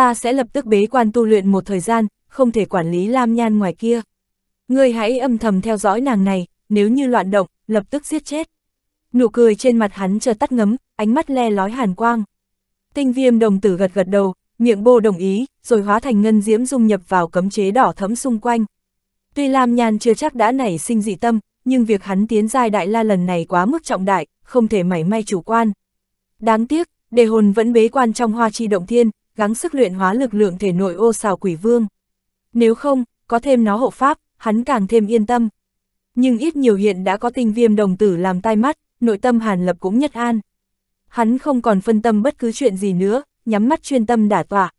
ta sẽ lập tức bế quan tu luyện một thời gian, không thể quản lý Lam Nhan ngoài kia. Ngươi hãy âm thầm theo dõi nàng này, nếu như loạn động, lập tức giết chết. Nụ cười trên mặt hắn chợt tắt ngấm, ánh mắt le lói hàn quang. Tinh viêm đồng tử gật gật đầu, miệng bô đồng ý, rồi hóa thành ngân diễm dung nhập vào cấm chế đỏ thấm xung quanh. Tuy Lam Nhan chưa chắc đã nảy sinh dị tâm, nhưng việc hắn tiến giai đại la lần này quá mức trọng đại, không thể mảy may chủ quan. Đáng tiếc, đề hồn vẫn bế quan trong hoa chi động thiên, gắng sức luyện hóa lực lượng thể nội ô xào quỷ vương. Nếu không, có thêm nó hộ pháp, hắn càng thêm yên tâm. Nhưng ít nhiều hiện đã có tinh viêm đồng tử làm tai mắt, nội tâm hàn lập cũng nhất an. Hắn không còn phân tâm bất cứ chuyện gì nữa, nhắm mắt chuyên tâm đả tỏa.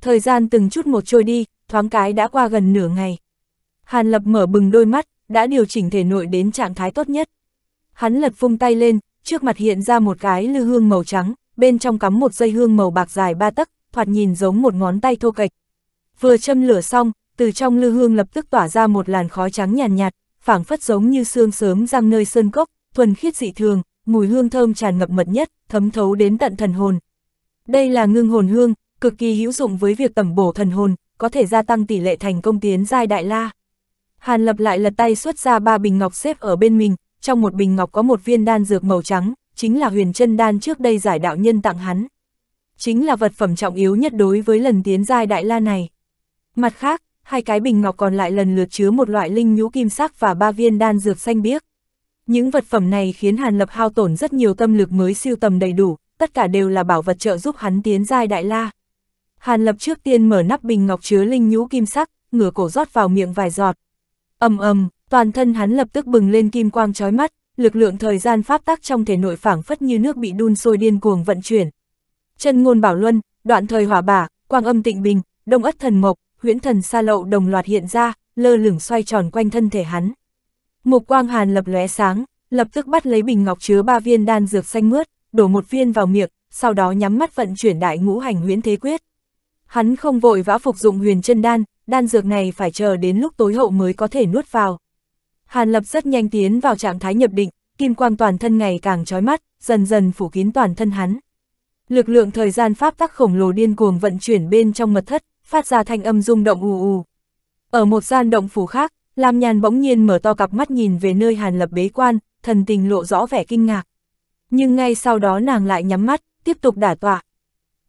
Thời gian từng chút một trôi đi, thoáng cái đã qua gần nửa ngày. Hàn lập mở bừng đôi mắt, đã điều chỉnh thể nội đến trạng thái tốt nhất. Hắn lật vung tay lên, trước mặt hiện ra một cái lư hương màu trắng, bên trong cắm một dây hương màu bạc dài ba tấc, thoạt nhìn giống một ngón tay thô kệch. Vừa châm lửa xong, từ trong lư hương lập tức tỏa ra một làn khói trắng nhàn nhạt, nhạt, phảng phất giống như sương sớm răng nơi sơn cốc, thuần khiết dị thường, mùi hương thơm tràn ngập mật nhất, thấm thấu đến tận thần hồn. Đây là ngưng hồn hương, cực kỳ hữu dụng với việc tẩm bổ thần hồn, có thể gia tăng tỷ lệ thành công tiến giai đại la. Hàn Lập lại lật tay xuất ra ba bình ngọc xếp ở bên mình, trong một bình ngọc có một viên đan dược màu trắng, chính là huyền chân đan trước đây giải đạo nhân tặng hắn chính là vật phẩm trọng yếu nhất đối với lần tiến giai Đại La này. Mặt khác, hai cái bình ngọc còn lại lần lượt chứa một loại linh nhũ kim sắc và ba viên đan dược xanh biếc. Những vật phẩm này khiến Hàn Lập hao tổn rất nhiều tâm lực mới siêu tầm đầy đủ, tất cả đều là bảo vật trợ giúp hắn tiến giai Đại La. Hàn Lập trước tiên mở nắp bình ngọc chứa linh nhũ kim sắc, ngửa cổ rót vào miệng vài giọt. Ầm ầm, toàn thân hắn lập tức bừng lên kim quang chói mắt, lực lượng thời gian pháp tắc trong thể nội phảng phất như nước bị đun sôi điên cuồng vận chuyển, Chân ngôn bảo luân, đoạn thời hỏa bả, quang âm tịnh bình, đông ất thần mộc, huyễn thần sa lậu đồng loạt hiện ra, lơ lửng xoay tròn quanh thân thể hắn. Mục quang hàn lập lóe sáng, lập tức bắt lấy bình ngọc chứa ba viên đan dược xanh mướt, đổ một viên vào miệng, sau đó nhắm mắt vận chuyển đại ngũ hành huyễn thế quyết. Hắn không vội vã phục dụng huyền chân đan, đan dược này phải chờ đến lúc tối hậu mới có thể nuốt vào. Hàn Lập rất nhanh tiến vào trạng thái nhập định, kim quang toàn thân ngày càng chói mắt, dần dần phủ kín toàn thân hắn. Lực lượng thời gian pháp tắc khổng lồ điên cuồng vận chuyển bên trong mật thất, phát ra thanh âm rung động ù ù. Ở một gian động phủ khác, Lam Nhàn bỗng nhiên mở to cặp mắt nhìn về nơi Hàn Lập bế quan, thần tình lộ rõ vẻ kinh ngạc. Nhưng ngay sau đó nàng lại nhắm mắt, tiếp tục đả tọa.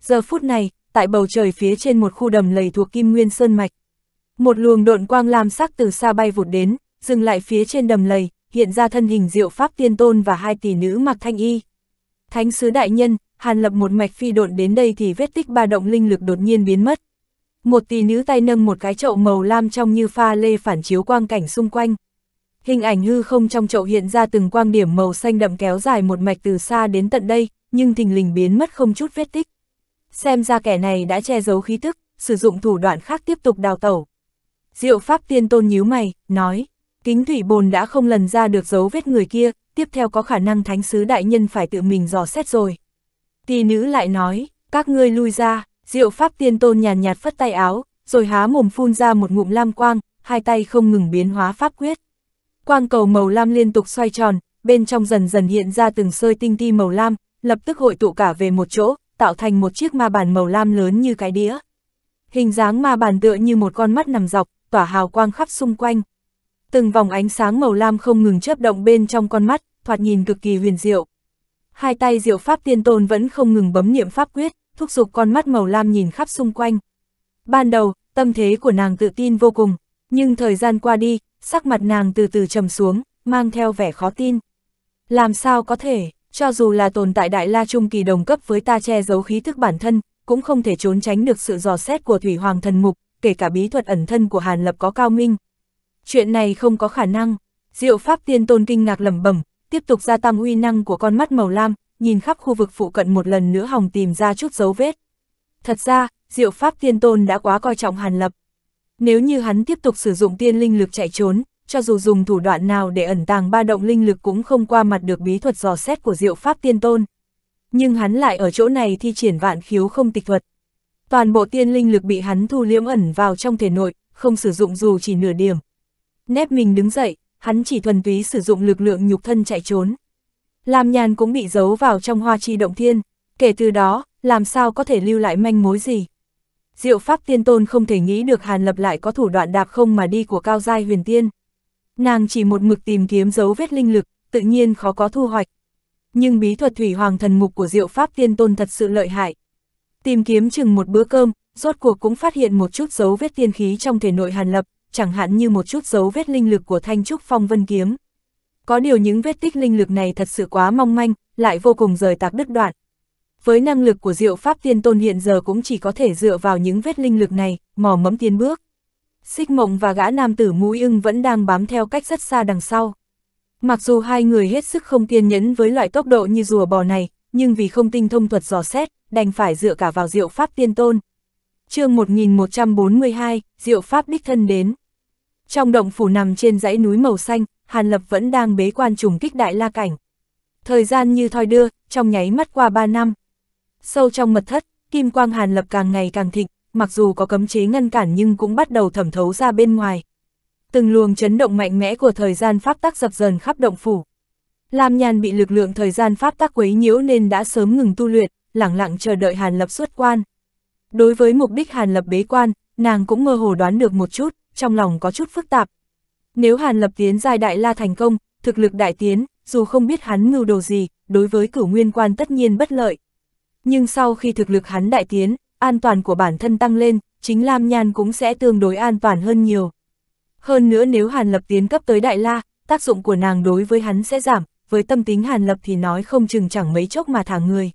Giờ phút này, tại bầu trời phía trên một khu đầm lầy thuộc Kim Nguyên Sơn Mạch. Một luồng độn quang lam sắc từ xa bay vụt đến, dừng lại phía trên đầm lầy, hiện ra thân hình diệu pháp tiên tôn và hai tỷ nữ mặc thanh y. Thánh sứ đại nhân, Hàn Lập một mạch phi độn đến đây thì vết tích ba động linh lực đột nhiên biến mất. Một tỷ nữ tay nâng một cái chậu màu lam trong như pha lê phản chiếu quang cảnh xung quanh. Hình ảnh hư không trong chậu hiện ra từng quang điểm màu xanh đậm kéo dài một mạch từ xa đến tận đây, nhưng thình lình biến mất không chút vết tích. Xem ra kẻ này đã che giấu khí tức, sử dụng thủ đoạn khác tiếp tục đào tẩu. Diệu Pháp Tiên Tôn nhíu mày, nói, kính thủy bồn đã không lần ra được dấu vết người kia, tiếp theo có khả năng thánh sứ đại nhân phải tự mình dò xét rồi tỳ nữ lại nói, các ngươi lui ra, diệu pháp tiên tôn nhàn nhạt, nhạt phất tay áo, rồi há mồm phun ra một ngụm lam quang, hai tay không ngừng biến hóa pháp quyết. Quang cầu màu lam liên tục xoay tròn, bên trong dần dần hiện ra từng sơi tinh ti màu lam, lập tức hội tụ cả về một chỗ, tạo thành một chiếc ma bàn màu lam lớn như cái đĩa. Hình dáng ma bàn tựa như một con mắt nằm dọc, tỏa hào quang khắp xung quanh. Từng vòng ánh sáng màu lam không ngừng chớp động bên trong con mắt, thoạt nhìn cực kỳ huyền diệu hai tay diệu pháp tiên tôn vẫn không ngừng bấm niệm pháp quyết, thúc giục con mắt màu lam nhìn khắp xung quanh. Ban đầu, tâm thế của nàng tự tin vô cùng, nhưng thời gian qua đi, sắc mặt nàng từ từ trầm xuống, mang theo vẻ khó tin. Làm sao có thể, cho dù là tồn tại đại la trung kỳ đồng cấp với ta che giấu khí thức bản thân, cũng không thể trốn tránh được sự dò xét của thủy hoàng thần mục, kể cả bí thuật ẩn thân của Hàn Lập có cao minh. Chuyện này không có khả năng, diệu pháp tiên tôn kinh ngạc lầm bẩm tiếp tục gia tăng uy năng của con mắt màu lam, nhìn khắp khu vực phụ cận một lần nữa hòng tìm ra chút dấu vết. Thật ra, diệu pháp tiên tôn đã quá coi trọng Hàn Lập. Nếu như hắn tiếp tục sử dụng tiên linh lực chạy trốn, cho dù dùng thủ đoạn nào để ẩn tàng ba động linh lực cũng không qua mặt được bí thuật dò xét của diệu pháp tiên tôn. Nhưng hắn lại ở chỗ này thi triển vạn khiếu không tịch thuật. Toàn bộ tiên linh lực bị hắn thu liễm ẩn vào trong thể nội, không sử dụng dù chỉ nửa điểm. Nép mình đứng dậy, hắn chỉ thuần túy sử dụng lực lượng nhục thân chạy trốn. Lam Nhàn cũng bị giấu vào trong hoa chi động thiên, kể từ đó, làm sao có thể lưu lại manh mối gì. Diệu pháp tiên tôn không thể nghĩ được Hàn Lập lại có thủ đoạn đạp không mà đi của cao giai huyền tiên. Nàng chỉ một mực tìm kiếm dấu vết linh lực, tự nhiên khó có thu hoạch. Nhưng bí thuật thủy hoàng thần mục của diệu pháp tiên tôn thật sự lợi hại. Tìm kiếm chừng một bữa cơm, rốt cuộc cũng phát hiện một chút dấu vết tiên khí trong thể nội Hàn Lập, chẳng hạn như một chút dấu vết linh lực của thanh trúc phong vân kiếm. Có điều những vết tích linh lực này thật sự quá mong manh, lại vô cùng rời tạc đứt đoạn. Với năng lực của diệu pháp tiên tôn hiện giờ cũng chỉ có thể dựa vào những vết linh lực này, mò mẫm tiến bước. Xích mộng và gã nam tử mũi ưng vẫn đang bám theo cách rất xa đằng sau. Mặc dù hai người hết sức không kiên nhẫn với loại tốc độ như rùa bò này, nhưng vì không tinh thông thuật dò xét, đành phải dựa cả vào diệu pháp tiên tôn. chương 1142, diệu pháp đích thân đến. Trong động phủ nằm trên dãy núi màu xanh, Hàn Lập vẫn đang bế quan trùng kích đại la cảnh. Thời gian như thoi đưa, trong nháy mắt qua 3 năm. Sâu trong mật thất, kim quang Hàn Lập càng ngày càng thịnh, mặc dù có cấm chế ngăn cản nhưng cũng bắt đầu thẩm thấu ra bên ngoài. Từng luồng chấn động mạnh mẽ của thời gian pháp tắc dập dần khắp động phủ. Lam Nhàn bị lực lượng thời gian pháp tắc quấy nhiễu nên đã sớm ngừng tu luyện, lặng lặng chờ đợi Hàn Lập xuất quan. Đối với mục đích Hàn Lập bế quan, nàng cũng mơ hồ đoán được một chút trong lòng có chút phức tạp. Nếu Hàn Lập tiến giai đại la thành công, thực lực đại tiến, dù không biết hắn ngưu đồ gì, đối với cửu nguyên quan tất nhiên bất lợi. Nhưng sau khi thực lực hắn đại tiến, an toàn của bản thân tăng lên, chính Lam Nhan cũng sẽ tương đối an toàn hơn nhiều. Hơn nữa nếu Hàn Lập tiến cấp tới đại la, tác dụng của nàng đối với hắn sẽ giảm, với tâm tính Hàn Lập thì nói không chừng chẳng mấy chốc mà thả người.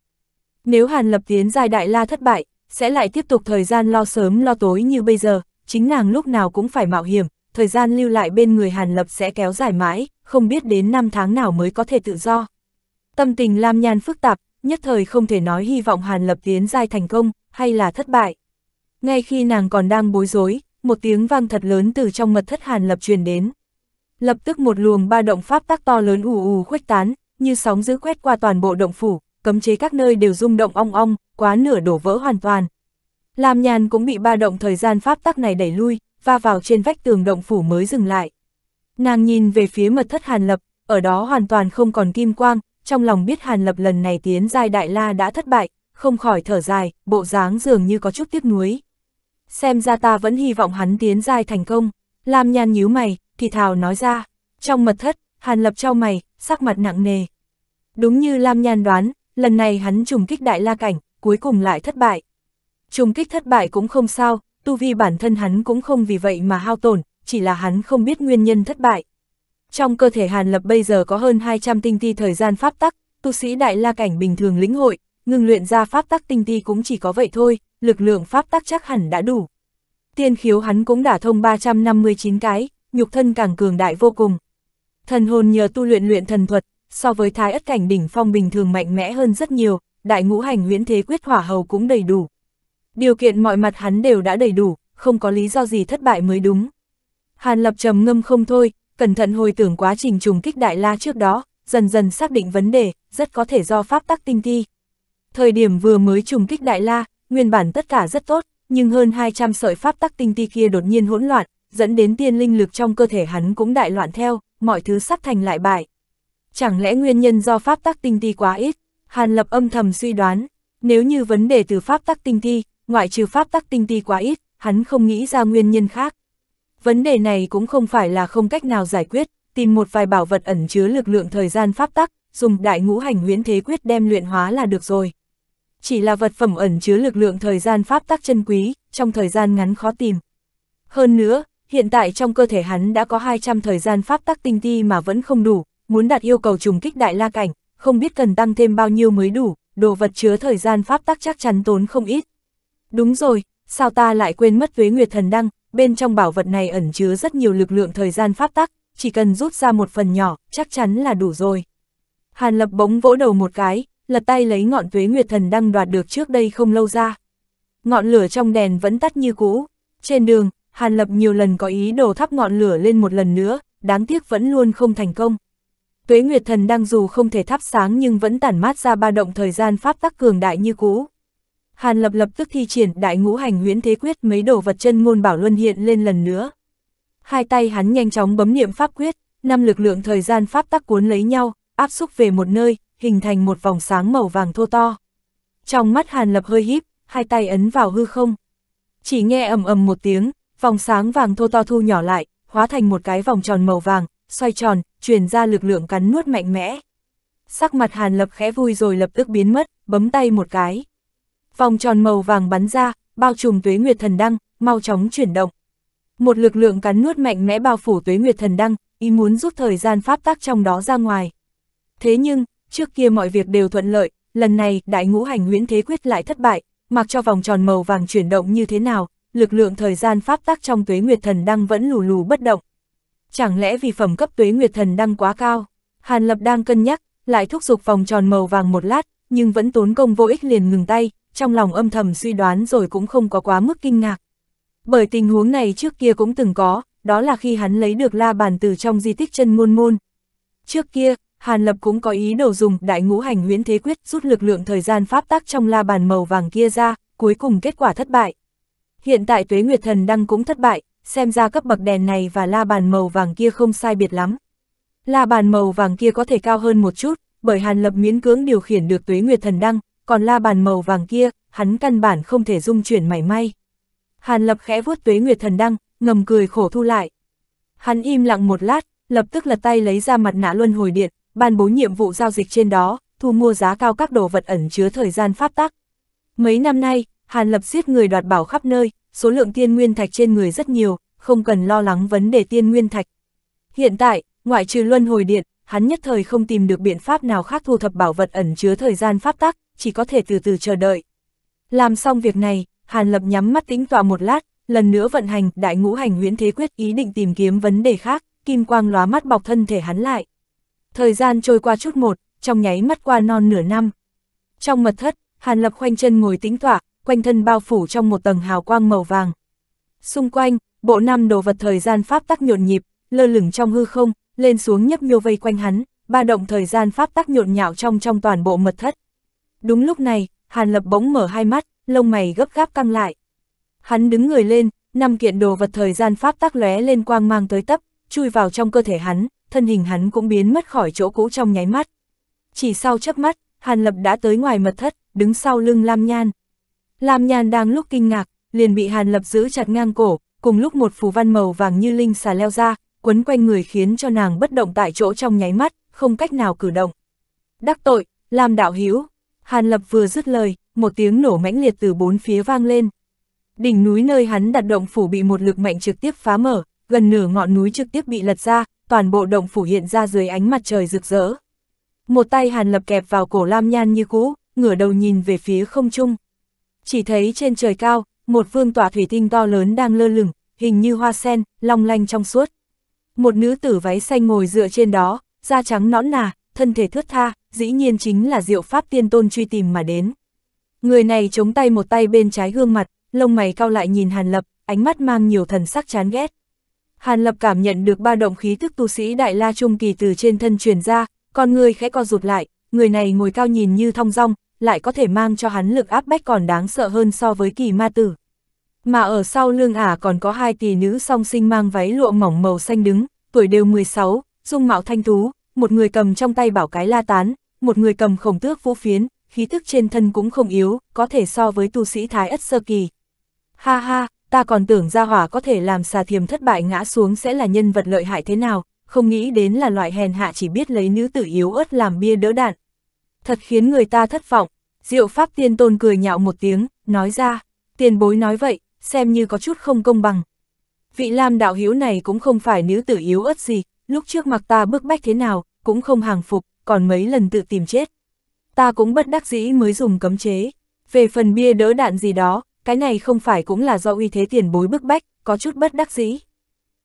Nếu Hàn Lập tiến giai đại la thất bại, sẽ lại tiếp tục thời gian lo sớm lo tối như bây giờ, chính nàng lúc nào cũng phải mạo hiểm, thời gian lưu lại bên người Hàn Lập sẽ kéo dài mãi, không biết đến năm tháng nào mới có thể tự do. Tâm tình Lam Nhan phức tạp, nhất thời không thể nói hy vọng Hàn Lập tiến giai thành công, hay là thất bại. Ngay khi nàng còn đang bối rối, một tiếng vang thật lớn từ trong mật thất Hàn Lập truyền đến. Lập tức một luồng ba động pháp tác to lớn ù ù khuếch tán, như sóng dữ quét qua toàn bộ động phủ, cấm chế các nơi đều rung động ong ong, quá nửa đổ vỡ hoàn toàn, Lam Nhàn cũng bị ba động thời gian pháp tắc này đẩy lui, va vào trên vách tường động phủ mới dừng lại. Nàng nhìn về phía mật thất Hàn Lập, ở đó hoàn toàn không còn kim quang, trong lòng biết Hàn Lập lần này tiến giai đại la đã thất bại, không khỏi thở dài, bộ dáng dường như có chút tiếc nuối. Xem ra ta vẫn hy vọng hắn tiến giai thành công, Lam Nhàn nhíu mày, thì thào nói ra, trong mật thất, Hàn Lập trao mày, sắc mặt nặng nề. Đúng như Lam Nhàn đoán, lần này hắn trùng kích đại la cảnh, cuối cùng lại thất bại trùng kích thất bại cũng không sao, tu vi bản thân hắn cũng không vì vậy mà hao tổn, chỉ là hắn không biết nguyên nhân thất bại. Trong cơ thể Hàn Lập bây giờ có hơn 200 tinh ti thời gian pháp tắc, tu sĩ đại la cảnh bình thường lĩnh hội, ngừng luyện ra pháp tắc tinh ti cũng chỉ có vậy thôi, lực lượng pháp tắc chắc hẳn đã đủ. Tiên khiếu hắn cũng đã thông 359 cái, nhục thân càng cường đại vô cùng. Thần hồn nhờ tu luyện luyện thần thuật, so với thái ất cảnh đỉnh phong bình thường mạnh mẽ hơn rất nhiều, đại ngũ hành huyễn thế quyết hỏa hầu cũng đầy đủ. Điều kiện mọi mặt hắn đều đã đầy đủ, không có lý do gì thất bại mới đúng. Hàn Lập trầm ngâm không thôi, cẩn thận hồi tưởng quá trình trùng kích Đại La trước đó, dần dần xác định vấn đề, rất có thể do pháp tắc tinh thi. Thời điểm vừa mới trùng kích Đại La, nguyên bản tất cả rất tốt, nhưng hơn 200 sợi pháp tắc tinh thi kia đột nhiên hỗn loạn, dẫn đến tiên linh lực trong cơ thể hắn cũng đại loạn theo, mọi thứ sắp thành lại bại. Chẳng lẽ nguyên nhân do pháp tắc tinh thi quá ít? Hàn Lập âm thầm suy đoán, nếu như vấn đề từ pháp tắc tinh thi ngoại trừ pháp tắc tinh ti quá ít, hắn không nghĩ ra nguyên nhân khác. Vấn đề này cũng không phải là không cách nào giải quyết, tìm một vài bảo vật ẩn chứa lực lượng thời gian pháp tắc, dùng đại ngũ hành huyễn thế quyết đem luyện hóa là được rồi. Chỉ là vật phẩm ẩn chứa lực lượng thời gian pháp tắc chân quý, trong thời gian ngắn khó tìm. Hơn nữa, hiện tại trong cơ thể hắn đã có 200 thời gian pháp tắc tinh ti mà vẫn không đủ, muốn đạt yêu cầu trùng kích đại la cảnh, không biết cần tăng thêm bao nhiêu mới đủ, đồ vật chứa thời gian pháp tắc chắc chắn tốn không ít. Đúng rồi, sao ta lại quên mất tuế nguyệt thần đăng, bên trong bảo vật này ẩn chứa rất nhiều lực lượng thời gian pháp tắc, chỉ cần rút ra một phần nhỏ, chắc chắn là đủ rồi. Hàn lập bỗng vỗ đầu một cái, lật tay lấy ngọn tuế nguyệt thần đăng đoạt được trước đây không lâu ra. Ngọn lửa trong đèn vẫn tắt như cũ. Trên đường, Hàn lập nhiều lần có ý đồ thắp ngọn lửa lên một lần nữa, đáng tiếc vẫn luôn không thành công. Tuế Nguyệt Thần đăng dù không thể thắp sáng nhưng vẫn tản mát ra ba động thời gian pháp tắc cường đại như cũ. Hàn Lập lập tức thi triển đại ngũ hành huyễn thế quyết mấy đồ vật chân ngôn bảo luân hiện lên lần nữa. Hai tay hắn nhanh chóng bấm niệm pháp quyết, năm lực lượng thời gian pháp tắc cuốn lấy nhau, áp xúc về một nơi, hình thành một vòng sáng màu vàng thô to. Trong mắt Hàn Lập hơi híp, hai tay ấn vào hư không. Chỉ nghe ầm ầm một tiếng, vòng sáng vàng thô to thu nhỏ lại, hóa thành một cái vòng tròn màu vàng, xoay tròn, truyền ra lực lượng cắn nuốt mạnh mẽ. Sắc mặt Hàn Lập khẽ vui rồi lập tức biến mất, bấm tay một cái vòng tròn màu vàng bắn ra, bao trùm tuế nguyệt thần đăng, mau chóng chuyển động. Một lực lượng cắn nuốt mạnh mẽ bao phủ tuế nguyệt thần đăng, ý muốn rút thời gian pháp tác trong đó ra ngoài. Thế nhưng, trước kia mọi việc đều thuận lợi, lần này đại ngũ hành huyễn thế quyết lại thất bại, mặc cho vòng tròn màu vàng chuyển động như thế nào, lực lượng thời gian pháp tác trong tuế nguyệt thần đăng vẫn lù lù bất động. Chẳng lẽ vì phẩm cấp tuế nguyệt thần đăng quá cao? Hàn Lập đang cân nhắc, lại thúc giục vòng tròn màu vàng một lát, nhưng vẫn tốn công vô ích liền ngừng tay, trong lòng âm thầm suy đoán rồi cũng không có quá mức kinh ngạc. Bởi tình huống này trước kia cũng từng có, đó là khi hắn lấy được la bàn từ trong di tích chân môn môn. Trước kia, Hàn Lập cũng có ý đầu dùng đại ngũ hành huyễn thế quyết rút lực lượng thời gian pháp tác trong la bàn màu vàng kia ra, cuối cùng kết quả thất bại. Hiện tại tuế nguyệt thần đăng cũng thất bại, xem ra cấp bậc đèn này và la bàn màu vàng kia không sai biệt lắm. La bàn màu vàng kia có thể cao hơn một chút, bởi Hàn Lập miễn cưỡng điều khiển được tuế nguyệt thần đăng, còn la bàn màu vàng kia, hắn căn bản không thể dung chuyển mảy may. Hàn lập khẽ vuốt tuế nguyệt thần đăng, ngầm cười khổ thu lại. Hắn im lặng một lát, lập tức lật tay lấy ra mặt nạ luân hồi điện, ban bố nhiệm vụ giao dịch trên đó, thu mua giá cao các đồ vật ẩn chứa thời gian pháp tắc. Mấy năm nay, Hàn Lập giết người đoạt bảo khắp nơi, số lượng tiên nguyên thạch trên người rất nhiều, không cần lo lắng vấn đề tiên nguyên thạch. Hiện tại, ngoại trừ luân hồi điện, hắn nhất thời không tìm được biện pháp nào khác thu thập bảo vật ẩn chứa thời gian pháp tắc, chỉ có thể từ từ chờ đợi. Làm xong việc này, Hàn Lập nhắm mắt tĩnh tọa một lát, lần nữa vận hành đại ngũ hành huyễn thế quyết ý định tìm kiếm vấn đề khác, kim quang lóa mắt bọc thân thể hắn lại. Thời gian trôi qua chút một, trong nháy mắt qua non nửa năm. Trong mật thất, Hàn Lập khoanh chân ngồi tĩnh tọa, quanh thân bao phủ trong một tầng hào quang màu vàng. Xung quanh, bộ năm đồ vật thời gian pháp tắc nhộn nhịp, lơ lửng trong hư không, lên xuống nhấp nhô vây quanh hắn, ba động thời gian pháp tắc nhộn nhạo trong trong toàn bộ mật thất. Đúng lúc này, Hàn Lập bỗng mở hai mắt, lông mày gấp gáp căng lại. Hắn đứng người lên, năm kiện đồ vật thời gian pháp tắc lóe lên quang mang tới tấp, chui vào trong cơ thể hắn, thân hình hắn cũng biến mất khỏi chỗ cũ trong nháy mắt. Chỉ sau chớp mắt, Hàn Lập đã tới ngoài mật thất, đứng sau lưng Lam Nhan. Lam Nhan đang lúc kinh ngạc, liền bị Hàn Lập giữ chặt ngang cổ, cùng lúc một phù văn màu vàng như linh xà leo ra, quấn quanh người khiến cho nàng bất động tại chỗ trong nháy mắt, không cách nào cử động. Đắc tội, Lam Đạo Hiếu, Hàn Lập vừa dứt lời, một tiếng nổ mãnh liệt từ bốn phía vang lên. Đỉnh núi nơi hắn đặt động phủ bị một lực mạnh trực tiếp phá mở, gần nửa ngọn núi trực tiếp bị lật ra, toàn bộ động phủ hiện ra dưới ánh mặt trời rực rỡ. Một tay Hàn Lập kẹp vào cổ Lam Nhan như cũ, ngửa đầu nhìn về phía không trung. Chỉ thấy trên trời cao, một vương tỏa thủy tinh to lớn đang lơ lửng, hình như hoa sen, long lanh trong suốt. Một nữ tử váy xanh ngồi dựa trên đó, da trắng nõn nà, thân thể thướt tha, dĩ nhiên chính là diệu pháp tiên tôn truy tìm mà đến. Người này chống tay một tay bên trái gương mặt, lông mày cao lại nhìn Hàn Lập, ánh mắt mang nhiều thần sắc chán ghét. Hàn Lập cảm nhận được ba động khí thức tu sĩ Đại La Trung Kỳ từ trên thân truyền ra, con người khẽ co rụt lại, người này ngồi cao nhìn như thong dong, lại có thể mang cho hắn lực áp bách còn đáng sợ hơn so với kỳ ma tử. Mà ở sau lương ả còn có hai tỷ nữ song sinh mang váy lụa mỏng màu xanh đứng, tuổi đều 16, dung mạo thanh tú, một người cầm trong tay bảo cái la tán, một người cầm khổng tước vũ phiến, khí thức trên thân cũng không yếu, có thể so với tu sĩ thái ất sơ kỳ. Ha ha, ta còn tưởng ra hỏa có thể làm xà thiềm thất bại ngã xuống sẽ là nhân vật lợi hại thế nào, không nghĩ đến là loại hèn hạ chỉ biết lấy nữ tử yếu ớt làm bia đỡ đạn. Thật khiến người ta thất vọng, diệu pháp tiên tôn cười nhạo một tiếng, nói ra, tiền bối nói vậy, xem như có chút không công bằng. Vị lam đạo hiếu này cũng không phải nữ tử yếu ớt gì, Lúc trước mặc ta bức bách thế nào, cũng không hàng phục, còn mấy lần tự tìm chết. Ta cũng bất đắc dĩ mới dùng cấm chế. Về phần bia đỡ đạn gì đó, cái này không phải cũng là do uy thế tiền bối bức bách, có chút bất đắc dĩ.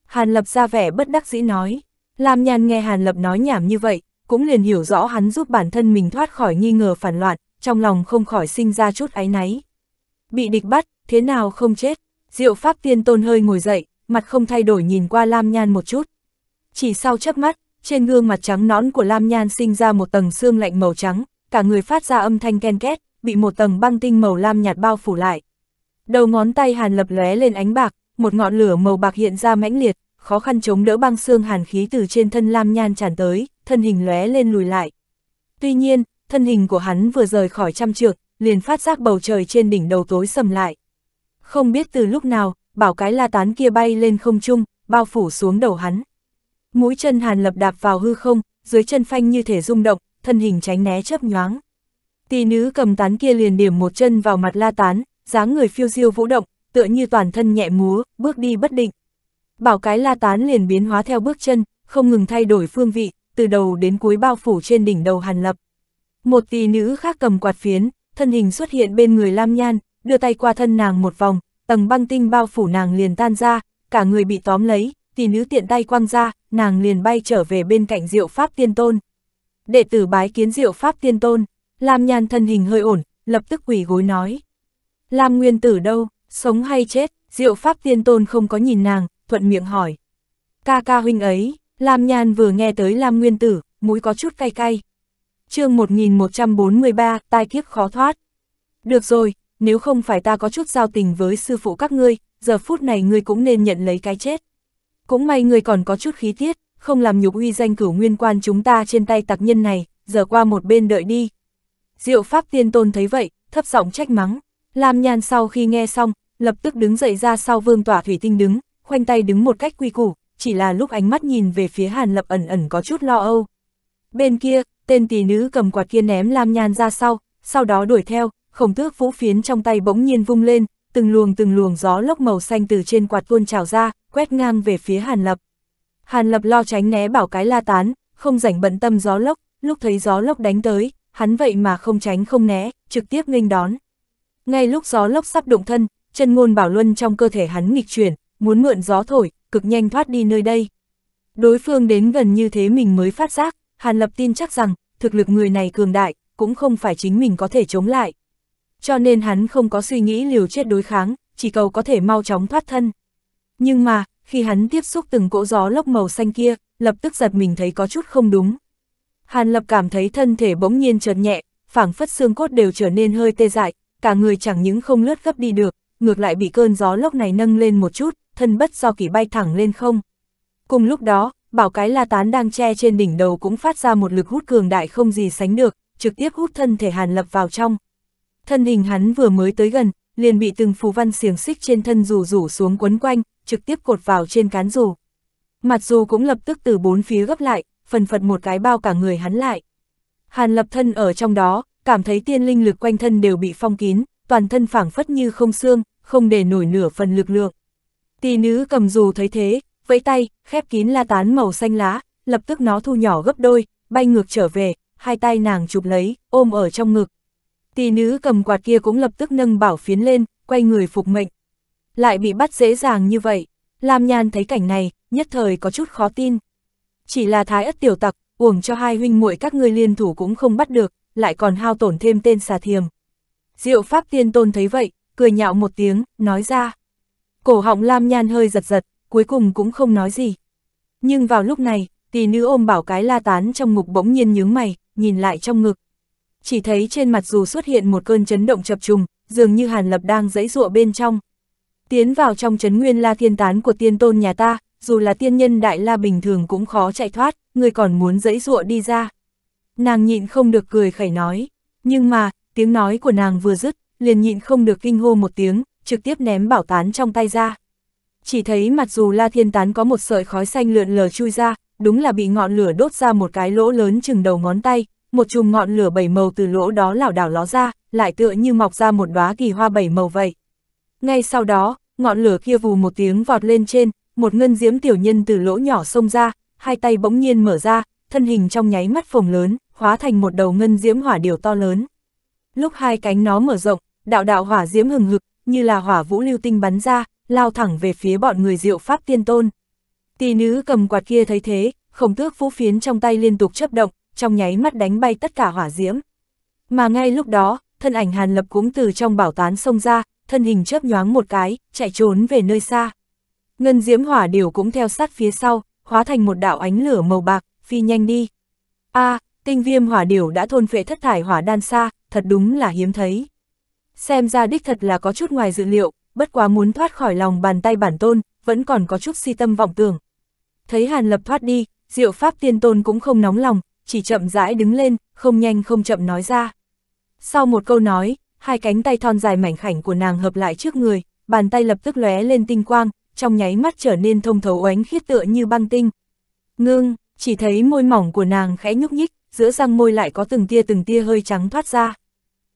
Hàn Lập ra vẻ bất đắc dĩ nói. Lam Nhàn nghe Hàn Lập nói nhảm như vậy, cũng liền hiểu rõ hắn giúp bản thân mình thoát khỏi nghi ngờ phản loạn, trong lòng không khỏi sinh ra chút áy náy. Bị địch bắt, thế nào không chết? Diệu Pháp Tiên Tôn hơi ngồi dậy, mặt không thay đổi nhìn qua Lam Nhan một chút chỉ sau chớp mắt, trên gương mặt trắng nõn của Lam Nhan sinh ra một tầng xương lạnh màu trắng, cả người phát ra âm thanh ken két, bị một tầng băng tinh màu lam nhạt bao phủ lại. Đầu ngón tay Hàn Lập lóe lên ánh bạc, một ngọn lửa màu bạc hiện ra mãnh liệt, khó khăn chống đỡ băng xương hàn khí từ trên thân Lam Nhan tràn tới, thân hình lóe lên lùi lại. Tuy nhiên, thân hình của hắn vừa rời khỏi trăm trượng, liền phát giác bầu trời trên đỉnh đầu tối sầm lại. Không biết từ lúc nào, bảo cái la tán kia bay lên không trung, bao phủ xuống đầu hắn mũi chân Hàn Lập đạp vào hư không, dưới chân phanh như thể rung động, thân hình tránh né chớp nhoáng. Tỷ nữ cầm tán kia liền điểm một chân vào mặt La Tán, dáng người phiêu diêu vũ động, tựa như toàn thân nhẹ múa, bước đi bất định. Bảo cái La Tán liền biến hóa theo bước chân, không ngừng thay đổi phương vị, từ đầu đến cuối bao phủ trên đỉnh đầu Hàn Lập. Một tỷ nữ khác cầm quạt phiến, thân hình xuất hiện bên người Lam Nhan, đưa tay qua thân nàng một vòng, tầng băng tinh bao phủ nàng liền tan ra, cả người bị tóm lấy, tỷ nữ tiện tay quăng ra, nàng liền bay trở về bên cạnh diệu pháp tiên tôn. Đệ tử bái kiến diệu pháp tiên tôn, Lam nhàn thân hình hơi ổn, lập tức quỷ gối nói. Lam Nguyên tử đâu, sống hay chết, diệu pháp tiên tôn không có nhìn nàng, thuận miệng hỏi. Ca ca huynh ấy, Lam nhàn vừa nghe tới Lam Nguyên tử, mũi có chút cay cay. chương 1143, tai kiếp khó thoát. Được rồi, nếu không phải ta có chút giao tình với sư phụ các ngươi, giờ phút này ngươi cũng nên nhận lấy cái chết. Cũng may người còn có chút khí tiết, không làm nhục uy danh cửu nguyên quan chúng ta trên tay tặc nhân này, giờ qua một bên đợi đi. Diệu pháp tiên tôn thấy vậy, thấp giọng trách mắng. Lam nhàn sau khi nghe xong, lập tức đứng dậy ra sau vương tỏa thủy tinh đứng, khoanh tay đứng một cách quy củ, chỉ là lúc ánh mắt nhìn về phía hàn lập ẩn ẩn có chút lo âu. Bên kia, tên tỷ nữ cầm quạt kia ném Lam nhàn ra sau, sau đó đuổi theo, khổng tước vũ phiến trong tay bỗng nhiên vung lên, từng luồng từng luồng gió lốc màu xanh từ trên quạt côn trào ra, quét ngang về phía Hàn Lập. Hàn Lập lo tránh né bảo cái la tán, không rảnh bận tâm gió lốc, lúc thấy gió lốc đánh tới, hắn vậy mà không tránh không né, trực tiếp nghênh đón. Ngay lúc gió lốc sắp đụng thân, chân ngôn bảo luân trong cơ thể hắn nghịch chuyển, muốn mượn gió thổi, cực nhanh thoát đi nơi đây. Đối phương đến gần như thế mình mới phát giác, Hàn Lập tin chắc rằng, thực lực người này cường đại, cũng không phải chính mình có thể chống lại cho nên hắn không có suy nghĩ liều chết đối kháng, chỉ cầu có thể mau chóng thoát thân. Nhưng mà, khi hắn tiếp xúc từng cỗ gió lốc màu xanh kia, lập tức giật mình thấy có chút không đúng. Hàn Lập cảm thấy thân thể bỗng nhiên chợt nhẹ, phảng phất xương cốt đều trở nên hơi tê dại, cả người chẳng những không lướt gấp đi được, ngược lại bị cơn gió lốc này nâng lên một chút, thân bất do kỳ bay thẳng lên không. Cùng lúc đó, bảo cái la tán đang che trên đỉnh đầu cũng phát ra một lực hút cường đại không gì sánh được, trực tiếp hút thân thể Hàn Lập vào trong, Thân hình hắn vừa mới tới gần, liền bị từng phù văn xiềng xích trên thân rủ rủ xuống quấn quanh, trực tiếp cột vào trên cán rủ. Mặt dù cũng lập tức từ bốn phía gấp lại, phần phật một cái bao cả người hắn lại. Hàn lập thân ở trong đó, cảm thấy tiên linh lực quanh thân đều bị phong kín, toàn thân phảng phất như không xương, không để nổi nửa phần lực lượng. Tỷ nữ cầm dù thấy thế, vẫy tay, khép kín la tán màu xanh lá, lập tức nó thu nhỏ gấp đôi, bay ngược trở về, hai tay nàng chụp lấy, ôm ở trong ngực, tỷ nữ cầm quạt kia cũng lập tức nâng bảo phiến lên, quay người phục mệnh. Lại bị bắt dễ dàng như vậy, Lam Nhan thấy cảnh này, nhất thời có chút khó tin. Chỉ là thái ất tiểu tặc, uổng cho hai huynh muội các ngươi liên thủ cũng không bắt được, lại còn hao tổn thêm tên xà thiềm. Diệu Pháp Tiên Tôn thấy vậy, cười nhạo một tiếng, nói ra. Cổ họng Lam Nhan hơi giật giật, cuối cùng cũng không nói gì. Nhưng vào lúc này, tỷ nữ ôm bảo cái la tán trong ngục bỗng nhiên nhướng mày, nhìn lại trong ngực chỉ thấy trên mặt dù xuất hiện một cơn chấn động chập trùng, dường như Hàn Lập đang dãy dụa bên trong. Tiến vào trong chấn nguyên la thiên tán của tiên tôn nhà ta, dù là tiên nhân đại la bình thường cũng khó chạy thoát, người còn muốn dãy dụa đi ra. Nàng nhịn không được cười khẩy nói, nhưng mà, tiếng nói của nàng vừa dứt, liền nhịn không được kinh hô một tiếng, trực tiếp ném bảo tán trong tay ra. Chỉ thấy mặc dù la thiên tán có một sợi khói xanh lượn lờ chui ra, đúng là bị ngọn lửa đốt ra một cái lỗ lớn chừng đầu ngón tay, một chùm ngọn lửa bảy màu từ lỗ đó lảo đảo ló ra, lại tựa như mọc ra một đóa kỳ hoa bảy màu vậy. Ngay sau đó, ngọn lửa kia vù một tiếng vọt lên trên, một ngân diễm tiểu nhân từ lỗ nhỏ xông ra, hai tay bỗng nhiên mở ra, thân hình trong nháy mắt phồng lớn, hóa thành một đầu ngân diễm hỏa điều to lớn. Lúc hai cánh nó mở rộng, đạo đạo hỏa diễm hừng hực, như là hỏa vũ lưu tinh bắn ra, lao thẳng về phía bọn người diệu pháp tiên tôn. Tỷ nữ cầm quạt kia thấy thế, khổng tước vũ phiến trong tay liên tục chấp động, trong nháy mắt đánh bay tất cả hỏa diễm. Mà ngay lúc đó, thân ảnh Hàn Lập cũng từ trong bảo tán xông ra, thân hình chớp nhoáng một cái, chạy trốn về nơi xa. Ngân diễm hỏa điều cũng theo sát phía sau, hóa thành một đạo ánh lửa màu bạc, phi nhanh đi. a à, tinh viêm hỏa điều đã thôn phệ thất thải hỏa đan xa, thật đúng là hiếm thấy. Xem ra đích thật là có chút ngoài dự liệu, bất quá muốn thoát khỏi lòng bàn tay bản tôn, vẫn còn có chút si tâm vọng tưởng. Thấy Hàn Lập thoát đi, diệu pháp tiên tôn cũng không nóng lòng, chỉ chậm rãi đứng lên, không nhanh không chậm nói ra. Sau một câu nói, hai cánh tay thon dài mảnh khảnh của nàng hợp lại trước người, bàn tay lập tức lóe lên tinh quang, trong nháy mắt trở nên thông thấu oánh khiết tựa như băng tinh. Ngưng, chỉ thấy môi mỏng của nàng khẽ nhúc nhích, giữa răng môi lại có từng tia từng tia hơi trắng thoát ra.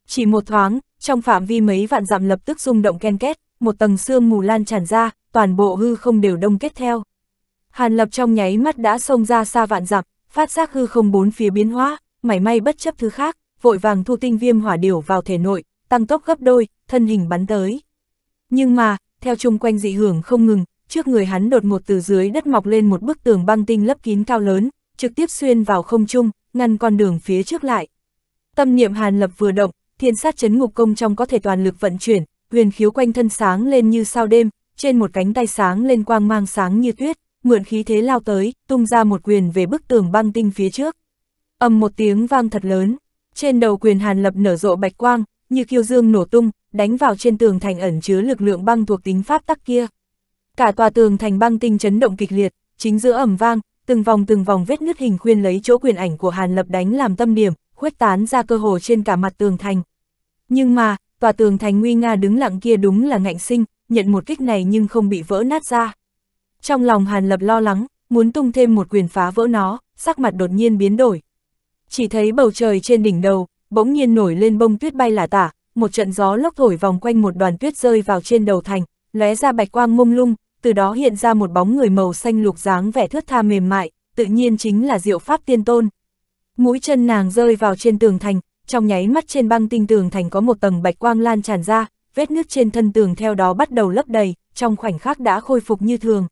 Chỉ một thoáng, trong phạm vi mấy vạn dặm lập tức rung động ken két, một tầng sương mù lan tràn ra, toàn bộ hư không đều đông kết theo. Hàn Lập trong nháy mắt đã xông ra xa vạn dặm, phát giác hư không bốn phía biến hóa, mảy may bất chấp thứ khác, vội vàng thu tinh viêm hỏa điểu vào thể nội, tăng tốc gấp đôi, thân hình bắn tới. Nhưng mà, theo chung quanh dị hưởng không ngừng, trước người hắn đột ngột từ dưới đất mọc lên một bức tường băng tinh lấp kín cao lớn, trực tiếp xuyên vào không trung, ngăn con đường phía trước lại. Tâm niệm Hàn Lập vừa động, thiên sát chấn ngục công trong có thể toàn lực vận chuyển, huyền khiếu quanh thân sáng lên như sao đêm, trên một cánh tay sáng lên quang mang sáng như tuyết, mượn khí thế lao tới, tung ra một quyền về bức tường băng tinh phía trước. ầm một tiếng vang thật lớn, trên đầu quyền Hàn Lập nở rộ bạch quang, như kiêu dương nổ tung, đánh vào trên tường thành ẩn chứa lực lượng băng thuộc tính pháp tắc kia. Cả tòa tường thành băng tinh chấn động kịch liệt, chính giữa ẩm vang, từng vòng từng vòng vết nứt hình khuyên lấy chỗ quyền ảnh của Hàn Lập đánh làm tâm điểm, khuếch tán ra cơ hồ trên cả mặt tường thành. Nhưng mà, tòa tường thành nguy nga đứng lặng kia đúng là ngạnh sinh, nhận một kích này nhưng không bị vỡ nát ra trong lòng Hàn Lập lo lắng, muốn tung thêm một quyền phá vỡ nó, sắc mặt đột nhiên biến đổi. Chỉ thấy bầu trời trên đỉnh đầu, bỗng nhiên nổi lên bông tuyết bay lả tả, một trận gió lốc thổi vòng quanh một đoàn tuyết rơi vào trên đầu thành, lóe ra bạch quang mông lung, từ đó hiện ra một bóng người màu xanh lục dáng vẻ thướt tha mềm mại, tự nhiên chính là Diệu Pháp Tiên Tôn. Mũi chân nàng rơi vào trên tường thành, trong nháy mắt trên băng tinh tường thành có một tầng bạch quang lan tràn ra, vết nước trên thân tường theo đó bắt đầu lấp đầy, trong khoảnh khắc đã khôi phục như thường.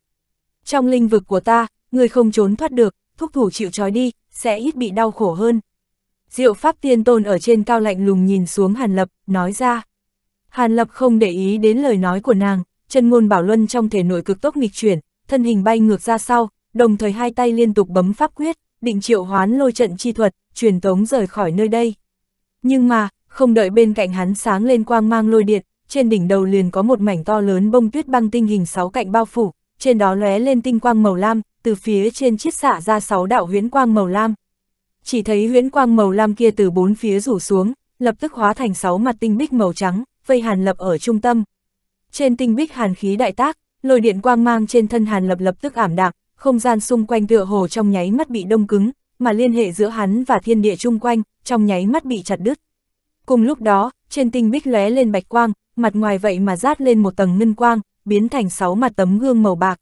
Trong lĩnh vực của ta, người không trốn thoát được, thúc thủ chịu trói đi, sẽ ít bị đau khổ hơn. Diệu pháp tiên tôn ở trên cao lạnh lùng nhìn xuống Hàn Lập, nói ra. Hàn Lập không để ý đến lời nói của nàng, chân ngôn bảo luân trong thể nội cực tốc nghịch chuyển, thân hình bay ngược ra sau, đồng thời hai tay liên tục bấm pháp quyết, định triệu hoán lôi trận chi thuật, truyền tống rời khỏi nơi đây. Nhưng mà, không đợi bên cạnh hắn sáng lên quang mang lôi điện, trên đỉnh đầu liền có một mảnh to lớn bông tuyết băng tinh hình sáu cạnh bao phủ, trên đó lóe lên tinh quang màu lam, từ phía trên chiết xạ ra sáu đạo huyễn quang màu lam. Chỉ thấy huyễn quang màu lam kia từ bốn phía rủ xuống, lập tức hóa thành sáu mặt tinh bích màu trắng, vây Hàn Lập ở trung tâm. Trên tinh bích hàn khí đại tác, lôi điện quang mang trên thân Hàn Lập lập tức ảm đạm, không gian xung quanh tựa hồ trong nháy mắt bị đông cứng, mà liên hệ giữa hắn và thiên địa chung quanh, trong nháy mắt bị chặt đứt. Cùng lúc đó, trên tinh bích lóe lên bạch quang, mặt ngoài vậy mà rát lên một tầng ngân quang, biến thành sáu mặt tấm gương màu bạc.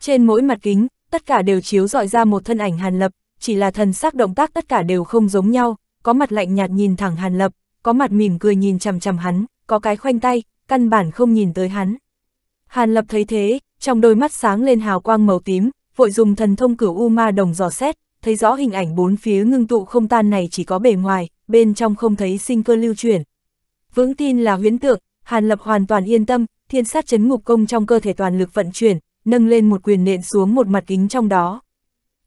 Trên mỗi mặt kính, tất cả đều chiếu dọi ra một thân ảnh Hàn Lập, chỉ là thần sắc động tác tất cả đều không giống nhau, có mặt lạnh nhạt nhìn thẳng Hàn Lập, có mặt mỉm cười nhìn chằm chằm hắn, có cái khoanh tay, căn bản không nhìn tới hắn. Hàn Lập thấy thế, trong đôi mắt sáng lên hào quang màu tím, vội dùng thần thông cửu U Ma Đồng dò xét, thấy rõ hình ảnh bốn phía ngưng tụ không tan này chỉ có bề ngoài, bên trong không thấy sinh cơ lưu chuyển. Vững tin là huyễn tượng, Hàn Lập hoàn toàn yên tâm, thiên sát chấn ngục công trong cơ thể toàn lực vận chuyển, nâng lên một quyền nện xuống một mặt kính trong đó.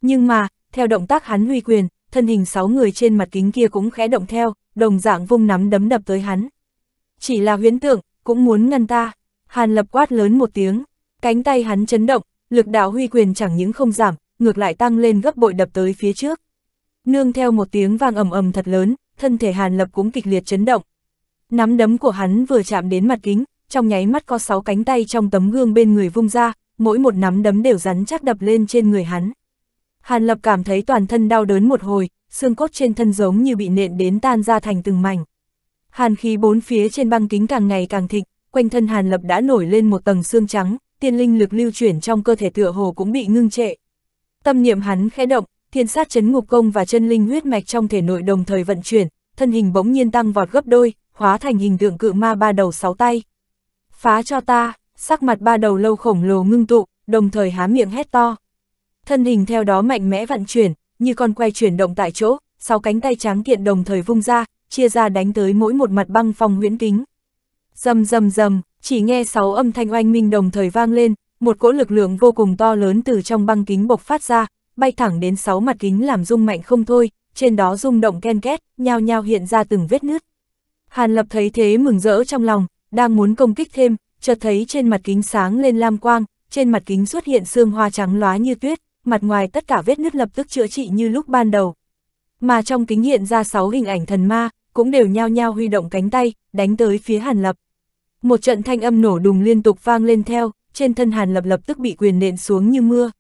Nhưng mà, theo động tác hắn huy quyền, thân hình sáu người trên mặt kính kia cũng khẽ động theo, đồng dạng vung nắm đấm đập tới hắn. Chỉ là huyến tượng, cũng muốn ngăn ta. Hàn lập quát lớn một tiếng, cánh tay hắn chấn động, lực đạo huy quyền chẳng những không giảm, ngược lại tăng lên gấp bội đập tới phía trước. Nương theo một tiếng vang ầm ầm thật lớn, thân thể Hàn Lập cũng kịch liệt chấn động. Nắm đấm của hắn vừa chạm đến mặt kính, trong nháy mắt có sáu cánh tay trong tấm gương bên người vung ra, mỗi một nắm đấm đều rắn chắc đập lên trên người hắn. Hàn Lập cảm thấy toàn thân đau đớn một hồi, xương cốt trên thân giống như bị nện đến tan ra thành từng mảnh. Hàn khí bốn phía trên băng kính càng ngày càng thịnh, quanh thân Hàn Lập đã nổi lên một tầng xương trắng, tiên linh lực lưu chuyển trong cơ thể tựa hồ cũng bị ngưng trệ. Tâm niệm hắn khẽ động, thiên sát chấn ngục công và chân linh huyết mạch trong thể nội đồng thời vận chuyển, thân hình bỗng nhiên tăng vọt gấp đôi, hóa thành hình tượng cự ma ba đầu sáu tay. Phá cho ta, sắc mặt ba đầu lâu khổng lồ ngưng tụ, đồng thời há miệng hét to. Thân hình theo đó mạnh mẽ vận chuyển, như con quay chuyển động tại chỗ, sáu cánh tay trắng kiện đồng thời vung ra, chia ra đánh tới mỗi một mặt băng phong huyễn kính. Dầm dầm dầm, chỉ nghe sáu âm thanh oanh minh đồng thời vang lên, một cỗ lực lượng vô cùng to lớn từ trong băng kính bộc phát ra, bay thẳng đến sáu mặt kính làm rung mạnh không thôi, trên đó rung động ken két, nhao nhao hiện ra từng vết nứt. Hàn Lập thấy thế mừng rỡ trong lòng, đang muốn công kích thêm, chợt thấy trên mặt kính sáng lên lam quang, trên mặt kính xuất hiện xương hoa trắng lóa như tuyết, mặt ngoài tất cả vết nứt lập tức chữa trị như lúc ban đầu. Mà trong kính hiện ra 6 hình ảnh thần ma, cũng đều nhao nhao huy động cánh tay, đánh tới phía Hàn Lập. Một trận thanh âm nổ đùng liên tục vang lên theo, trên thân Hàn Lập lập tức bị quyền nện xuống như mưa.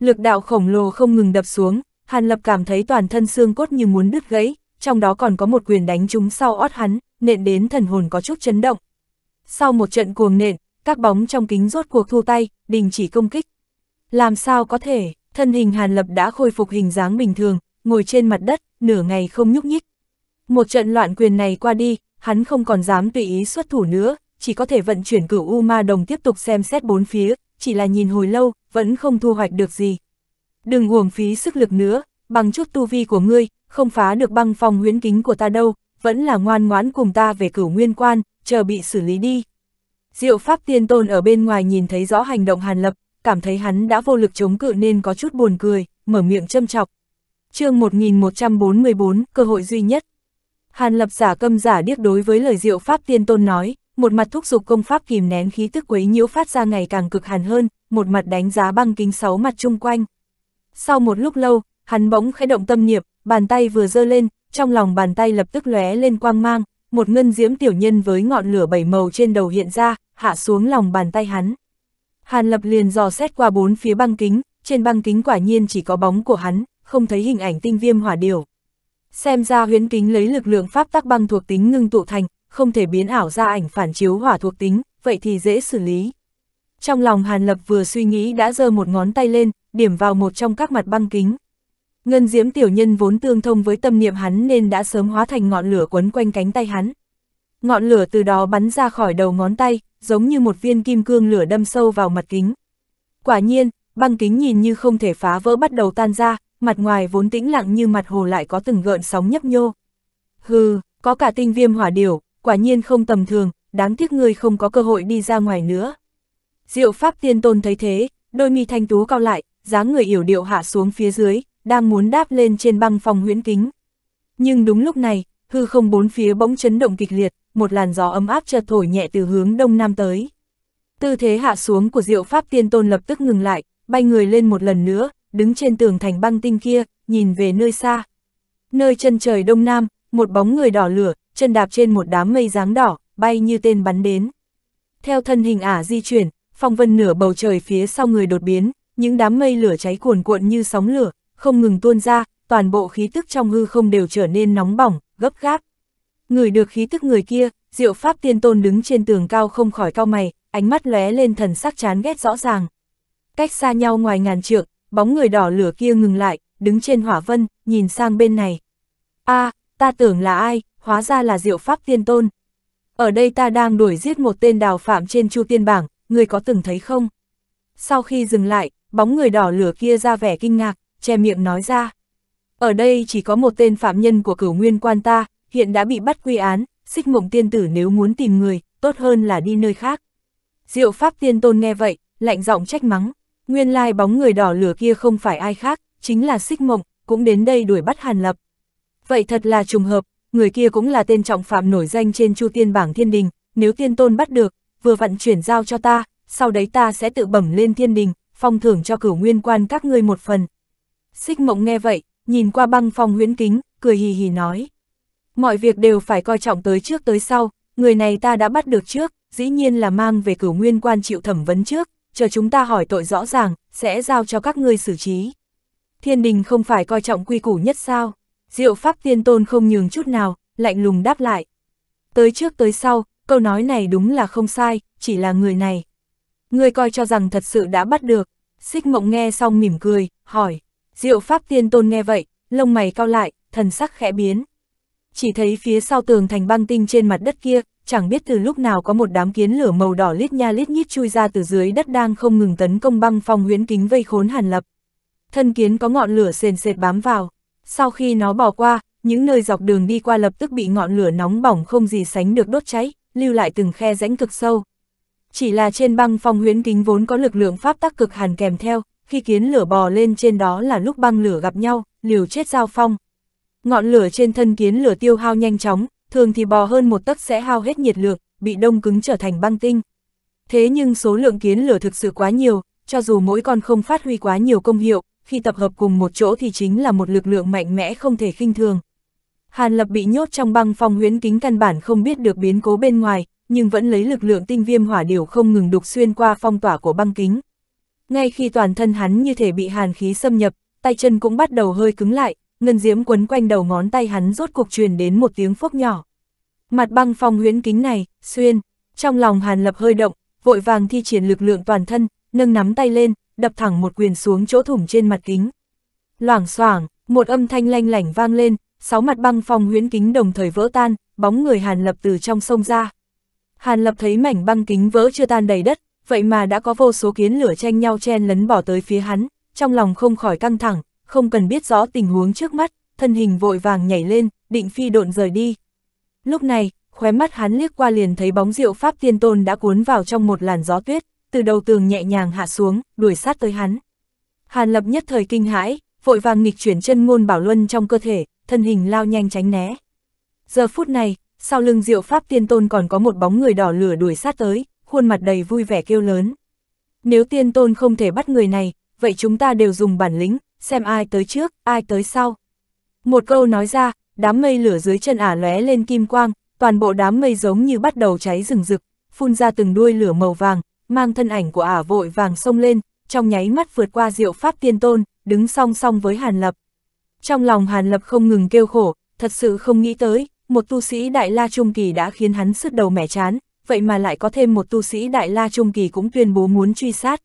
Lực đạo khổng lồ không ngừng đập xuống, Hàn Lập cảm thấy toàn thân xương cốt như muốn đứt gãy, trong đó còn có một quyền đánh trúng sau ót hắn, nện đến thần hồn có chút chấn động, sau một trận cuồng nện, các bóng trong kính rốt cuộc thu tay, đình chỉ công kích. Làm sao có thể, thân hình Hàn Lập đã khôi phục hình dáng bình thường, ngồi trên mặt đất, nửa ngày không nhúc nhích. Một trận loạn quyền này qua đi, hắn không còn dám tùy ý xuất thủ nữa, chỉ có thể vận chuyển cửu U Ma Đồng tiếp tục xem xét bốn phía, chỉ là nhìn hồi lâu, vẫn không thu hoạch được gì. Đừng uổng phí sức lực nữa, bằng chút tu vi của ngươi, không phá được băng phòng huyến kính của ta đâu, vẫn là ngoan ngoãn cùng ta về cửu nguyên quan, chờ bị xử lý đi. Diệu pháp tiên tôn ở bên ngoài nhìn thấy rõ hành động Hàn Lập, cảm thấy hắn đã vô lực chống cự nên có chút buồn cười, mở miệng châm chọc. chương 1144, cơ hội duy nhất. Hàn Lập giả câm giả điếc đối với lời diệu pháp tiên tôn nói, một mặt thúc giục công pháp kìm nén khí tức quấy nhiễu phát ra ngày càng cực hàn hơn, một mặt đánh giá băng kính sáu mặt chung quanh. Sau một lúc lâu, hắn bỗng khẽ động tâm niệm, bàn tay vừa giơ lên, trong lòng bàn tay lập tức lóe lên quang mang, một ngân diễm tiểu nhân với ngọn lửa bảy màu trên đầu hiện ra, hạ xuống lòng bàn tay hắn. Hàn Lập liền dò xét qua bốn phía băng kính, trên băng kính quả nhiên chỉ có bóng của hắn, không thấy hình ảnh tinh viêm hỏa điều. Xem ra huyễn kính lấy lực lượng pháp tắc băng thuộc tính ngưng tụ thành, không thể biến ảo ra ảnh phản chiếu hỏa thuộc tính, vậy thì dễ xử lý. Trong lòng Hàn Lập vừa suy nghĩ đã giơ một ngón tay lên, điểm vào một trong các mặt băng kính. Ngân diễm tiểu nhân vốn tương thông với tâm niệm hắn nên đã sớm hóa thành ngọn lửa quấn quanh cánh tay hắn. Ngọn lửa từ đó bắn ra khỏi đầu ngón tay, giống như một viên kim cương lửa đâm sâu vào mặt kính. Quả nhiên, băng kính nhìn như không thể phá vỡ bắt đầu tan ra, mặt ngoài vốn tĩnh lặng như mặt hồ lại có từng gợn sóng nhấp nhô. Hừ, có cả tinh viêm hỏa điểu, quả nhiên không tầm thường, đáng tiếc ngươi không có cơ hội đi ra ngoài nữa. Diệu pháp tiên tôn thấy thế, đôi mi thanh tú cao lại, dáng người yểu điệu hạ xuống phía dưới, đang muốn đáp lên trên băng phòng huyễn kính. Nhưng đúng lúc này, hư không bốn phía bỗng chấn động kịch liệt, một làn gió ấm áp chợt thổi nhẹ từ hướng đông nam tới. Tư thế hạ xuống của diệu pháp tiên tôn lập tức ngừng lại, bay người lên một lần nữa, đứng trên tường thành băng tinh kia, nhìn về nơi xa. Nơi chân trời đông nam, một bóng người đỏ lửa, chân đạp trên một đám mây dáng đỏ, bay như tên bắn đến. Theo thân hình ả di chuyển, phong vân nửa bầu trời phía sau người đột biến, những đám mây lửa cháy cuồn cuộn như sóng lửa, không ngừng tuôn ra, toàn bộ khí tức trong hư không đều trở nên nóng bỏng, gấp gáp. Người được khí tức người kia, diệu pháp tiên tôn đứng trên tường cao không khỏi cao mày, ánh mắt lóe lên thần sắc chán ghét rõ ràng. Cách xa nhau ngoài ngàn trượng, bóng người đỏ lửa kia ngừng lại, đứng trên hỏa vân, nhìn sang bên này. a à, ta tưởng là ai, hóa ra là diệu pháp tiên tôn. Ở đây ta đang đuổi giết một tên đào phạm trên chu tiên bảng, người có từng thấy không? Sau khi dừng lại, bóng người đỏ lửa kia ra vẻ kinh ngạc che miệng nói ra. Ở đây chỉ có một tên phạm nhân của cửu nguyên quan ta, hiện đã bị bắt quy án, xích mộng tiên tử nếu muốn tìm người, tốt hơn là đi nơi khác. Diệu pháp tiên tôn nghe vậy, lạnh giọng trách mắng, nguyên lai bóng người đỏ lửa kia không phải ai khác, chính là xích mộng, cũng đến đây đuổi bắt hàn lập. Vậy thật là trùng hợp, người kia cũng là tên trọng phạm nổi danh trên chu tiên bảng thiên đình, nếu tiên tôn bắt được, vừa vận chuyển giao cho ta, sau đấy ta sẽ tự bẩm lên thiên đình, phong thưởng cho cửu nguyên quan các ngươi một phần, Xích mộng nghe vậy, nhìn qua băng phong huyễn kính, cười hì hì nói. Mọi việc đều phải coi trọng tới trước tới sau, người này ta đã bắt được trước, dĩ nhiên là mang về cửu nguyên quan chịu thẩm vấn trước, chờ chúng ta hỏi tội rõ ràng, sẽ giao cho các ngươi xử trí. Thiên đình không phải coi trọng quy củ nhất sao, diệu pháp tiên tôn không nhường chút nào, lạnh lùng đáp lại. Tới trước tới sau, câu nói này đúng là không sai, chỉ là người này. Người coi cho rằng thật sự đã bắt được, xích mộng nghe xong mỉm cười, hỏi. Diệu Pháp Tiên Tôn nghe vậy, lông mày cao lại, thần sắc khẽ biến. Chỉ thấy phía sau tường thành băng tinh trên mặt đất kia, chẳng biết từ lúc nào có một đám kiến lửa màu đỏ lít nha lít nhít chui ra từ dưới đất đang không ngừng tấn công băng phong huyễn kính vây khốn hàn lập. Thân kiến có ngọn lửa sền sệt bám vào. Sau khi nó bỏ qua, những nơi dọc đường đi qua lập tức bị ngọn lửa nóng bỏng không gì sánh được đốt cháy, lưu lại từng khe rãnh cực sâu. Chỉ là trên băng phong huyễn kính vốn có lực lượng pháp tắc cực hàn kèm theo, khi kiến lửa bò lên trên đó là lúc băng lửa gặp nhau, liều chết giao phong. Ngọn lửa trên thân kiến lửa tiêu hao nhanh chóng, thường thì bò hơn một tấc sẽ hao hết nhiệt lượng, bị đông cứng trở thành băng tinh. Thế nhưng số lượng kiến lửa thực sự quá nhiều, cho dù mỗi con không phát huy quá nhiều công hiệu, khi tập hợp cùng một chỗ thì chính là một lực lượng mạnh mẽ không thể khinh thường. Hàn Lập bị nhốt trong băng phong huyễn kính căn bản không biết được biến cố bên ngoài, nhưng vẫn lấy lực lượng tinh viêm hỏa điều không ngừng đục xuyên qua phong tỏa của băng kính ngay khi toàn thân hắn như thể bị hàn khí xâm nhập, tay chân cũng bắt đầu hơi cứng lại, ngân diễm quấn quanh đầu ngón tay hắn rốt cuộc truyền đến một tiếng phốc nhỏ. Mặt băng phong huyễn kính này, xuyên, trong lòng hàn lập hơi động, vội vàng thi triển lực lượng toàn thân, nâng nắm tay lên, đập thẳng một quyền xuống chỗ thủng trên mặt kính. Loảng xoảng, một âm thanh lanh lảnh vang lên, sáu mặt băng phong huyễn kính đồng thời vỡ tan, bóng người hàn lập từ trong sông ra. Hàn lập thấy mảnh băng kính vỡ chưa tan đầy đất, vậy mà đã có vô số kiến lửa tranh nhau chen lấn bỏ tới phía hắn, trong lòng không khỏi căng thẳng, không cần biết rõ tình huống trước mắt, thân hình vội vàng nhảy lên, định phi độn rời đi. Lúc này, khóe mắt hắn liếc qua liền thấy bóng rượu Pháp Tiên Tôn đã cuốn vào trong một làn gió tuyết, từ đầu tường nhẹ nhàng hạ xuống, đuổi sát tới hắn. Hàn Lập nhất thời kinh hãi, vội vàng nghịch chuyển chân ngôn bảo luân trong cơ thể, thân hình lao nhanh tránh né. Giờ phút này, sau lưng Diệu Pháp Tiên Tôn còn có một bóng người đỏ lửa đuổi sát tới, khuôn mặt đầy vui vẻ kêu lớn. Nếu tiên tôn không thể bắt người này, vậy chúng ta đều dùng bản lĩnh, xem ai tới trước, ai tới sau. Một câu nói ra, đám mây lửa dưới chân ả lóe lên kim quang, toàn bộ đám mây giống như bắt đầu cháy rừng rực, phun ra từng đuôi lửa màu vàng, mang thân ảnh của ả vội vàng sông lên, trong nháy mắt vượt qua diệu pháp tiên tôn, đứng song song với Hàn Lập. Trong lòng Hàn Lập không ngừng kêu khổ, thật sự không nghĩ tới, một tu sĩ đại la trung kỳ đã khiến hắn sứt đầu mẻ chán, vậy mà lại có thêm một tu sĩ Đại La Trung Kỳ cũng tuyên bố muốn truy sát.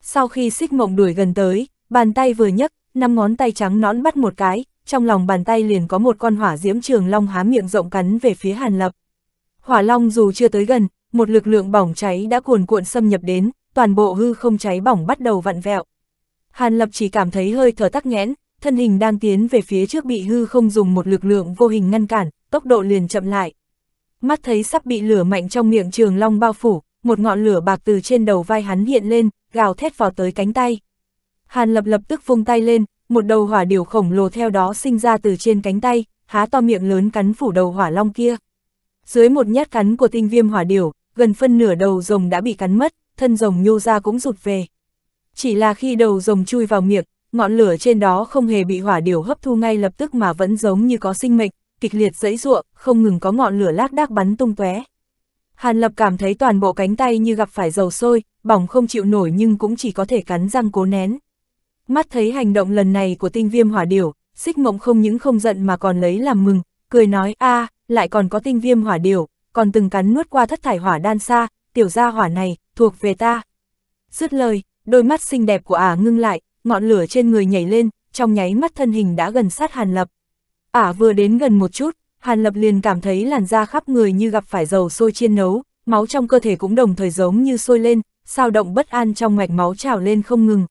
Sau khi xích mộng đuổi gần tới, bàn tay vừa nhấc, năm ngón tay trắng nõn bắt một cái, trong lòng bàn tay liền có một con hỏa diễm trường long há miệng rộng cắn về phía Hàn Lập. Hỏa long dù chưa tới gần, một lực lượng bỏng cháy đã cuồn cuộn xâm nhập đến, toàn bộ hư không cháy bỏng bắt đầu vặn vẹo. Hàn Lập chỉ cảm thấy hơi thở tắc nghẽn, thân hình đang tiến về phía trước bị hư không dùng một lực lượng vô hình ngăn cản, tốc độ liền chậm lại mắt thấy sắp bị lửa mạnh trong miệng trường long bao phủ, một ngọn lửa bạc từ trên đầu vai hắn hiện lên, gào thét vào tới cánh tay. Hàn lập lập tức vung tay lên, một đầu hỏa điều khổng lồ theo đó sinh ra từ trên cánh tay, há to miệng lớn cắn phủ đầu hỏa long kia. Dưới một nhát cắn của tinh viêm hỏa điều, gần phân nửa đầu rồng đã bị cắn mất, thân rồng nhô ra cũng rụt về. Chỉ là khi đầu rồng chui vào miệng, ngọn lửa trên đó không hề bị hỏa điều hấp thu ngay lập tức mà vẫn giống như có sinh mệnh, kịch liệt dẫy ruộng, không ngừng có ngọn lửa lác đác bắn tung tóe. Hàn Lập cảm thấy toàn bộ cánh tay như gặp phải dầu sôi, bỏng không chịu nổi nhưng cũng chỉ có thể cắn răng cố nén. Mắt thấy hành động lần này của tinh viêm hỏa điểu, xích mộng không những không giận mà còn lấy làm mừng, cười nói a à, lại còn có tinh viêm hỏa điểu, còn từng cắn nuốt qua thất thải hỏa đan xa, tiểu gia hỏa này, thuộc về ta. Dứt lời, đôi mắt xinh đẹp của ả à ngưng lại, ngọn lửa trên người nhảy lên, trong nháy mắt thân hình đã gần sát Hàn Lập. Ả à, vừa đến gần một chút, Hàn Lập liền cảm thấy làn da khắp người như gặp phải dầu sôi chiên nấu, máu trong cơ thể cũng đồng thời giống như sôi lên, sao động bất an trong mạch máu trào lên không ngừng.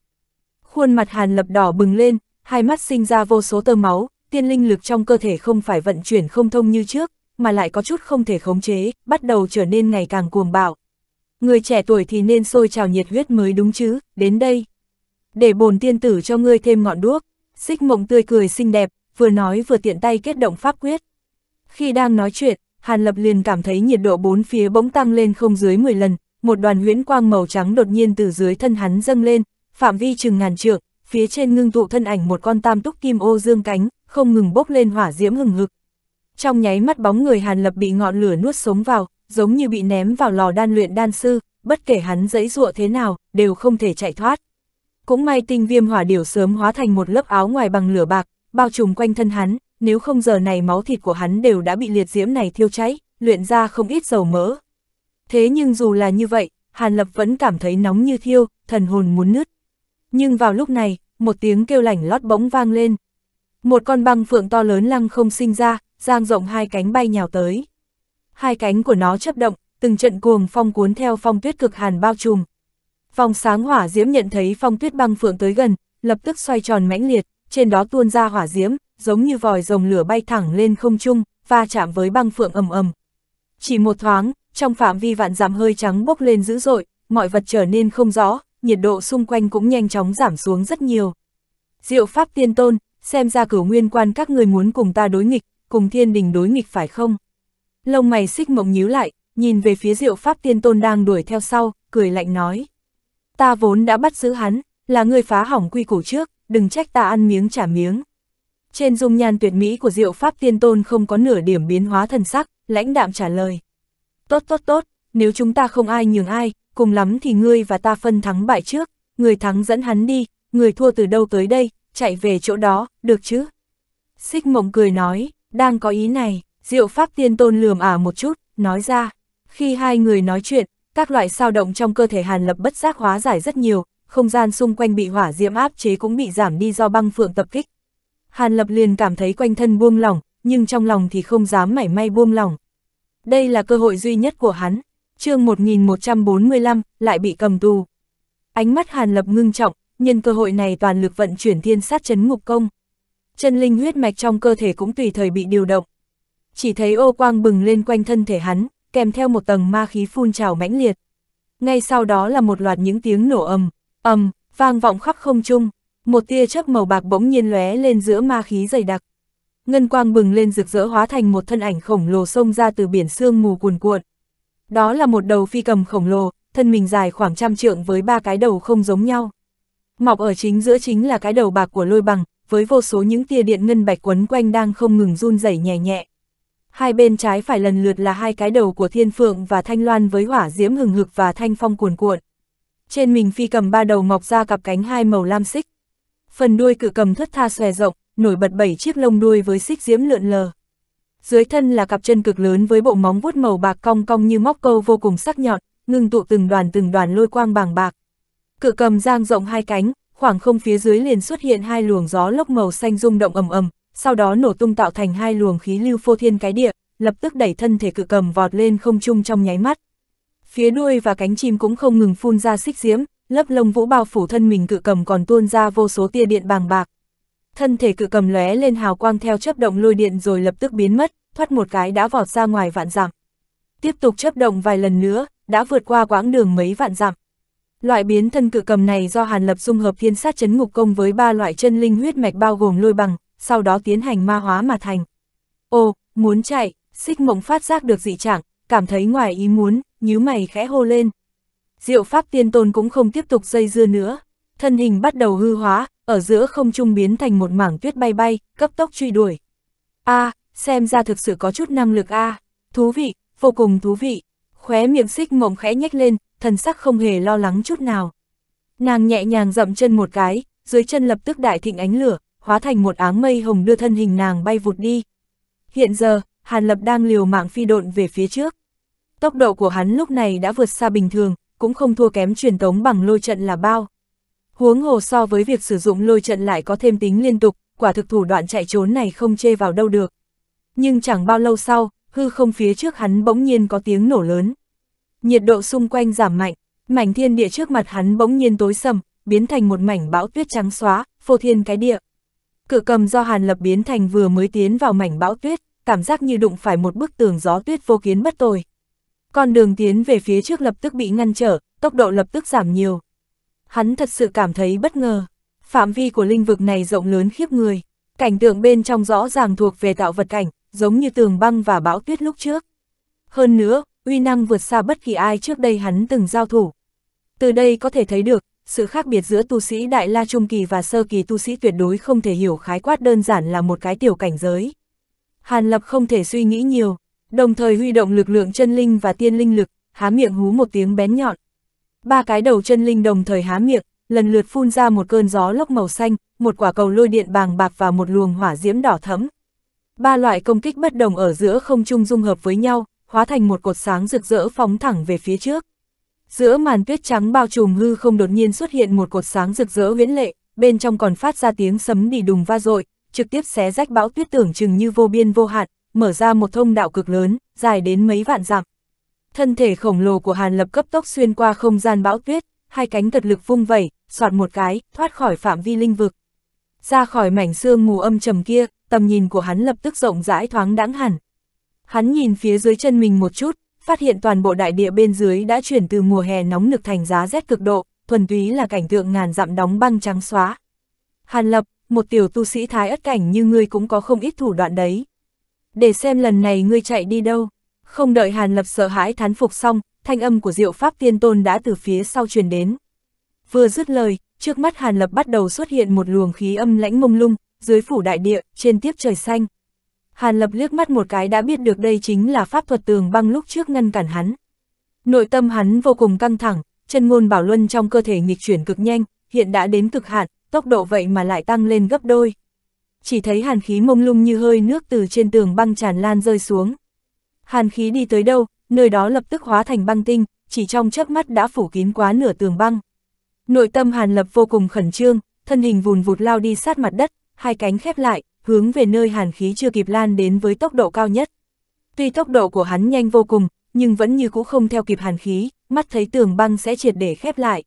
Khuôn mặt Hàn Lập đỏ bừng lên, hai mắt sinh ra vô số tơ máu, tiên linh lực trong cơ thể không phải vận chuyển không thông như trước, mà lại có chút không thể khống chế, bắt đầu trở nên ngày càng cuồng bạo. Người trẻ tuổi thì nên sôi trào nhiệt huyết mới đúng chứ, đến đây. Để bồn tiên tử cho ngươi thêm ngọn đuốc, xích mộng tươi cười xinh đẹp, vừa nói vừa tiện tay kết động pháp quyết. Khi đang nói chuyện, Hàn Lập liền cảm thấy nhiệt độ bốn phía bỗng tăng lên không dưới 10 lần, một đoàn huyễn quang màu trắng đột nhiên từ dưới thân hắn dâng lên, phạm vi chừng ngàn trượng, phía trên ngưng tụ thân ảnh một con tam túc kim ô dương cánh, không ngừng bốc lên hỏa diễm hừng hực. Trong nháy mắt bóng người Hàn Lập bị ngọn lửa nuốt sống vào, giống như bị ném vào lò đan luyện đan sư, bất kể hắn giãy dụa thế nào, đều không thể chạy thoát. Cũng may tinh viêm hỏa điểu sớm hóa thành một lớp áo ngoài bằng lửa bạc, bao trùm quanh thân hắn, nếu không giờ này máu thịt của hắn đều đã bị liệt diễm này thiêu cháy, luyện ra không ít dầu mỡ. Thế nhưng dù là như vậy, Hàn Lập vẫn cảm thấy nóng như thiêu, thần hồn muốn nứt. Nhưng vào lúc này, một tiếng kêu lảnh lót bỗng vang lên. Một con băng phượng to lớn lăng không sinh ra, giang rộng hai cánh bay nhào tới. Hai cánh của nó chấp động, từng trận cuồng phong cuốn theo phong tuyết cực hàn bao trùm. Phong sáng hỏa diễm nhận thấy phong tuyết băng phượng tới gần, lập tức xoay tròn mãnh liệt, trên đó tuôn ra hỏa diễm, giống như vòi rồng lửa bay thẳng lên không trung, va chạm với băng phượng ầm ầm. Chỉ một thoáng, trong phạm vi vạn dặm hơi trắng bốc lên dữ dội, mọi vật trở nên không rõ, nhiệt độ xung quanh cũng nhanh chóng giảm xuống rất nhiều. Diệu pháp tiên tôn, xem ra cửu nguyên quan các người muốn cùng ta đối nghịch, cùng thiên đình đối nghịch phải không? Lông mày xích mộng nhíu lại, nhìn về phía diệu pháp tiên tôn đang đuổi theo sau, cười lạnh nói. Ta vốn đã bắt giữ hắn, là người phá hỏng quy củ trước, đừng trách ta ăn miếng trả miếng. Trên dung nhan tuyệt mỹ của diệu pháp tiên tôn không có nửa điểm biến hóa thần sắc, lãnh đạm trả lời. Tốt tốt tốt, nếu chúng ta không ai nhường ai, cùng lắm thì ngươi và ta phân thắng bại trước, người thắng dẫn hắn đi, người thua từ đâu tới đây, chạy về chỗ đó, được chứ? Xích mộng cười nói, đang có ý này, diệu pháp tiên tôn lườm ả một chút, nói ra. Khi hai người nói chuyện, các loại sao động trong cơ thể Hàn Lập bất giác hóa giải rất nhiều, không gian xung quanh bị hỏa diễm áp chế cũng bị giảm đi do băng phượng tập kích. Hàn Lập liền cảm thấy quanh thân buông lỏng, nhưng trong lòng thì không dám mảy may buông lỏng. Đây là cơ hội duy nhất của hắn. chương 1145, lại bị cầm tù. Ánh mắt Hàn Lập ngưng trọng, nhân cơ hội này toàn lực vận chuyển thiên sát chấn ngục công. Chân linh huyết mạch trong cơ thể cũng tùy thời bị điều động. Chỉ thấy ô quang bừng lên quanh thân thể hắn, kèm theo một tầng ma khí phun trào mãnh liệt. Ngay sau đó là một loạt những tiếng nổ ầm, ầm, um, vang vọng khắp không trung, một tia chớp màu bạc bỗng nhiên lóe lên giữa ma khí dày đặc. Ngân quang bừng lên rực rỡ hóa thành một thân ảnh khổng lồ xông ra từ biển sương mù cuồn cuộn. Đó là một đầu phi cầm khổng lồ, thân mình dài khoảng trăm trượng với ba cái đầu không giống nhau. Mọc ở chính giữa chính là cái đầu bạc của lôi bằng, với vô số những tia điện ngân bạch quấn quanh đang không ngừng run rẩy nhẹ nhẹ. Hai bên trái phải lần lượt là hai cái đầu của thiên phượng và thanh loan với hỏa diễm hừng hực và thanh phong cuồn cuộn. Trên mình phi cầm ba đầu mọc ra cặp cánh hai màu lam xích. Phần đuôi cự cầm thất tha xòe rộng, nổi bật bảy chiếc lông đuôi với xích diễm lượn lờ. Dưới thân là cặp chân cực lớn với bộ móng vuốt màu bạc cong cong như móc câu vô cùng sắc nhọn, ngưng tụ từng đoàn từng đoàn lôi quang bàng bạc. Cự cầm giang rộng hai cánh, khoảng không phía dưới liền xuất hiện hai luồng gió lốc màu xanh rung động ầm ầm, sau đó nổ tung tạo thành hai luồng khí lưu phô thiên cái địa, lập tức đẩy thân thể cự cầm vọt lên không trung trong nháy mắt phía đuôi và cánh chim cũng không ngừng phun ra xích diễm, lớp lông vũ bao phủ thân mình cự cầm còn tuôn ra vô số tia điện bàng bạc. Thân thể cự cầm lóe lên hào quang theo chấp động lôi điện rồi lập tức biến mất, thoát một cái đã vọt ra ngoài vạn dặm. Tiếp tục chấp động vài lần nữa, đã vượt qua quãng đường mấy vạn dặm. Loại biến thân cự cầm này do Hàn Lập dung hợp thiên sát chấn ngục công với ba loại chân linh huyết mạch bao gồm lôi bằng, sau đó tiến hành ma hóa mà thành. Ô, muốn chạy, xích mộng phát giác được dị trạng, cảm thấy ngoài ý muốn, nhíu mày khẽ hô lên. Diệu pháp tiên tôn cũng không tiếp tục dây dưa nữa, thân hình bắt đầu hư hóa, ở giữa không trung biến thành một mảng tuyết bay bay, cấp tốc truy đuổi. A, à, xem ra thực sự có chút năng lực a, à. thú vị, vô cùng thú vị. Khóe miệng xích mộng khẽ nhếch lên, thần sắc không hề lo lắng chút nào. Nàng nhẹ nhàng dậm chân một cái, dưới chân lập tức đại thịnh ánh lửa, hóa thành một áng mây hồng đưa thân hình nàng bay vụt đi. Hiện giờ, Hàn Lập đang liều mạng phi độn về phía trước tốc độ của hắn lúc này đã vượt xa bình thường, cũng không thua kém truyền tống bằng lôi trận là bao. Huống hồ so với việc sử dụng lôi trận lại có thêm tính liên tục, quả thực thủ đoạn chạy trốn này không chê vào đâu được. Nhưng chẳng bao lâu sau, hư không phía trước hắn bỗng nhiên có tiếng nổ lớn. Nhiệt độ xung quanh giảm mạnh, mảnh thiên địa trước mặt hắn bỗng nhiên tối sầm, biến thành một mảnh bão tuyết trắng xóa, phô thiên cái địa. Cự cầm do Hàn Lập biến thành vừa mới tiến vào mảnh bão tuyết, cảm giác như đụng phải một bức tường gió tuyết vô kiến bất tồi con đường tiến về phía trước lập tức bị ngăn trở, tốc độ lập tức giảm nhiều. Hắn thật sự cảm thấy bất ngờ, phạm vi của linh vực này rộng lớn khiếp người, cảnh tượng bên trong rõ ràng thuộc về tạo vật cảnh, giống như tường băng và bão tuyết lúc trước. Hơn nữa, uy năng vượt xa bất kỳ ai trước đây hắn từng giao thủ. Từ đây có thể thấy được, sự khác biệt giữa tu sĩ Đại La Trung Kỳ và Sơ Kỳ tu sĩ tuyệt đối không thể hiểu khái quát đơn giản là một cái tiểu cảnh giới. Hàn Lập không thể suy nghĩ nhiều, đồng thời huy động lực lượng chân linh và tiên linh lực, há miệng hú một tiếng bén nhọn. Ba cái đầu chân linh đồng thời há miệng, lần lượt phun ra một cơn gió lốc màu xanh, một quả cầu lôi điện bàng bạc và một luồng hỏa diễm đỏ thẫm. Ba loại công kích bất đồng ở giữa không trung dung hợp với nhau, hóa thành một cột sáng rực rỡ phóng thẳng về phía trước. Giữa màn tuyết trắng bao trùm hư không đột nhiên xuất hiện một cột sáng rực rỡ huyễn lệ, bên trong còn phát ra tiếng sấm đi đùng va rội, trực tiếp xé rách bão tuyết tưởng chừng như vô biên vô hạn, mở ra một thông đạo cực lớn, dài đến mấy vạn dặm. Thân thể khổng lồ của Hàn Lập cấp tốc xuyên qua không gian bão tuyết, hai cánh thật lực vung vẩy, soạt một cái, thoát khỏi phạm vi linh vực. Ra khỏi mảnh xương mù âm trầm kia, tầm nhìn của hắn lập tức rộng rãi thoáng đãng hẳn. Hắn nhìn phía dưới chân mình một chút, phát hiện toàn bộ đại địa bên dưới đã chuyển từ mùa hè nóng nực thành giá rét cực độ, thuần túy là cảnh tượng ngàn dặm đóng băng trắng xóa. Hàn Lập, một tiểu tu sĩ thái ất cảnh như ngươi cũng có không ít thủ đoạn đấy để xem lần này ngươi chạy đi đâu. Không đợi Hàn Lập sợ hãi thán phục xong, thanh âm của diệu pháp tiên tôn đã từ phía sau truyền đến. Vừa dứt lời, trước mắt Hàn Lập bắt đầu xuất hiện một luồng khí âm lãnh mông lung, dưới phủ đại địa, trên tiếp trời xanh. Hàn Lập liếc mắt một cái đã biết được đây chính là pháp thuật tường băng lúc trước ngăn cản hắn. Nội tâm hắn vô cùng căng thẳng, chân ngôn bảo luân trong cơ thể nghịch chuyển cực nhanh, hiện đã đến cực hạn, tốc độ vậy mà lại tăng lên gấp đôi chỉ thấy hàn khí mông lung như hơi nước từ trên tường băng tràn lan rơi xuống. Hàn khí đi tới đâu, nơi đó lập tức hóa thành băng tinh, chỉ trong chớp mắt đã phủ kín quá nửa tường băng. Nội tâm Hàn Lập vô cùng khẩn trương, thân hình vùn vụt lao đi sát mặt đất, hai cánh khép lại, hướng về nơi hàn khí chưa kịp lan đến với tốc độ cao nhất. Tuy tốc độ của hắn nhanh vô cùng, nhưng vẫn như cũ không theo kịp hàn khí, mắt thấy tường băng sẽ triệt để khép lại.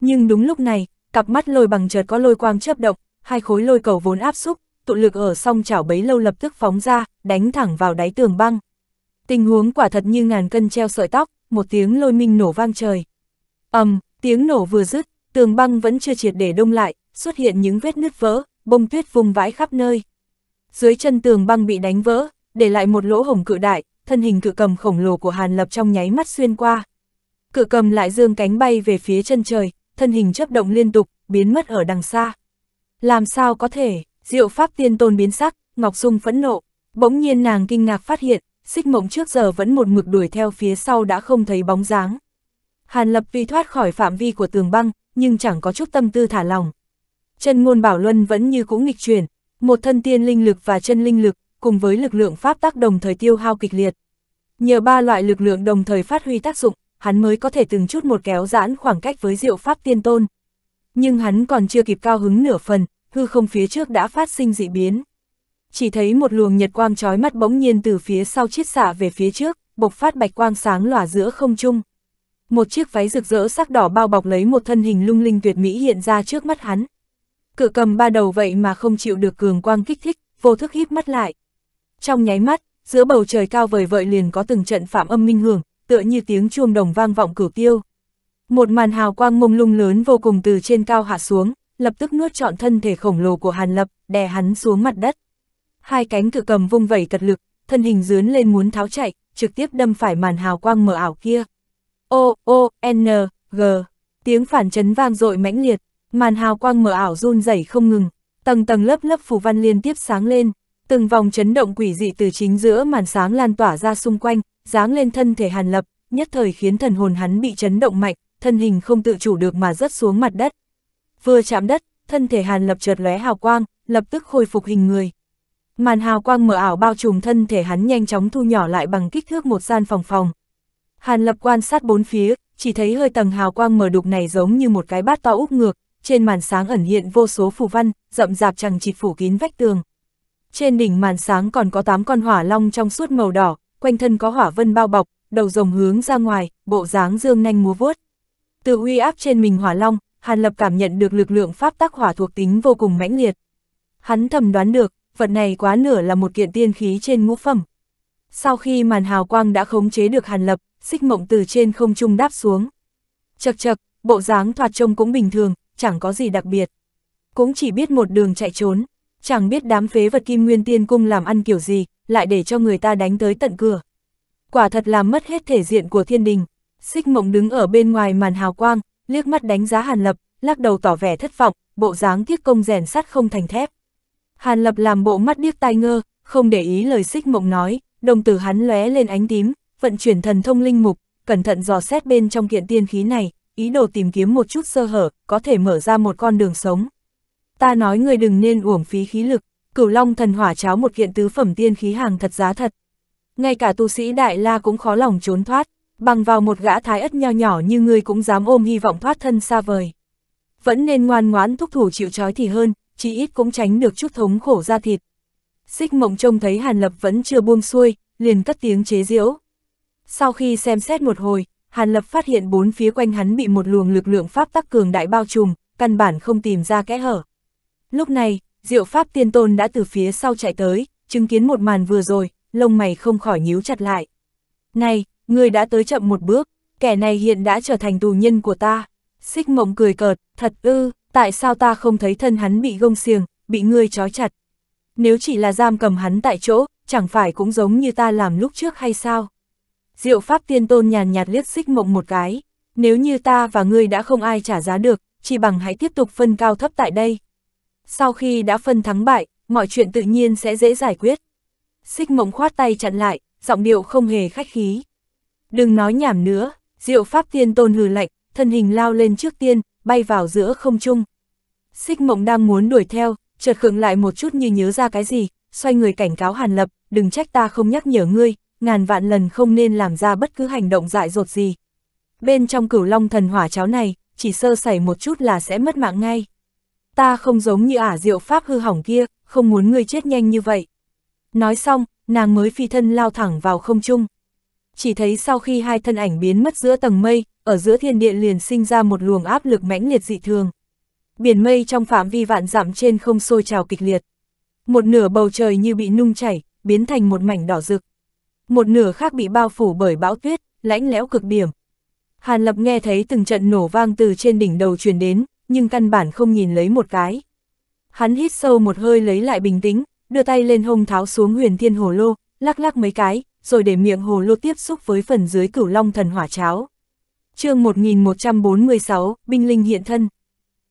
Nhưng đúng lúc này, cặp mắt lôi bằng chợt có lôi quang chớp động, hai khối lôi cầu vốn áp xúc, tụ lực ở song chảo bấy lâu lập tức phóng ra, đánh thẳng vào đáy tường băng. Tình huống quả thật như ngàn cân treo sợi tóc, một tiếng lôi minh nổ vang trời. ầm, um, tiếng nổ vừa dứt, tường băng vẫn chưa triệt để đông lại, xuất hiện những vết nứt vỡ, bông tuyết vùng vãi khắp nơi. Dưới chân tường băng bị đánh vỡ, để lại một lỗ hổng cự đại, thân hình cự cầm khổng lồ của Hàn Lập trong nháy mắt xuyên qua. Cự cầm lại dương cánh bay về phía chân trời, thân hình chấp động liên tục, biến mất ở đằng xa. Làm sao có thể, diệu pháp tiên tôn biến sắc, Ngọc Dung phẫn nộ. Bỗng nhiên nàng kinh ngạc phát hiện, xích mộng trước giờ vẫn một mực đuổi theo phía sau đã không thấy bóng dáng. Hàn lập vì thoát khỏi phạm vi của tường băng, nhưng chẳng có chút tâm tư thả lòng. Chân ngôn bảo luân vẫn như cũ nghịch chuyển, một thân tiên linh lực và chân linh lực, cùng với lực lượng pháp tác đồng thời tiêu hao kịch liệt. Nhờ ba loại lực lượng đồng thời phát huy tác dụng, hắn mới có thể từng chút một kéo giãn khoảng cách với diệu pháp tiên tôn nhưng hắn còn chưa kịp cao hứng nửa phần, hư không phía trước đã phát sinh dị biến. Chỉ thấy một luồng nhật quang trói mắt bỗng nhiên từ phía sau chiết xạ về phía trước, bộc phát bạch quang sáng lòa giữa không trung. Một chiếc váy rực rỡ sắc đỏ bao bọc lấy một thân hình lung linh tuyệt mỹ hiện ra trước mắt hắn. Cự cầm ba đầu vậy mà không chịu được cường quang kích thích, vô thức híp mắt lại. Trong nháy mắt, giữa bầu trời cao vời vợi liền có từng trận phạm âm minh hưởng, tựa như tiếng chuông đồng vang vọng cửu tiêu. Một màn hào quang mông lung lớn vô cùng từ trên cao hạ xuống, lập tức nuốt trọn thân thể khổng lồ của Hàn Lập, đè hắn xuống mặt đất. Hai cánh cự cầm vung vẩy cật lực, thân hình dướn lên muốn tháo chạy, trực tiếp đâm phải màn hào quang mờ ảo kia. O, O, N, G. Tiếng phản chấn vang dội mãnh liệt, màn hào quang mờ ảo run rẩy không ngừng, tầng tầng lớp lớp phù văn liên tiếp sáng lên, từng vòng chấn động quỷ dị từ chính giữa màn sáng lan tỏa ra xung quanh, giáng lên thân thể Hàn Lập, nhất thời khiến thần hồn hắn bị chấn động mạnh, thân hình không tự chủ được mà rớt xuống mặt đất. Vừa chạm đất, thân thể Hàn Lập chợt lóe hào quang, lập tức khôi phục hình người. Màn hào quang mờ ảo bao trùm thân thể hắn nhanh chóng thu nhỏ lại bằng kích thước một gian phòng phòng. Hàn Lập quan sát bốn phía, chỉ thấy hơi tầng hào quang mờ đục này giống như một cái bát to úp ngược, trên màn sáng ẩn hiện vô số phù văn, rậm rạp chẳng chịt phủ kín vách tường. Trên đỉnh màn sáng còn có tám con hỏa long trong suốt màu đỏ, quanh thân có hỏa vân bao bọc, đầu rồng hướng ra ngoài, bộ dáng dương nhanh múa vuốt. Từ uy áp trên mình hỏa long, Hàn Lập cảm nhận được lực lượng pháp tác hỏa thuộc tính vô cùng mãnh liệt. Hắn thầm đoán được, vật này quá nửa là một kiện tiên khí trên ngũ phẩm. Sau khi màn hào quang đã khống chế được Hàn Lập, xích mộng từ trên không trung đáp xuống. Chật chật, bộ dáng thoạt trông cũng bình thường, chẳng có gì đặc biệt. Cũng chỉ biết một đường chạy trốn, chẳng biết đám phế vật kim nguyên tiên cung làm ăn kiểu gì, lại để cho người ta đánh tới tận cửa. Quả thật làm mất hết thể diện của thiên đình, Xích mộng đứng ở bên ngoài màn hào quang, liếc mắt đánh giá Hàn Lập, lắc đầu tỏ vẻ thất vọng, bộ dáng tiếc công rèn sắt không thành thép. Hàn Lập làm bộ mắt điếc tai ngơ, không để ý lời xích mộng nói, đồng tử hắn lóe lên ánh tím, vận chuyển thần thông linh mục, cẩn thận dò xét bên trong kiện tiên khí này, ý đồ tìm kiếm một chút sơ hở, có thể mở ra một con đường sống. Ta nói người đừng nên uổng phí khí lực, cửu long thần hỏa cháo một kiện tứ phẩm tiên khí hàng thật giá thật. Ngay cả tu sĩ Đại La cũng khó lòng trốn thoát, bằng vào một gã thái ất nho nhỏ như ngươi cũng dám ôm hy vọng thoát thân xa vời. Vẫn nên ngoan ngoãn thúc thủ chịu trói thì hơn, chỉ ít cũng tránh được chút thống khổ ra thịt. Xích mộng trông thấy Hàn Lập vẫn chưa buông xuôi, liền cất tiếng chế giễu. Sau khi xem xét một hồi, Hàn Lập phát hiện bốn phía quanh hắn bị một luồng lực lượng pháp tắc cường đại bao trùm, căn bản không tìm ra kẽ hở. Lúc này, Diệu Pháp Tiên Tôn đã từ phía sau chạy tới, chứng kiến một màn vừa rồi, lông mày không khỏi nhíu chặt lại. Này, Ngươi đã tới chậm một bước, kẻ này hiện đã trở thành tù nhân của ta. Xích mộng cười cợt, thật ư, tại sao ta không thấy thân hắn bị gông xiềng, bị ngươi trói chặt. Nếu chỉ là giam cầm hắn tại chỗ, chẳng phải cũng giống như ta làm lúc trước hay sao? Diệu pháp tiên tôn nhàn nhạt liếc xích mộng một cái, nếu như ta và ngươi đã không ai trả giá được, chỉ bằng hãy tiếp tục phân cao thấp tại đây. Sau khi đã phân thắng bại, mọi chuyện tự nhiên sẽ dễ giải quyết. Xích mộng khoát tay chặn lại, giọng điệu không hề khách khí. Đừng nói nhảm nữa, diệu pháp tiên tôn hừ lạnh, thân hình lao lên trước tiên, bay vào giữa không trung. Xích mộng đang muốn đuổi theo, chợt khựng lại một chút như nhớ ra cái gì, xoay người cảnh cáo Hàn Lập, đừng trách ta không nhắc nhở ngươi, ngàn vạn lần không nên làm ra bất cứ hành động dại dột gì. Bên trong cửu long thần hỏa cháo này, chỉ sơ sẩy một chút là sẽ mất mạng ngay. Ta không giống như ả diệu pháp hư hỏng kia, không muốn ngươi chết nhanh như vậy. Nói xong, nàng mới phi thân lao thẳng vào không trung chỉ thấy sau khi hai thân ảnh biến mất giữa tầng mây, ở giữa thiên địa liền sinh ra một luồng áp lực mãnh liệt dị thường. Biển mây trong phạm vi vạn dặm trên không sôi trào kịch liệt. Một nửa bầu trời như bị nung chảy, biến thành một mảnh đỏ rực. Một nửa khác bị bao phủ bởi bão tuyết, lãnh lẽo cực điểm. Hàn Lập nghe thấy từng trận nổ vang từ trên đỉnh đầu truyền đến, nhưng căn bản không nhìn lấy một cái. Hắn hít sâu một hơi lấy lại bình tĩnh, đưa tay lên hông tháo xuống huyền thiên hồ lô, lắc lắc mấy cái, rồi để miệng hồ lô tiếp xúc với phần dưới cửu long thần hỏa cháo. chương 1146, binh linh hiện thân.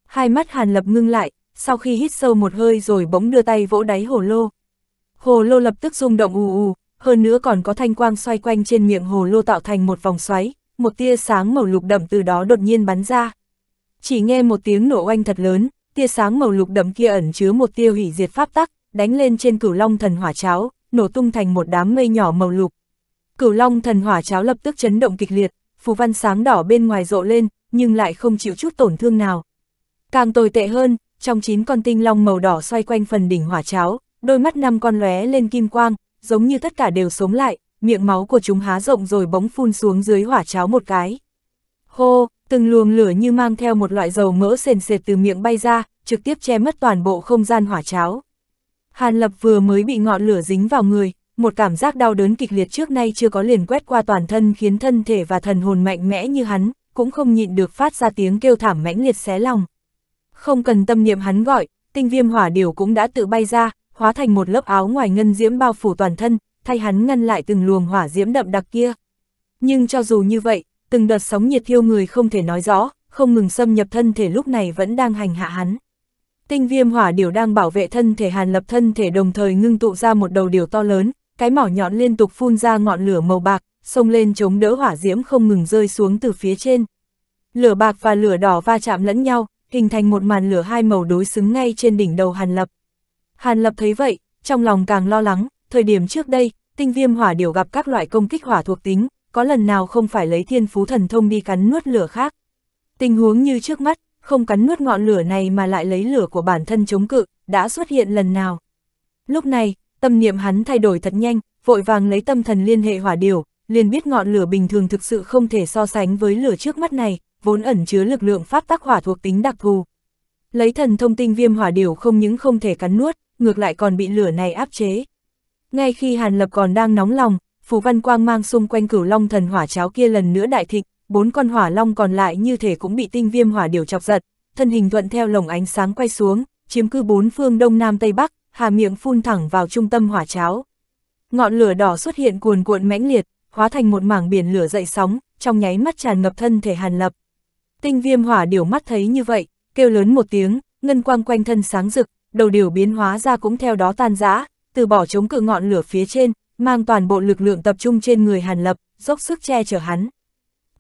Hai mắt Hàn Lập ngưng lại, sau khi hít sâu một hơi rồi bỗng đưa tay vỗ đáy hồ lô. Hồ lô lập tức rung động ù ù, hơn nữa còn có thanh quang xoay quanh trên miệng hồ lô tạo thành một vòng xoáy, một tia sáng màu lục đậm từ đó đột nhiên bắn ra. Chỉ nghe một tiếng nổ oanh thật lớn, tia sáng màu lục đậm kia ẩn chứa một tia hủy diệt pháp tắc, đánh lên trên cửu long thần hỏa cháo, nổ tung thành một đám mây nhỏ màu lục. Cửu Long thần hỏa cháo lập tức chấn động kịch liệt, phù văn sáng đỏ bên ngoài rộ lên, nhưng lại không chịu chút tổn thương nào. Càng tồi tệ hơn, trong chín con tinh long màu đỏ xoay quanh phần đỉnh hỏa cháo, đôi mắt năm con lóe lên kim quang, giống như tất cả đều sống lại, miệng máu của chúng há rộng rồi bóng phun xuống dưới hỏa cháo một cái. Hô, từng luồng lửa như mang theo một loại dầu mỡ sền sệt từ miệng bay ra, trực tiếp che mất toàn bộ không gian hỏa cháo. Hàn Lập vừa mới bị ngọn lửa dính vào người, một cảm giác đau đớn kịch liệt trước nay chưa có liền quét qua toàn thân khiến thân thể và thần hồn mạnh mẽ như hắn, cũng không nhịn được phát ra tiếng kêu thảm mãnh liệt xé lòng. Không cần tâm niệm hắn gọi, tinh viêm hỏa điều cũng đã tự bay ra, hóa thành một lớp áo ngoài ngân diễm bao phủ toàn thân, thay hắn ngăn lại từng luồng hỏa diễm đậm đặc kia. Nhưng cho dù như vậy, từng đợt sóng nhiệt thiêu người không thể nói rõ, không ngừng xâm nhập thân thể lúc này vẫn đang hành hạ hắn. Tinh viêm hỏa điểu đang bảo vệ thân thể hàn lập thân thể đồng thời ngưng tụ ra một đầu điểu to lớn, cái mỏ nhọn liên tục phun ra ngọn lửa màu bạc, xông lên chống đỡ hỏa diễm không ngừng rơi xuống từ phía trên. Lửa bạc và lửa đỏ va chạm lẫn nhau, hình thành một màn lửa hai màu đối xứng ngay trên đỉnh đầu Hàn Lập. Hàn Lập thấy vậy, trong lòng càng lo lắng, thời điểm trước đây, tinh viêm hỏa điều gặp các loại công kích hỏa thuộc tính, có lần nào không phải lấy thiên phú thần thông đi cắn nuốt lửa khác. Tình huống như trước mắt, không cắn nuốt ngọn lửa này mà lại lấy lửa của bản thân chống cự, đã xuất hiện lần nào. Lúc này, tâm niệm hắn thay đổi thật nhanh, vội vàng lấy tâm thần liên hệ hỏa điều, liền biết ngọn lửa bình thường thực sự không thể so sánh với lửa trước mắt này, vốn ẩn chứa lực lượng pháp tác hỏa thuộc tính đặc thù. Lấy thần thông tinh viêm hỏa điều không những không thể cắn nuốt, ngược lại còn bị lửa này áp chế. Ngay khi Hàn Lập còn đang nóng lòng, phù văn quang mang xung quanh cửu long thần hỏa cháo kia lần nữa đại thịnh, bốn con hỏa long còn lại như thể cũng bị tinh viêm hỏa điều chọc giật, thân hình thuận theo lồng ánh sáng quay xuống, chiếm cứ bốn phương đông nam tây bắc, hà miệng phun thẳng vào trung tâm hỏa cháo. Ngọn lửa đỏ xuất hiện cuồn cuộn mãnh liệt, hóa thành một mảng biển lửa dậy sóng, trong nháy mắt tràn ngập thân thể Hàn Lập. Tinh viêm hỏa điều mắt thấy như vậy, kêu lớn một tiếng, ngân quang quanh thân sáng rực, đầu điều biến hóa ra cũng theo đó tan rã, từ bỏ chống cự ngọn lửa phía trên, mang toàn bộ lực lượng tập trung trên người Hàn Lập, dốc sức che chở hắn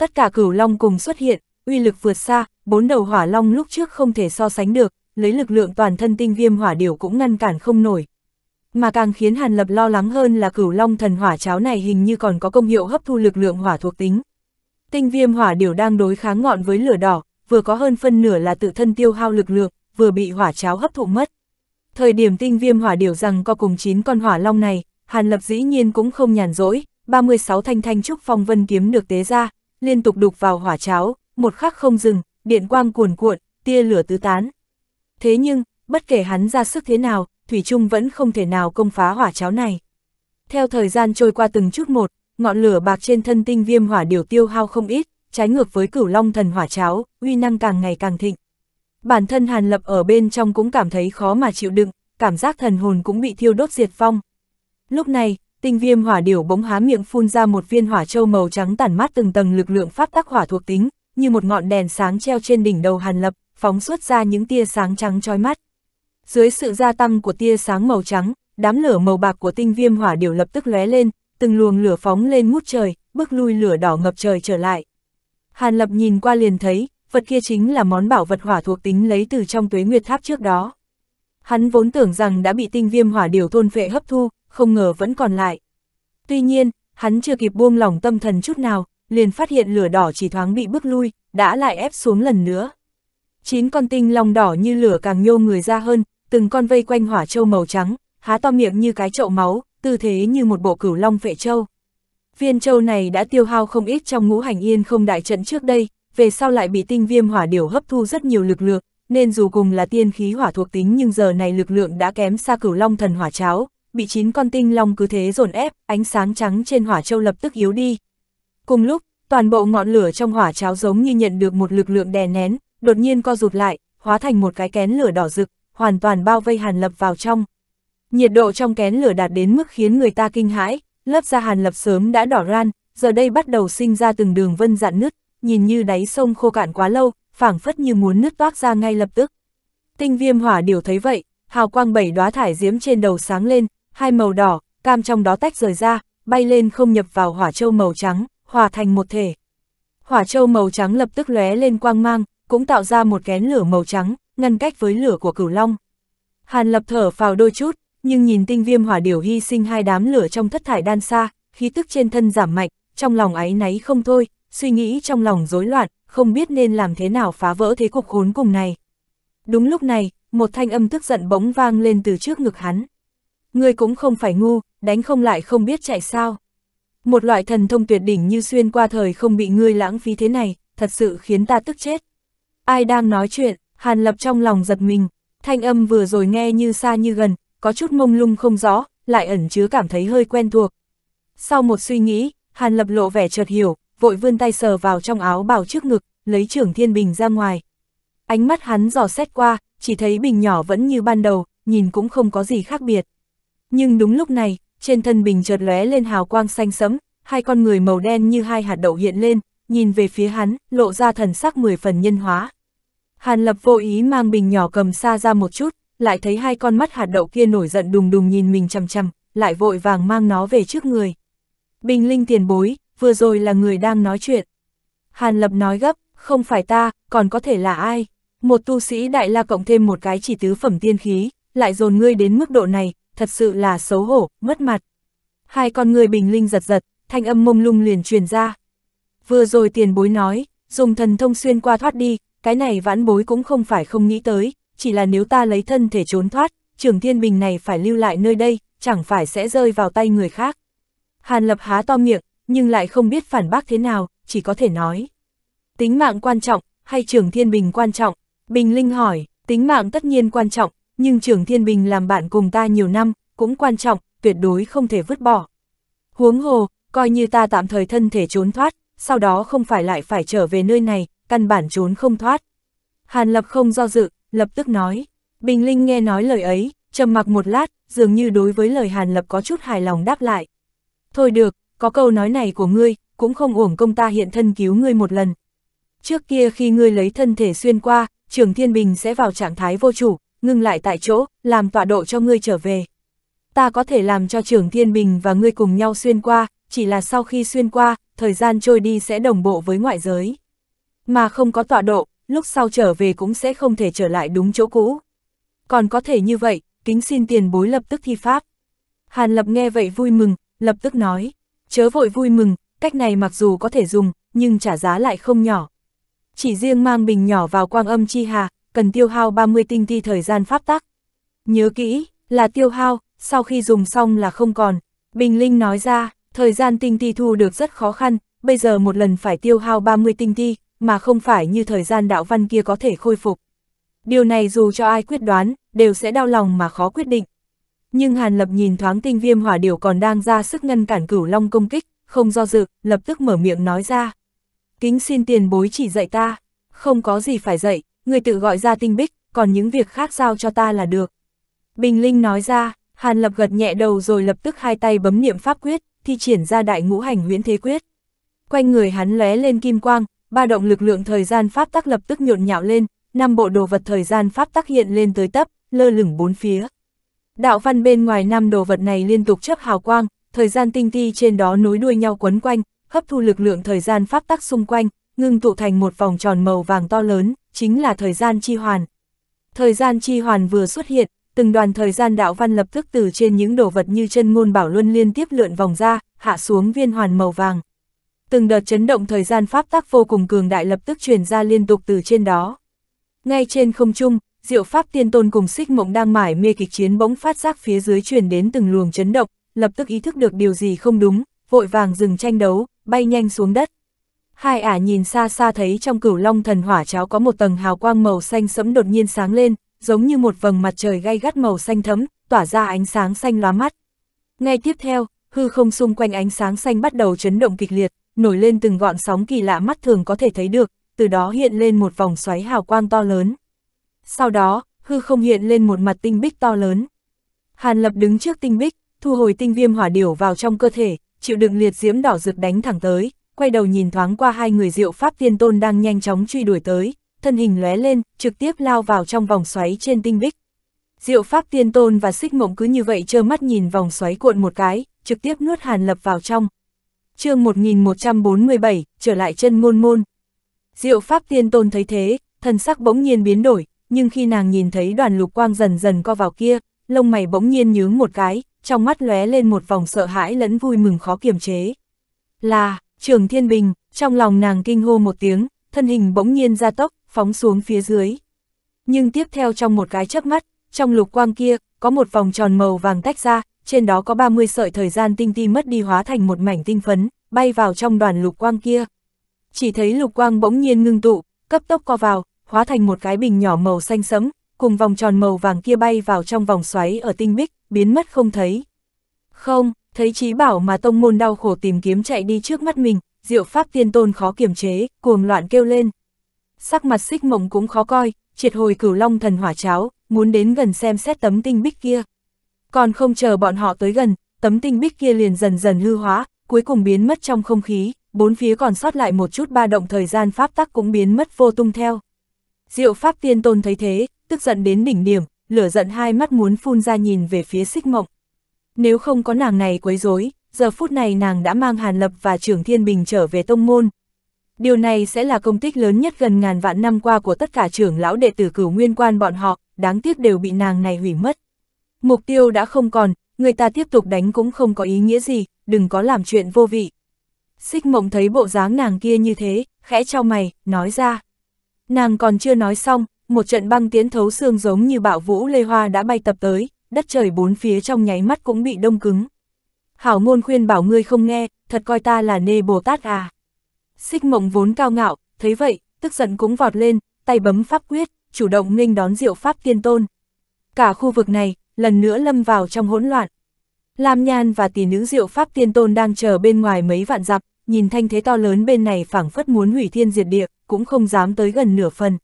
tất cả cửu long cùng xuất hiện, uy lực vượt xa, bốn đầu hỏa long lúc trước không thể so sánh được, lấy lực lượng toàn thân tinh viêm hỏa điều cũng ngăn cản không nổi. Mà càng khiến Hàn Lập lo lắng hơn là cửu long thần hỏa cháo này hình như còn có công hiệu hấp thu lực lượng hỏa thuộc tính. Tinh viêm hỏa điều đang đối kháng ngọn với lửa đỏ, vừa có hơn phân nửa là tự thân tiêu hao lực lượng, vừa bị hỏa cháo hấp thụ mất. Thời điểm tinh viêm hỏa điều rằng có cùng 9 con hỏa long này, Hàn Lập dĩ nhiên cũng không nhàn rỗi, 36 thanh thanh trúc phong vân kiếm được tế ra, liên tục đục vào hỏa cháo, một khắc không dừng, điện quang cuồn cuộn, tia lửa tứ tán. Thế nhưng, bất kể hắn ra sức thế nào, Thủy Trung vẫn không thể nào công phá hỏa cháo này. Theo thời gian trôi qua từng chút một, ngọn lửa bạc trên thân tinh viêm hỏa điều tiêu hao không ít, trái ngược với cửu long thần hỏa cháo, uy năng càng ngày càng thịnh. Bản thân Hàn Lập ở bên trong cũng cảm thấy khó mà chịu đựng, cảm giác thần hồn cũng bị thiêu đốt diệt phong Lúc này, Tinh viêm hỏa điểu bỗng há miệng phun ra một viên hỏa châu màu trắng tản mát từng tầng lực lượng pháp tắc hỏa thuộc tính, như một ngọn đèn sáng treo trên đỉnh đầu Hàn Lập, phóng xuất ra những tia sáng trắng chói mắt. Dưới sự gia tăng của tia sáng màu trắng, đám lửa màu bạc của tinh viêm hỏa điểu lập tức lóe lên, từng luồng lửa phóng lên mút trời, bước lui lửa đỏ ngập trời trở lại. Hàn Lập nhìn qua liền thấy, vật kia chính là món bảo vật hỏa thuộc tính lấy từ trong tuế nguyệt tháp trước đó. Hắn vốn tưởng rằng đã bị tinh viêm hỏa điều thôn phệ hấp thu, không ngờ vẫn còn lại. Tuy nhiên, hắn chưa kịp buông lỏng tâm thần chút nào, liền phát hiện lửa đỏ chỉ thoáng bị bước lui, đã lại ép xuống lần nữa. Chín con tinh long đỏ như lửa càng nhô người ra hơn, từng con vây quanh hỏa châu màu trắng, há to miệng như cái chậu máu, tư thế như một bộ cửu long vệ châu. Viên châu này đã tiêu hao không ít trong ngũ hành yên không đại trận trước đây, về sau lại bị tinh viêm hỏa điểu hấp thu rất nhiều lực lượng, nên dù cùng là tiên khí hỏa thuộc tính nhưng giờ này lực lượng đã kém xa cửu long thần hỏa cháo, bị chín con tinh long cứ thế dồn ép, ánh sáng trắng trên hỏa châu lập tức yếu đi. Cùng lúc, toàn bộ ngọn lửa trong hỏa cháo giống như nhận được một lực lượng đè nén, đột nhiên co rụt lại, hóa thành một cái kén lửa đỏ rực, hoàn toàn bao vây Hàn Lập vào trong. Nhiệt độ trong kén lửa đạt đến mức khiến người ta kinh hãi, lớp da Hàn Lập sớm đã đỏ ran, giờ đây bắt đầu sinh ra từng đường vân dạn nứt, nhìn như đáy sông khô cạn quá lâu, phảng phất như muốn nứt toác ra ngay lập tức. Tinh viêm hỏa điều thấy vậy, hào quang bảy đóa thải diễm trên đầu sáng lên, hai màu đỏ, cam trong đó tách rời ra, bay lên không nhập vào hỏa châu màu trắng, hòa thành một thể. Hỏa châu màu trắng lập tức lóe lên quang mang, cũng tạo ra một kén lửa màu trắng, ngăn cách với lửa của cửu long. Hàn lập thở vào đôi chút, nhưng nhìn tinh viêm hỏa điều hy sinh hai đám lửa trong thất thải đan xa, khí tức trên thân giảm mạnh, trong lòng áy náy không thôi, suy nghĩ trong lòng rối loạn, không biết nên làm thế nào phá vỡ thế cục khốn cùng này. Đúng lúc này, một thanh âm tức giận bỗng vang lên từ trước ngực hắn ngươi cũng không phải ngu, đánh không lại không biết chạy sao. Một loại thần thông tuyệt đỉnh như xuyên qua thời không bị ngươi lãng phí thế này, thật sự khiến ta tức chết. Ai đang nói chuyện, Hàn Lập trong lòng giật mình, thanh âm vừa rồi nghe như xa như gần, có chút mông lung không rõ, lại ẩn chứa cảm thấy hơi quen thuộc. Sau một suy nghĩ, Hàn Lập lộ vẻ chợt hiểu, vội vươn tay sờ vào trong áo bào trước ngực, lấy trưởng thiên bình ra ngoài. Ánh mắt hắn dò xét qua, chỉ thấy bình nhỏ vẫn như ban đầu, nhìn cũng không có gì khác biệt. Nhưng đúng lúc này, trên thân bình chợt lóe lên hào quang xanh sẫm, hai con người màu đen như hai hạt đậu hiện lên, nhìn về phía hắn, lộ ra thần sắc mười phần nhân hóa. Hàn Lập vô ý mang bình nhỏ cầm xa ra một chút, lại thấy hai con mắt hạt đậu kia nổi giận đùng đùng nhìn mình chằm chằm, lại vội vàng mang nó về trước người. Bình Linh tiền bối, vừa rồi là người đang nói chuyện. Hàn Lập nói gấp, không phải ta, còn có thể là ai? Một tu sĩ đại la cộng thêm một cái chỉ tứ phẩm tiên khí, lại dồn ngươi đến mức độ này, thật sự là xấu hổ, mất mặt. Hai con người bình linh giật giật, thanh âm mông lung liền truyền ra. Vừa rồi tiền bối nói, dùng thần thông xuyên qua thoát đi, cái này vãn bối cũng không phải không nghĩ tới, chỉ là nếu ta lấy thân thể trốn thoát, trường thiên bình này phải lưu lại nơi đây, chẳng phải sẽ rơi vào tay người khác. Hàn lập há to miệng, nhưng lại không biết phản bác thế nào, chỉ có thể nói. Tính mạng quan trọng, hay trường thiên bình quan trọng? Bình Linh hỏi, tính mạng tất nhiên quan trọng, nhưng trưởng Thiên Bình làm bạn cùng ta nhiều năm, cũng quan trọng, tuyệt đối không thể vứt bỏ. Huống hồ, coi như ta tạm thời thân thể trốn thoát, sau đó không phải lại phải trở về nơi này, căn bản trốn không thoát. Hàn Lập không do dự, lập tức nói. Bình Linh nghe nói lời ấy, trầm mặc một lát, dường như đối với lời Hàn Lập có chút hài lòng đáp lại. Thôi được, có câu nói này của ngươi, cũng không uổng công ta hiện thân cứu ngươi một lần. Trước kia khi ngươi lấy thân thể xuyên qua, Trường Thiên Bình sẽ vào trạng thái vô chủ, ngưng lại tại chỗ, làm tọa độ cho ngươi trở về. Ta có thể làm cho trưởng Thiên Bình và ngươi cùng nhau xuyên qua, chỉ là sau khi xuyên qua, thời gian trôi đi sẽ đồng bộ với ngoại giới. Mà không có tọa độ, lúc sau trở về cũng sẽ không thể trở lại đúng chỗ cũ. Còn có thể như vậy, kính xin tiền bối lập tức thi pháp. Hàn Lập nghe vậy vui mừng, lập tức nói, chớ vội vui mừng, cách này mặc dù có thể dùng, nhưng trả giá lại không nhỏ. Chỉ riêng mang bình nhỏ vào quang âm chi hà, cần tiêu hao 30 tinh thi thời gian pháp tắc. Nhớ kỹ, là tiêu hao, sau khi dùng xong là không còn. Bình Linh nói ra, thời gian tinh thi thu được rất khó khăn, bây giờ một lần phải tiêu hao 30 tinh thi, mà không phải như thời gian đạo văn kia có thể khôi phục. Điều này dù cho ai quyết đoán, đều sẽ đau lòng mà khó quyết định. Nhưng Hàn Lập nhìn thoáng tinh viêm hỏa điều còn đang ra sức ngăn cản cửu long công kích, không do dự, lập tức mở miệng nói ra. Kính xin tiền bối chỉ dạy ta, không có gì phải dạy, người tự gọi ra tinh bích, còn những việc khác giao cho ta là được. Bình Linh nói ra, Hàn Lập gật nhẹ đầu rồi lập tức hai tay bấm niệm pháp quyết, thi triển ra đại ngũ hành huyễn thế quyết. Quanh người hắn lóe lên kim quang, ba động lực lượng thời gian pháp tắc lập tức nhộn nhạo lên, năm bộ đồ vật thời gian pháp tắc hiện lên tới tấp, lơ lửng bốn phía. Đạo văn bên ngoài năm đồ vật này liên tục chấp hào quang, thời gian tinh ti trên đó nối đuôi nhau quấn quanh, hấp thu lực lượng thời gian pháp tắc xung quanh, ngưng tụ thành một vòng tròn màu vàng to lớn, chính là thời gian chi hoàn. Thời gian chi hoàn vừa xuất hiện, từng đoàn thời gian đạo văn lập tức từ trên những đồ vật như chân ngôn bảo luân liên tiếp lượn vòng ra, hạ xuống viên hoàn màu vàng. Từng đợt chấn động thời gian pháp tắc vô cùng cường đại lập tức truyền ra liên tục từ trên đó. Ngay trên không trung, Diệu Pháp Tiên Tôn cùng Xích Mộng đang mải mê kịch chiến bỗng phát giác phía dưới truyền đến từng luồng chấn động, lập tức ý thức được điều gì không đúng, vội vàng dừng tranh đấu, bay nhanh xuống đất. Hai ả nhìn xa xa thấy trong cửu long thần hỏa cháo có một tầng hào quang màu xanh sẫm đột nhiên sáng lên, giống như một vầng mặt trời gay gắt màu xanh thấm, tỏa ra ánh sáng xanh lóa mắt. Ngay tiếp theo, hư không xung quanh ánh sáng xanh bắt đầu chấn động kịch liệt, nổi lên từng gọn sóng kỳ lạ mắt thường có thể thấy được, từ đó hiện lên một vòng xoáy hào quang to lớn. Sau đó, hư không hiện lên một mặt tinh bích to lớn. Hàn Lập đứng trước tinh bích, thu hồi tinh viêm hỏa điểu vào trong cơ thể, chịu đựng liệt diễm đỏ rực đánh thẳng tới, quay đầu nhìn thoáng qua hai người diệu pháp tiên tôn đang nhanh chóng truy đuổi tới, thân hình lóe lên, trực tiếp lao vào trong vòng xoáy trên tinh bích. Diệu pháp tiên tôn và xích mộng cứ như vậy trơ mắt nhìn vòng xoáy cuộn một cái, trực tiếp nuốt hàn lập vào trong. chương 1147, trở lại chân môn môn. Diệu pháp tiên tôn thấy thế, thần sắc bỗng nhiên biến đổi, nhưng khi nàng nhìn thấy đoàn lục quang dần dần co vào kia, lông mày bỗng nhiên nhướng một cái, trong mắt lóe lên một vòng sợ hãi lẫn vui mừng khó kiềm chế. Là, Trường Thiên Bình, trong lòng nàng kinh hô một tiếng, thân hình bỗng nhiên ra tốc, phóng xuống phía dưới. Nhưng tiếp theo trong một cái chớp mắt, trong lục quang kia, có một vòng tròn màu vàng tách ra, trên đó có 30 sợi thời gian tinh ti mất đi hóa thành một mảnh tinh phấn, bay vào trong đoàn lục quang kia. Chỉ thấy lục quang bỗng nhiên ngưng tụ, cấp tốc co vào, hóa thành một cái bình nhỏ màu xanh sẫm, cùng vòng tròn màu vàng kia bay vào trong vòng xoáy ở tinh bích, biến mất không thấy. Không, thấy trí bảo mà tông môn đau khổ tìm kiếm chạy đi trước mắt mình, diệu pháp tiên tôn khó kiềm chế, cuồng loạn kêu lên. Sắc mặt xích mộng cũng khó coi, triệt hồi cửu long thần hỏa cháo, muốn đến gần xem xét tấm tinh bích kia. Còn không chờ bọn họ tới gần, tấm tinh bích kia liền dần dần hư hóa, cuối cùng biến mất trong không khí, bốn phía còn sót lại một chút ba động thời gian pháp tắc cũng biến mất vô tung theo. Diệu pháp tiên tôn thấy thế, tức giận đến đỉnh điểm, lửa giận hai mắt muốn phun ra nhìn về phía xích mộng. Nếu không có nàng này quấy rối, giờ phút này nàng đã mang Hàn Lập và Trưởng Thiên Bình trở về tông môn. Điều này sẽ là công tích lớn nhất gần ngàn vạn năm qua của tất cả trưởng lão đệ tử cửu nguyên quan bọn họ, đáng tiếc đều bị nàng này hủy mất. Mục tiêu đã không còn, người ta tiếp tục đánh cũng không có ý nghĩa gì, đừng có làm chuyện vô vị. Xích mộng thấy bộ dáng nàng kia như thế, khẽ trao mày, nói ra. Nàng còn chưa nói xong, một trận băng tiến thấu xương giống như bạo vũ lê hoa đã bay tập tới, đất trời bốn phía trong nháy mắt cũng bị đông cứng. Hảo ngôn khuyên bảo ngươi không nghe, thật coi ta là nê Bồ Tát à. Xích mộng vốn cao ngạo, thấy vậy, tức giận cũng vọt lên, tay bấm pháp quyết, chủ động nghênh đón diệu pháp tiên tôn. Cả khu vực này, lần nữa lâm vào trong hỗn loạn. Lam Nhan và tỷ nữ diệu pháp tiên tôn đang chờ bên ngoài mấy vạn dặm, nhìn thanh thế to lớn bên này phảng phất muốn hủy thiên diệt địa, cũng không dám tới gần nửa phần.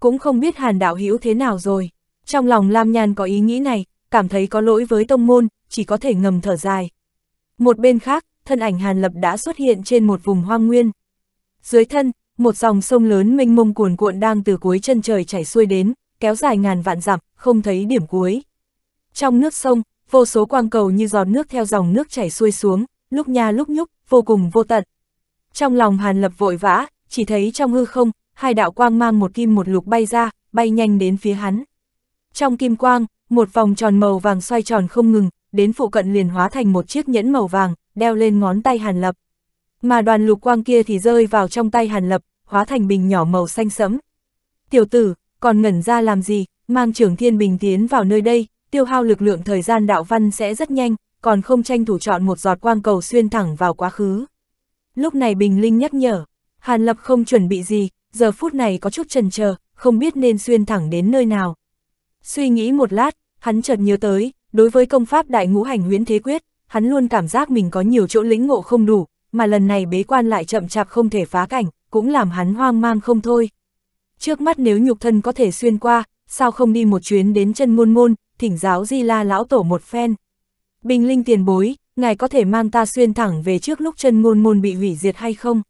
Cũng không biết hàn đạo hữu thế nào rồi. Trong lòng Lam Nhan có ý nghĩ này, cảm thấy có lỗi với tông môn, chỉ có thể ngầm thở dài. Một bên khác, thân ảnh Hàn Lập đã xuất hiện trên một vùng hoang nguyên. Dưới thân, một dòng sông lớn mênh mông cuồn cuộn đang từ cuối chân trời chảy xuôi đến, kéo dài ngàn vạn dặm, không thấy điểm cuối. Trong nước sông, vô số quang cầu như giọt nước theo dòng nước chảy xuôi xuống, lúc nha lúc nhúc, vô cùng vô tận. Trong lòng Hàn Lập vội vã, chỉ thấy trong hư không, hai đạo quang mang một kim một lục bay ra, bay nhanh đến phía hắn. Trong kim quang, một vòng tròn màu vàng xoay tròn không ngừng, đến phụ cận liền hóa thành một chiếc nhẫn màu vàng, đeo lên ngón tay Hàn Lập. Mà đoàn lục quang kia thì rơi vào trong tay Hàn Lập, hóa thành bình nhỏ màu xanh sẫm. Tiểu tử, còn ngẩn ra làm gì, mang trưởng thiên bình tiến vào nơi đây, tiêu hao lực lượng thời gian đạo văn sẽ rất nhanh, còn không tranh thủ chọn một giọt quang cầu xuyên thẳng vào quá khứ. Lúc này Bình Linh nhắc nhở, Hàn Lập không chuẩn bị gì, giờ phút này có chút chần chờ, không biết nên xuyên thẳng đến nơi nào. Suy nghĩ một lát, hắn chợt nhớ tới, đối với công pháp đại ngũ hành huyễn thế quyết, hắn luôn cảm giác mình có nhiều chỗ lĩnh ngộ không đủ, mà lần này bế quan lại chậm chạp không thể phá cảnh, cũng làm hắn hoang mang không thôi. Trước mắt nếu nhục thân có thể xuyên qua, sao không đi một chuyến đến chân môn môn, thỉnh giáo di la lão tổ một phen. Bình linh tiền bối, ngài có thể mang ta xuyên thẳng về trước lúc chân môn môn bị hủy diệt hay không?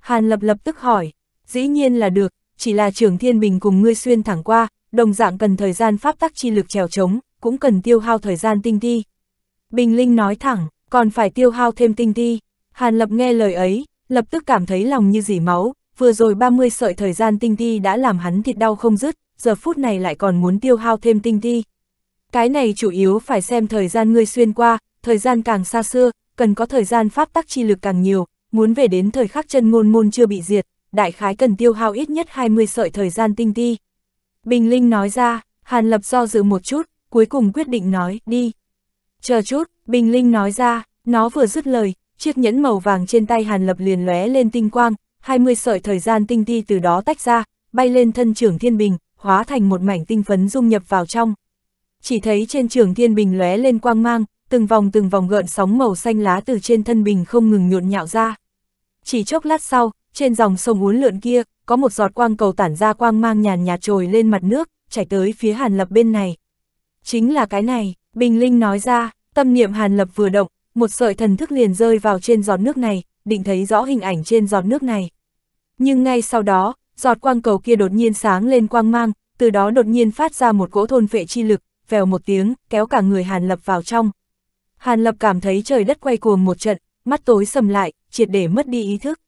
Hàn lập lập tức hỏi, dĩ nhiên là được, chỉ là trưởng thiên bình cùng ngươi xuyên thẳng qua, đồng dạng cần thời gian pháp tắc chi lực trèo trống, cũng cần tiêu hao thời gian tinh thi. Bình Linh nói thẳng, còn phải tiêu hao thêm tinh thi. Hàn Lập nghe lời ấy, lập tức cảm thấy lòng như dỉ máu, vừa rồi 30 sợi thời gian tinh thi đã làm hắn thịt đau không dứt, giờ phút này lại còn muốn tiêu hao thêm tinh thi. Cái này chủ yếu phải xem thời gian ngươi xuyên qua, thời gian càng xa xưa, cần có thời gian pháp tắc chi lực càng nhiều, muốn về đến thời khắc chân ngôn môn chưa bị diệt, đại khái cần tiêu hao ít nhất 20 sợi thời gian tinh thi. Bình Linh nói ra, Hàn Lập do dự một chút, cuối cùng quyết định nói, đi. Chờ chút, Bình Linh nói ra, nó vừa dứt lời, chiếc nhẫn màu vàng trên tay Hàn Lập liền lóe lên tinh quang, 20 sợi thời gian tinh ti từ đó tách ra, bay lên thân trưởng Thiên Bình, hóa thành một mảnh tinh phấn dung nhập vào trong. Chỉ thấy trên trường Thiên Bình lóe lên quang mang, từng vòng từng vòng gợn sóng màu xanh lá từ trên thân bình không ngừng nhộn nhạo ra. Chỉ chốc lát sau, trên dòng sông uốn lượn kia, có một giọt quang cầu tản ra quang mang nhàn nhạt trồi lên mặt nước, chảy tới phía Hàn Lập bên này. Chính là cái này, Bình Linh nói ra, tâm niệm Hàn Lập vừa động, một sợi thần thức liền rơi vào trên giọt nước này, định thấy rõ hình ảnh trên giọt nước này. Nhưng ngay sau đó, giọt quang cầu kia đột nhiên sáng lên quang mang, từ đó đột nhiên phát ra một cỗ thôn vệ chi lực, vèo một tiếng, kéo cả người Hàn Lập vào trong. Hàn Lập cảm thấy trời đất quay cuồng một trận, mắt tối sầm lại, triệt để mất đi ý thức.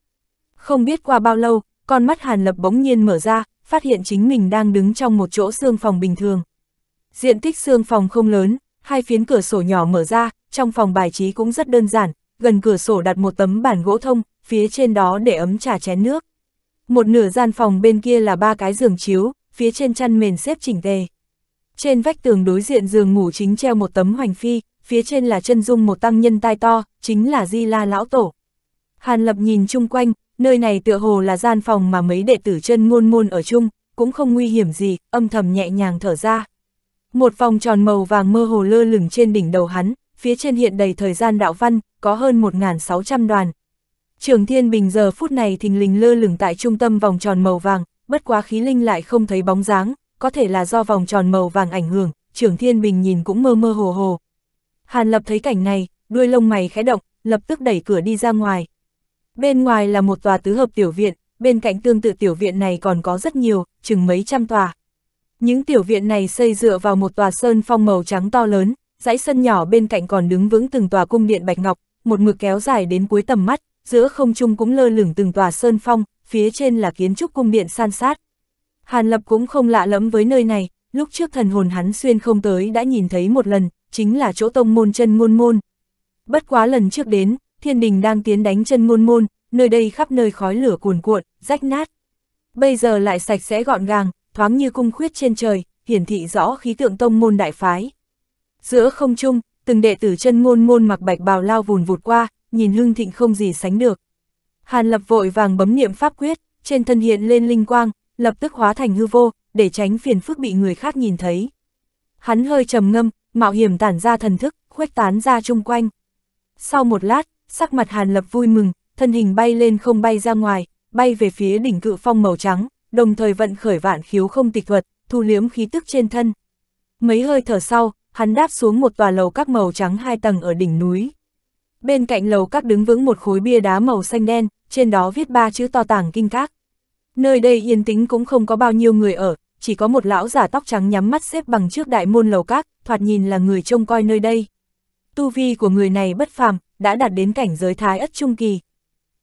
Không biết qua bao lâu, con mắt Hàn Lập bỗng nhiên mở ra, phát hiện chính mình đang đứng trong một chỗ xương phòng bình thường. Diện tích xương phòng không lớn, hai phiến cửa sổ nhỏ mở ra, trong phòng bài trí cũng rất đơn giản, gần cửa sổ đặt một tấm bản gỗ thông, phía trên đó để ấm trà chén nước. Một nửa gian phòng bên kia là ba cái giường chiếu, phía trên chăn mền xếp chỉnh tề. Trên vách tường đối diện giường ngủ chính treo một tấm hoành phi, phía trên là chân dung một tăng nhân tai to, chính là Di La Lão Tổ. Hàn Lập nhìn chung quanh, nơi này tựa hồ là gian phòng mà mấy đệ tử chân ngôn môn ở chung, cũng không nguy hiểm gì, âm thầm nhẹ nhàng thở ra. Một vòng tròn màu vàng mơ hồ lơ lửng trên đỉnh đầu hắn, phía trên hiện đầy thời gian đạo văn, có hơn 1.600 đoàn. Trường Thiên Bình giờ phút này thình lình lơ lửng tại trung tâm vòng tròn màu vàng, bất quá khí linh lại không thấy bóng dáng, có thể là do vòng tròn màu vàng ảnh hưởng, Trường Thiên Bình nhìn cũng mơ mơ hồ hồ. Hàn Lập thấy cảnh này, đuôi lông mày khẽ động, lập tức đẩy cửa đi ra ngoài, Bên ngoài là một tòa tứ hợp tiểu viện, bên cạnh tương tự tiểu viện này còn có rất nhiều, chừng mấy trăm tòa. Những tiểu viện này xây dựa vào một tòa sơn phong màu trắng to lớn, dãy sân nhỏ bên cạnh còn đứng vững từng tòa cung điện bạch ngọc, một mực kéo dài đến cuối tầm mắt, giữa không trung cũng lơ lửng từng tòa sơn phong, phía trên là kiến trúc cung điện san sát. Hàn Lập cũng không lạ lẫm với nơi này, lúc trước thần hồn hắn xuyên không tới đã nhìn thấy một lần, chính là chỗ tông môn chân ngôn môn. Bất quá lần trước đến, thiên đình đang tiến đánh chân môn môn, nơi đây khắp nơi khói lửa cuồn cuộn, rách nát. Bây giờ lại sạch sẽ gọn gàng, thoáng như cung khuyết trên trời, hiển thị rõ khí tượng tông môn đại phái. Giữa không trung, từng đệ tử chân môn môn mặc bạch bào lao vùn vụt qua, nhìn hưng thịnh không gì sánh được. Hàn lập vội vàng bấm niệm pháp quyết, trên thân hiện lên linh quang, lập tức hóa thành hư vô, để tránh phiền phức bị người khác nhìn thấy. Hắn hơi trầm ngâm, mạo hiểm tản ra thần thức, khuếch tán ra chung quanh. Sau một lát, sắc mặt Hàn Lập vui mừng, thân hình bay lên không bay ra ngoài, bay về phía đỉnh cự phong màu trắng, đồng thời vận khởi vạn khiếu không tịch thuật, thu liếm khí tức trên thân. Mấy hơi thở sau, hắn đáp xuống một tòa lầu các màu trắng hai tầng ở đỉnh núi. Bên cạnh lầu các đứng vững một khối bia đá màu xanh đen, trên đó viết ba chữ to tảng kinh các. Nơi đây yên tĩnh cũng không có bao nhiêu người ở, chỉ có một lão giả tóc trắng nhắm mắt xếp bằng trước đại môn lầu các, thoạt nhìn là người trông coi nơi đây tu vi của người này bất phàm, đã đạt đến cảnh giới thái ất trung kỳ.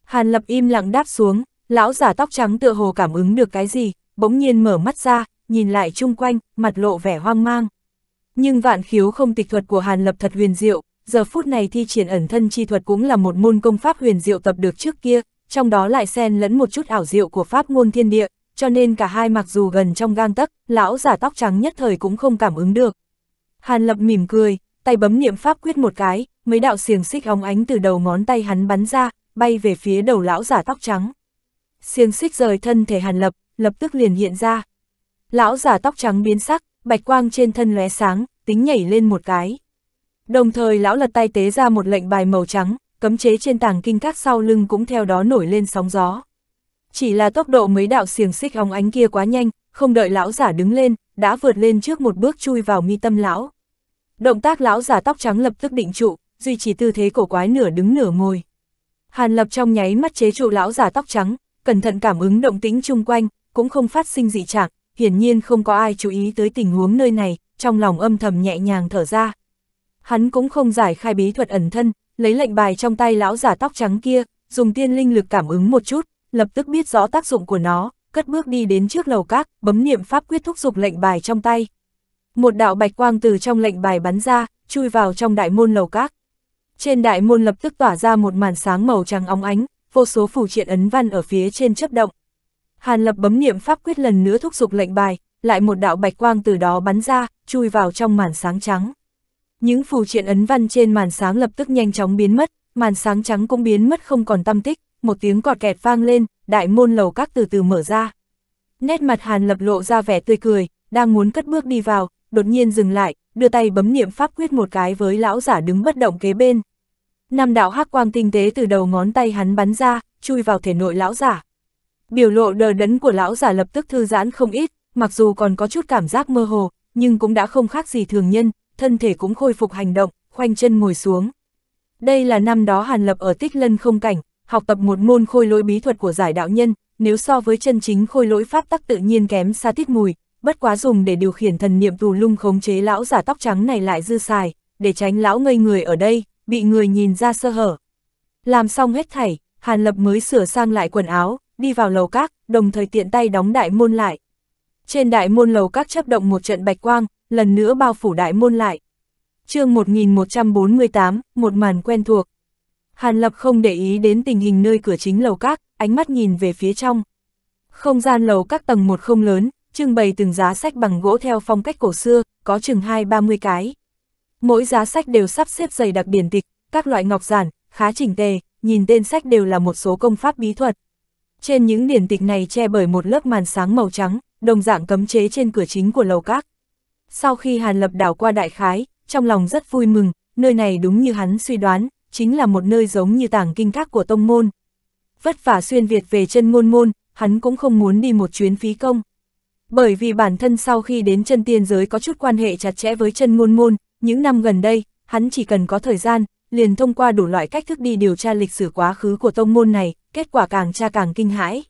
Hàn Lập im lặng đáp xuống, lão giả tóc trắng tựa hồ cảm ứng được cái gì, bỗng nhiên mở mắt ra, nhìn lại chung quanh, mặt lộ vẻ hoang mang. Nhưng vạn khiếu không tịch thuật của Hàn Lập thật huyền diệu, giờ phút này thi triển ẩn thân chi thuật cũng là một môn công pháp huyền diệu tập được trước kia, trong đó lại xen lẫn một chút ảo diệu của pháp ngôn thiên địa, cho nên cả hai mặc dù gần trong gang tấc, lão giả tóc trắng nhất thời cũng không cảm ứng được. Hàn Lập mỉm cười, tay bấm niệm pháp quyết một cái, mấy đạo xiềng xích óng ánh từ đầu ngón tay hắn bắn ra, bay về phía đầu lão giả tóc trắng. Xiềng xích rời thân thể Hàn Lập, lập tức liền hiện ra. Lão giả tóc trắng biến sắc, bạch quang trên thân lóe sáng, tính nhảy lên một cái. Đồng thời lão lật tay tế ra một lệnh bài màu trắng, cấm chế trên tảng kinh các sau lưng cũng theo đó nổi lên sóng gió. Chỉ là tốc độ mấy đạo xiềng xích óng ánh kia quá nhanh, không đợi lão giả đứng lên, đã vượt lên trước một bước chui vào mi tâm lão. Động tác lão già tóc trắng lập tức định trụ, duy trì tư thế cổ quái nửa đứng nửa ngồi. Hàn Lập trong nháy mắt chế trụ lão già tóc trắng, cẩn thận cảm ứng động tĩnh chung quanh, cũng không phát sinh dị trạng, hiển nhiên không có ai chú ý tới tình huống nơi này, trong lòng âm thầm nhẹ nhàng thở ra. Hắn cũng không giải khai bí thuật ẩn thân, lấy lệnh bài trong tay lão giả tóc trắng kia, dùng tiên linh lực cảm ứng một chút, lập tức biết rõ tác dụng của nó, cất bước đi đến trước lầu các, bấm niệm pháp quyết thúc dục lệnh bài trong tay, một đạo bạch quang từ trong lệnh bài bắn ra, chui vào trong đại môn lầu các. Trên đại môn lập tức tỏa ra một màn sáng màu trắng óng ánh, vô số phù triện ấn văn ở phía trên chấp động. Hàn Lập bấm niệm pháp quyết lần nữa thúc giục lệnh bài, lại một đạo bạch quang từ đó bắn ra, chui vào trong màn sáng trắng. Những phù triện ấn văn trên màn sáng lập tức nhanh chóng biến mất, màn sáng trắng cũng biến mất không còn tâm tích, một tiếng cọt kẹt vang lên, đại môn lầu các từ từ mở ra. Nét mặt Hàn Lập lộ ra vẻ tươi cười, đang muốn cất bước đi vào, đột nhiên dừng lại, đưa tay bấm niệm pháp quyết một cái với lão giả đứng bất động kế bên. Năm đạo hắc quang tinh tế từ đầu ngón tay hắn bắn ra, chui vào thể nội lão giả. Biểu lộ đờ đẫn của lão giả lập tức thư giãn không ít, mặc dù còn có chút cảm giác mơ hồ, nhưng cũng đã không khác gì thường nhân, thân thể cũng khôi phục hành động, khoanh chân ngồi xuống. Đây là năm đó Hàn Lập ở Tích Lân không cảnh, học tập một môn khôi lỗi bí thuật của giải đạo nhân, nếu so với chân chính khôi lỗi pháp tắc tự nhiên kém xa tít mùi, bất quá dùng để điều khiển thần niệm tù lung khống chế lão giả tóc trắng này lại dư xài, để tránh lão ngây người ở đây, bị người nhìn ra sơ hở. Làm xong hết thảy, Hàn Lập mới sửa sang lại quần áo, đi vào lầu các, đồng thời tiện tay đóng đại môn lại. Trên đại môn lầu các chấp động một trận bạch quang, lần nữa bao phủ đại môn lại. chương 1148, một màn quen thuộc. Hàn Lập không để ý đến tình hình nơi cửa chính lầu các, ánh mắt nhìn về phía trong. Không gian lầu các tầng một không lớn, trưng bày từng giá sách bằng gỗ theo phong cách cổ xưa, có chừng hai ba mươi cái. Mỗi giá sách đều sắp xếp dày đặc biển tịch, các loại ngọc giản, khá chỉnh tề, nhìn tên sách đều là một số công pháp bí thuật. Trên những điển tịch này che bởi một lớp màn sáng màu trắng, đồng dạng cấm chế trên cửa chính của lầu các. Sau khi Hàn Lập đảo qua đại khái, trong lòng rất vui mừng, nơi này đúng như hắn suy đoán, chính là một nơi giống như tảng kinh các của tông môn. Vất vả xuyên Việt về chân ngôn môn, hắn cũng không muốn đi một chuyến phí công. Bởi vì bản thân sau khi đến chân tiên giới có chút quan hệ chặt chẽ với chân ngôn môn những năm gần đây, hắn chỉ cần có thời gian, liền thông qua đủ loại cách thức đi điều tra lịch sử quá khứ của tông môn này, kết quả càng tra càng kinh hãi.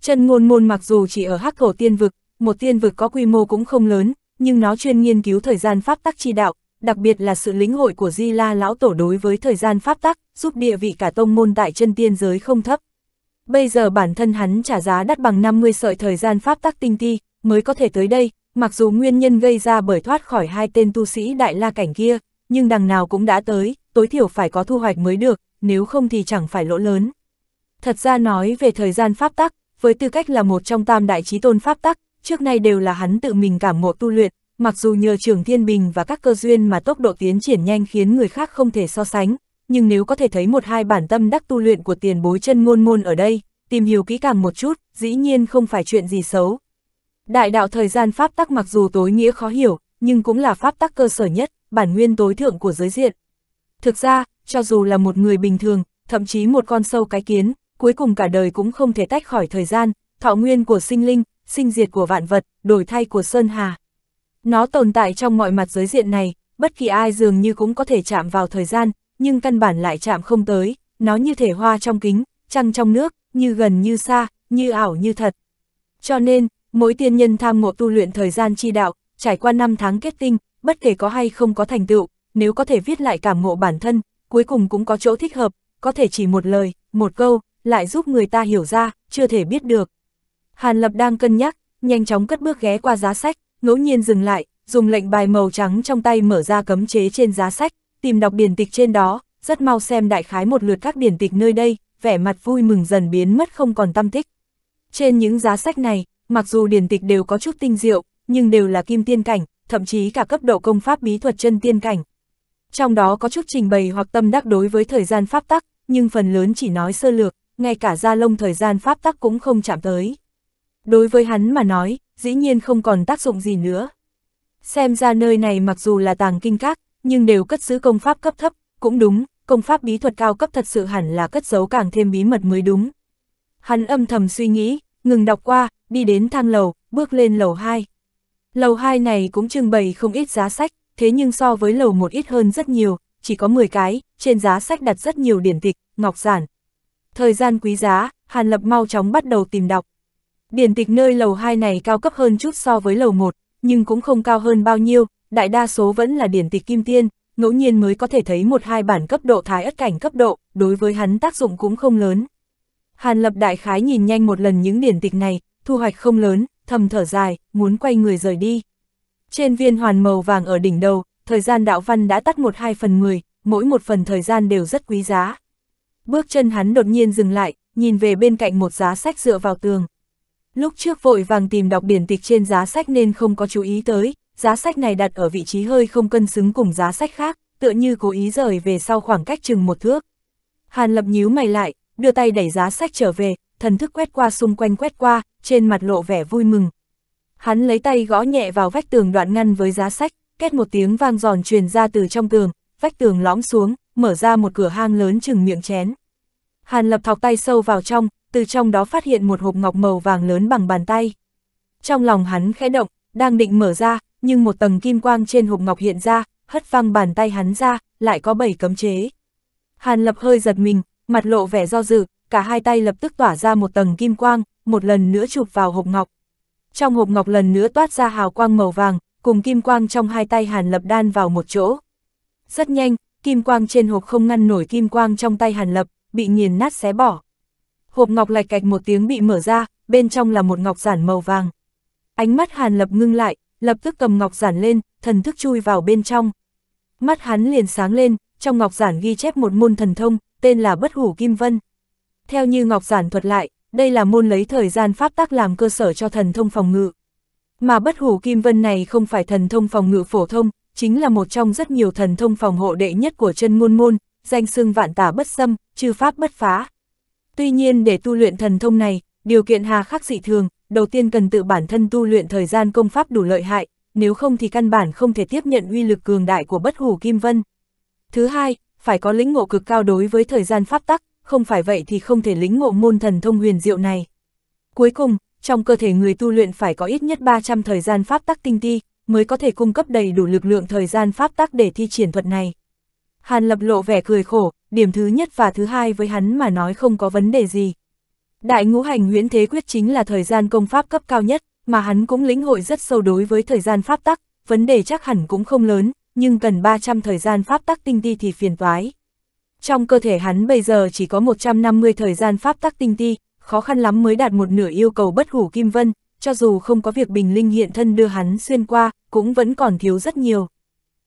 Chân ngôn môn mặc dù chỉ ở hắc cổ tiên vực, một tiên vực có quy mô cũng không lớn, nhưng nó chuyên nghiên cứu thời gian pháp tắc chi đạo, đặc biệt là sự lĩnh hội của Di La Lão Tổ đối với thời gian pháp tắc, giúp địa vị cả tông môn tại chân tiên giới không thấp bây giờ bản thân hắn trả giá đắt bằng 50 sợi thời gian pháp tắc tinh ti, mới có thể tới đây, mặc dù nguyên nhân gây ra bởi thoát khỏi hai tên tu sĩ đại la cảnh kia, nhưng đằng nào cũng đã tới, tối thiểu phải có thu hoạch mới được, nếu không thì chẳng phải lỗ lớn. Thật ra nói về thời gian pháp tắc, với tư cách là một trong tam đại trí tôn pháp tắc, trước nay đều là hắn tự mình cảm ngộ tu luyện, mặc dù nhờ trường thiên bình và các cơ duyên mà tốc độ tiến triển nhanh khiến người khác không thể so sánh, nhưng nếu có thể thấy một hai bản tâm đắc tu luyện của tiền bối chân ngôn môn ở đây, tìm hiểu kỹ càng một chút, dĩ nhiên không phải chuyện gì xấu. Đại đạo thời gian pháp tắc mặc dù tối nghĩa khó hiểu, nhưng cũng là pháp tắc cơ sở nhất, bản nguyên tối thượng của giới diện. Thực ra, cho dù là một người bình thường, thậm chí một con sâu cái kiến, cuối cùng cả đời cũng không thể tách khỏi thời gian, thọ nguyên của sinh linh, sinh diệt của vạn vật, đổi thay của Sơn Hà. Nó tồn tại trong mọi mặt giới diện này, bất kỳ ai dường như cũng có thể chạm vào thời gian, nhưng căn bản lại chạm không tới, nó như thể hoa trong kính, trăng trong nước, như gần như xa, như ảo như thật. Cho nên, mỗi tiên nhân tham ngộ tu luyện thời gian chi đạo, trải qua năm tháng kết tinh, bất kể có hay không có thành tựu, nếu có thể viết lại cảm ngộ bản thân, cuối cùng cũng có chỗ thích hợp, có thể chỉ một lời, một câu, lại giúp người ta hiểu ra, chưa thể biết được. Hàn Lập đang cân nhắc, nhanh chóng cất bước ghé qua giá sách, ngẫu nhiên dừng lại, dùng lệnh bài màu trắng trong tay mở ra cấm chế trên giá sách, tìm đọc điển tịch trên đó, rất mau xem đại khái một lượt các điển tịch nơi đây, vẻ mặt vui mừng dần biến mất không còn tâm thích Trên những giá sách này, mặc dù điển tịch đều có chút tinh diệu, nhưng đều là kim tiên cảnh, thậm chí cả cấp độ công pháp bí thuật chân tiên cảnh. Trong đó có chút trình bày hoặc tâm đắc đối với thời gian pháp tắc, nhưng phần lớn chỉ nói sơ lược, ngay cả gia lông thời gian pháp tắc cũng không chạm tới. Đối với hắn mà nói, dĩ nhiên không còn tác dụng gì nữa. Xem ra nơi này mặc dù là tàng kinh các, nhưng đều cất giữ công pháp cấp thấp, cũng đúng, công pháp bí thuật cao cấp thật sự hẳn là cất giấu càng thêm bí mật mới đúng. Hắn âm thầm suy nghĩ, ngừng đọc qua, đi đến thang lầu, bước lên lầu 2. Lầu 2 này cũng trưng bày không ít giá sách, thế nhưng so với lầu một ít hơn rất nhiều, chỉ có 10 cái, trên giá sách đặt rất nhiều điển tịch, ngọc giản. Thời gian quý giá, Hàn Lập mau chóng bắt đầu tìm đọc. Điển tịch nơi lầu 2 này cao cấp hơn chút so với lầu 1, nhưng cũng không cao hơn bao nhiêu, đại đa số vẫn là điển tịch kim tiên, ngẫu nhiên mới có thể thấy một hai bản cấp độ thái ất cảnh cấp độ, đối với hắn tác dụng cũng không lớn. Hàn lập đại khái nhìn nhanh một lần những điển tịch này, thu hoạch không lớn, thầm thở dài, muốn quay người rời đi. Trên viên hoàn màu vàng ở đỉnh đầu, thời gian đạo văn đã tắt một hai phần mười, mỗi một phần thời gian đều rất quý giá. Bước chân hắn đột nhiên dừng lại, nhìn về bên cạnh một giá sách dựa vào tường. Lúc trước vội vàng tìm đọc điển tịch trên giá sách nên không có chú ý tới, giá sách này đặt ở vị trí hơi không cân xứng cùng giá sách khác, tựa như cố ý rời về sau khoảng cách chừng một thước. Hàn Lập nhíu mày lại, đưa tay đẩy giá sách trở về, thần thức quét qua xung quanh quét qua, trên mặt lộ vẻ vui mừng. Hắn lấy tay gõ nhẹ vào vách tường đoạn ngăn với giá sách, két một tiếng vang giòn truyền ra từ trong tường, vách tường lõm xuống, mở ra một cửa hang lớn chừng miệng chén. Hàn Lập thọc tay sâu vào trong, từ trong đó phát hiện một hộp ngọc màu vàng lớn bằng bàn tay. Trong lòng hắn khẽ động, đang định mở ra, nhưng một tầng kim quang trên hộp ngọc hiện ra, hất văng bàn tay hắn ra, lại có bảy cấm chế. Hàn Lập hơi giật mình, mặt lộ vẻ do dự, cả hai tay lập tức tỏa ra một tầng kim quang, một lần nữa chụp vào hộp ngọc. Trong hộp ngọc lần nữa toát ra hào quang màu vàng, cùng kim quang trong hai tay Hàn Lập đan vào một chỗ. Rất nhanh, kim quang trên hộp không ngăn nổi kim quang trong tay Hàn Lập, bị nghiền nát xé bỏ. Hộp ngọc lạch cạch một tiếng bị mở ra, bên trong là một ngọc giản màu vàng. Ánh mắt Hàn Lập ngưng lại, lập tức cầm ngọc giản lên, thần thức chui vào bên trong. Mắt hắn liền sáng lên, trong ngọc giản ghi chép một môn thần thông, tên là bất hủ kim vân. Theo như ngọc giản thuật lại, đây là môn lấy thời gian pháp tác làm cơ sở cho thần thông phòng ngự. Mà bất hủ kim vân này không phải thần thông phòng ngự phổ thông, chính là một trong rất nhiều thần thông phòng hộ đệ nhất của chân môn môn, danh xưng vạn tả bất xâm, chư pháp bất phá. Tuy nhiên để tu luyện thần thông này, điều kiện hà khắc dị thường, đầu tiên cần tự bản thân tu luyện thời gian công pháp đủ lợi hại, nếu không thì căn bản không thể tiếp nhận uy lực cường đại của bất hủ kim vân. Thứ hai, phải có lĩnh ngộ cực cao đối với thời gian pháp tắc, không phải vậy thì không thể lĩnh ngộ môn thần thông huyền diệu này. Cuối cùng, trong cơ thể người tu luyện phải có ít nhất 300 thời gian pháp tắc tinh ti, mới có thể cung cấp đầy đủ lực lượng thời gian pháp tắc để thi triển thuật này. Hàn lập lộ vẻ cười khổ, điểm thứ nhất và thứ hai với hắn mà nói không có vấn đề gì. Đại ngũ hành huyễn thế quyết chính là thời gian công pháp cấp cao nhất, mà hắn cũng lĩnh hội rất sâu đối với thời gian pháp tắc, vấn đề chắc hẳn cũng không lớn, nhưng cần 300 thời gian pháp tắc tinh ti thì phiền toái. Trong cơ thể hắn bây giờ chỉ có 150 thời gian pháp tắc tinh ti, khó khăn lắm mới đạt một nửa yêu cầu bất hủ kim vân, cho dù không có việc bình linh hiện thân đưa hắn xuyên qua, cũng vẫn còn thiếu rất nhiều.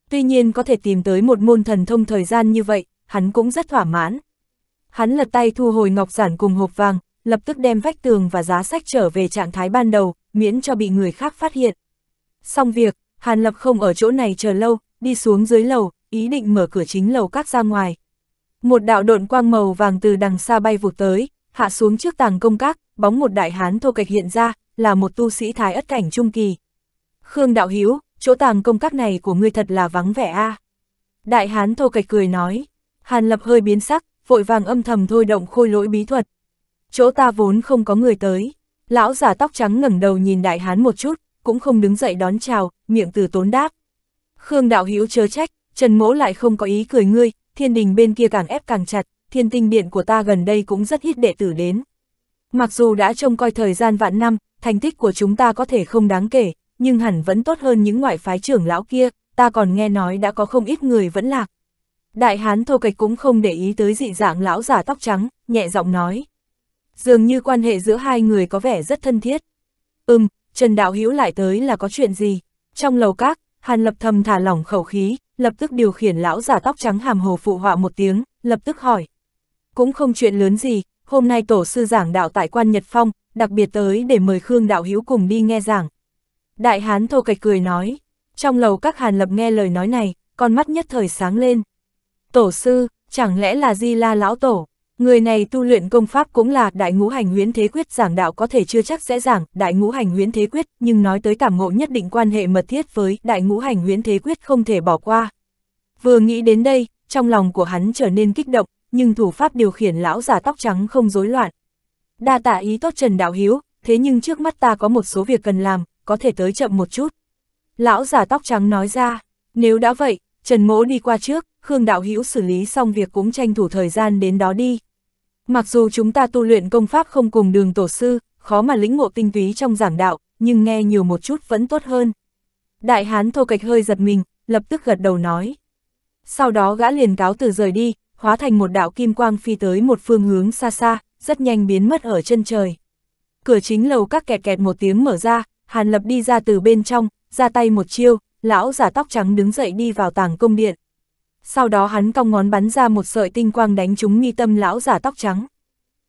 Tuy nhiên có thể tìm tới một môn thần thông thời gian như vậy, hắn cũng rất thỏa mãn. Hắn lật tay thu hồi ngọc giản cùng hộp vàng, lập tức đem vách tường và giá sách trở về trạng thái ban đầu, miễn cho bị người khác phát hiện. Xong việc, Hàn Lập không ở chỗ này chờ lâu, đi xuống dưới lầu, ý định mở cửa chính lầu các ra ngoài. Một đạo độn quang màu vàng từ đằng xa bay vụt tới, hạ xuống trước tàng công các, bóng một đại hán thô kịch hiện ra, là một tu sĩ thái ất cảnh trung kỳ. Khương đạo Hiếu, chỗ tàng công các này của ngươi thật là vắng vẻ a. À. Đại hán thô kịch cười nói, Hàn Lập hơi biến sắc, vội vàng âm thầm thôi động khôi lỗi bí thuật, chỗ ta vốn không có người tới. Lão giả tóc trắng ngẩng đầu nhìn đại hán một chút, cũng không đứng dậy đón chào, miệng từ tốn đáp. Khương đạo hữu chớ trách, Trần Mỗ lại không có ý cười ngươi, thiên đình bên kia càng ép càng chặt, thiên tinh điện của ta gần đây cũng rất ít đệ tử đến. Mặc dù đã trông coi thời gian vạn năm, thành tích của chúng ta có thể không đáng kể, nhưng hẳn vẫn tốt hơn những ngoại phái trưởng lão kia, ta còn nghe nói đã có không ít người vẫn lạc. Đại hán thô kịch cũng không để ý tới dị dạng lão giả tóc trắng, nhẹ giọng nói dường như quan hệ giữa hai người có vẻ rất thân thiết. Ừm, Trần Đạo Hữu lại tới là có chuyện gì? Trong lầu các, Hàn Lập thầm thả lỏng khẩu khí, lập tức điều khiển lão giả tóc trắng hàm hồ phụ họa một tiếng, lập tức hỏi. Cũng không chuyện lớn gì, hôm nay tổ sư giảng đạo tại quan Nhật Phong, đặc biệt tới để mời Khương Đạo Hữu cùng đi nghe giảng. Đại Hán thô kịch cười nói, trong lầu các Hàn Lập nghe lời nói này, con mắt nhất thời sáng lên. Tổ sư, chẳng lẽ là Di La Lão Tổ? Người này tu luyện công pháp cũng là đại ngũ hành huyến thế quyết giảng đạo có thể chưa chắc sẽ giảng đại ngũ hành huyến thế quyết, nhưng nói tới cảm ngộ nhất định quan hệ mật thiết với đại ngũ hành huyến thế quyết không thể bỏ qua. Vừa nghĩ đến đây, trong lòng của hắn trở nên kích động, nhưng thủ pháp điều khiển lão giả tóc trắng không rối loạn. Đa tạ ý tốt Trần Đạo Hiếu, thế nhưng trước mắt ta có một số việc cần làm, có thể tới chậm một chút. Lão giả tóc trắng nói ra, nếu đã vậy, Trần Mỗ đi qua trước, Khương Đạo Hữu xử lý xong việc cũng tranh thủ thời gian đến đó đi. Mặc dù chúng ta tu luyện công pháp không cùng đường tổ sư, khó mà lĩnh ngộ tinh túy trong giảng đạo, nhưng nghe nhiều một chút vẫn tốt hơn. Đại hán thô kịch hơi giật mình, lập tức gật đầu nói. Sau đó gã liền cáo từ rời đi, hóa thành một đạo kim quang phi tới một phương hướng xa xa, rất nhanh biến mất ở chân trời. Cửa chính lầu các kẹt kẹt một tiếng mở ra, Hàn Lập đi ra từ bên trong, ra tay một chiêu, lão giả tóc trắng đứng dậy đi vào tàng công điện sau đó hắn cong ngón bắn ra một sợi tinh quang đánh trúng mi tâm lão giả tóc trắng.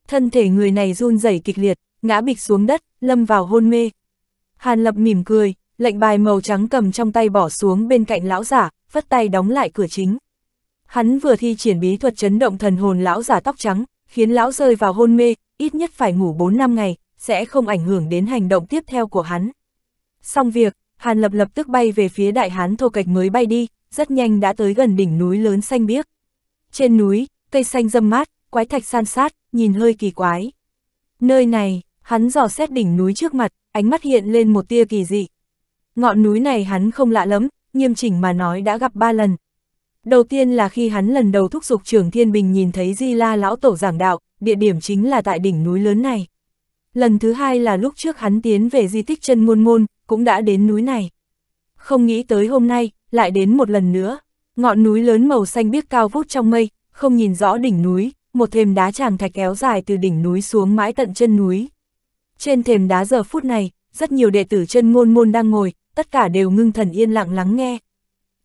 Thân thể người này run rẩy kịch liệt, ngã bịch xuống đất, lâm vào hôn mê. Hàn Lập mỉm cười, lệnh bài màu trắng cầm trong tay bỏ xuống bên cạnh lão giả, phất tay đóng lại cửa chính. Hắn vừa thi triển bí thuật chấn động thần hồn lão giả tóc trắng, khiến lão rơi vào hôn mê, ít nhất phải ngủ 4 năm ngày, sẽ không ảnh hưởng đến hành động tiếp theo của hắn. Xong việc, Hàn Lập lập tức bay về phía đại hán thô cạch mới bay đi, rất nhanh đã tới gần đỉnh núi lớn xanh biếc. Trên núi, cây xanh râm mát, quái thạch san sát, nhìn hơi kỳ quái. Nơi này, hắn dò xét đỉnh núi trước mặt, ánh mắt hiện lên một tia kỳ dị. Ngọn núi này hắn không lạ lắm, nghiêm chỉnh mà nói đã gặp ba lần. Đầu tiên là khi hắn lần đầu thúc giục trưởng Thiên Bình nhìn thấy Di La Lão Tổ giảng đạo, địa điểm chính là tại đỉnh núi lớn này. Lần thứ hai là lúc trước hắn tiến về di tích chân môn môn, cũng đã đến núi này. Không nghĩ tới hôm nay, lại đến một lần nữa. Ngọn núi lớn màu xanh biếc cao vút trong mây, không nhìn rõ đỉnh núi, một thềm đá tràng thạch kéo dài từ đỉnh núi xuống mãi tận chân núi. Trên thềm đá giờ phút này, rất nhiều đệ tử chân ngôn môn đang ngồi, tất cả đều ngưng thần yên lặng lắng nghe.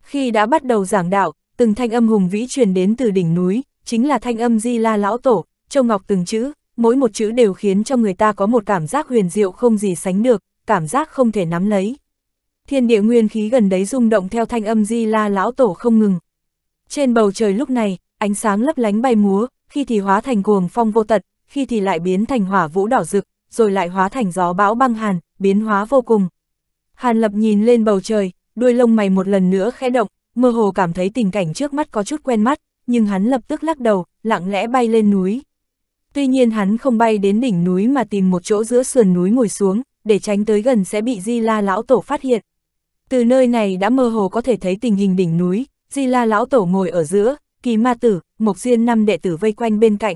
Khi đã bắt đầu giảng đạo, từng thanh âm hùng vĩ truyền đến từ đỉnh núi, chính là thanh âm Di La lão tổ, Châu Ngọc từng chữ, mỗi một chữ đều khiến cho người ta có một cảm giác huyền diệu không gì sánh được, cảm giác không thể nắm lấy thiên địa nguyên khí gần đấy rung động theo thanh âm di la lão tổ không ngừng. Trên bầu trời lúc này, ánh sáng lấp lánh bay múa, khi thì hóa thành cuồng phong vô tật, khi thì lại biến thành hỏa vũ đỏ rực, rồi lại hóa thành gió bão băng hàn, biến hóa vô cùng. Hàn lập nhìn lên bầu trời, đuôi lông mày một lần nữa khẽ động, mơ hồ cảm thấy tình cảnh trước mắt có chút quen mắt, nhưng hắn lập tức lắc đầu, lặng lẽ bay lên núi. Tuy nhiên hắn không bay đến đỉnh núi mà tìm một chỗ giữa sườn núi ngồi xuống, để tránh tới gần sẽ bị Di La lão tổ phát hiện. Từ nơi này đã mơ hồ có thể thấy tình hình đỉnh núi, Di La lão tổ ngồi ở giữa, Kỳ Ma tử, Mộc Diên năm đệ tử vây quanh bên cạnh.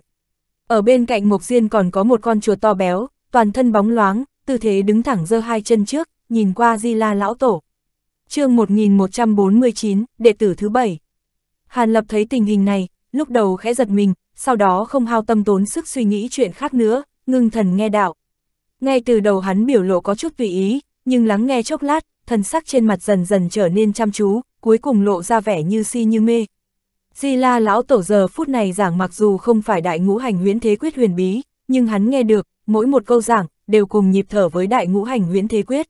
Ở bên cạnh Mộc Diên còn có một con chuột to béo, toàn thân bóng loáng, tư thế đứng thẳng giơ hai chân trước, nhìn qua Di La lão tổ. Chương 1149, đệ tử thứ bảy. Hàn Lập thấy tình hình này, lúc đầu khẽ giật mình, sau đó không hao tâm tốn sức suy nghĩ chuyện khác nữa, ngưng thần nghe đạo. Ngay từ đầu hắn biểu lộ có chút tùy ý, nhưng lắng nghe chốc lát, thần sắc trên mặt dần dần trở nên chăm chú, cuối cùng lộ ra vẻ như si như mê. Di la lão tổ giờ phút này giảng mặc dù không phải đại ngũ hành huyễn thế quyết huyền bí, nhưng hắn nghe được, mỗi một câu giảng, đều cùng nhịp thở với đại ngũ hành huyễn thế quyết.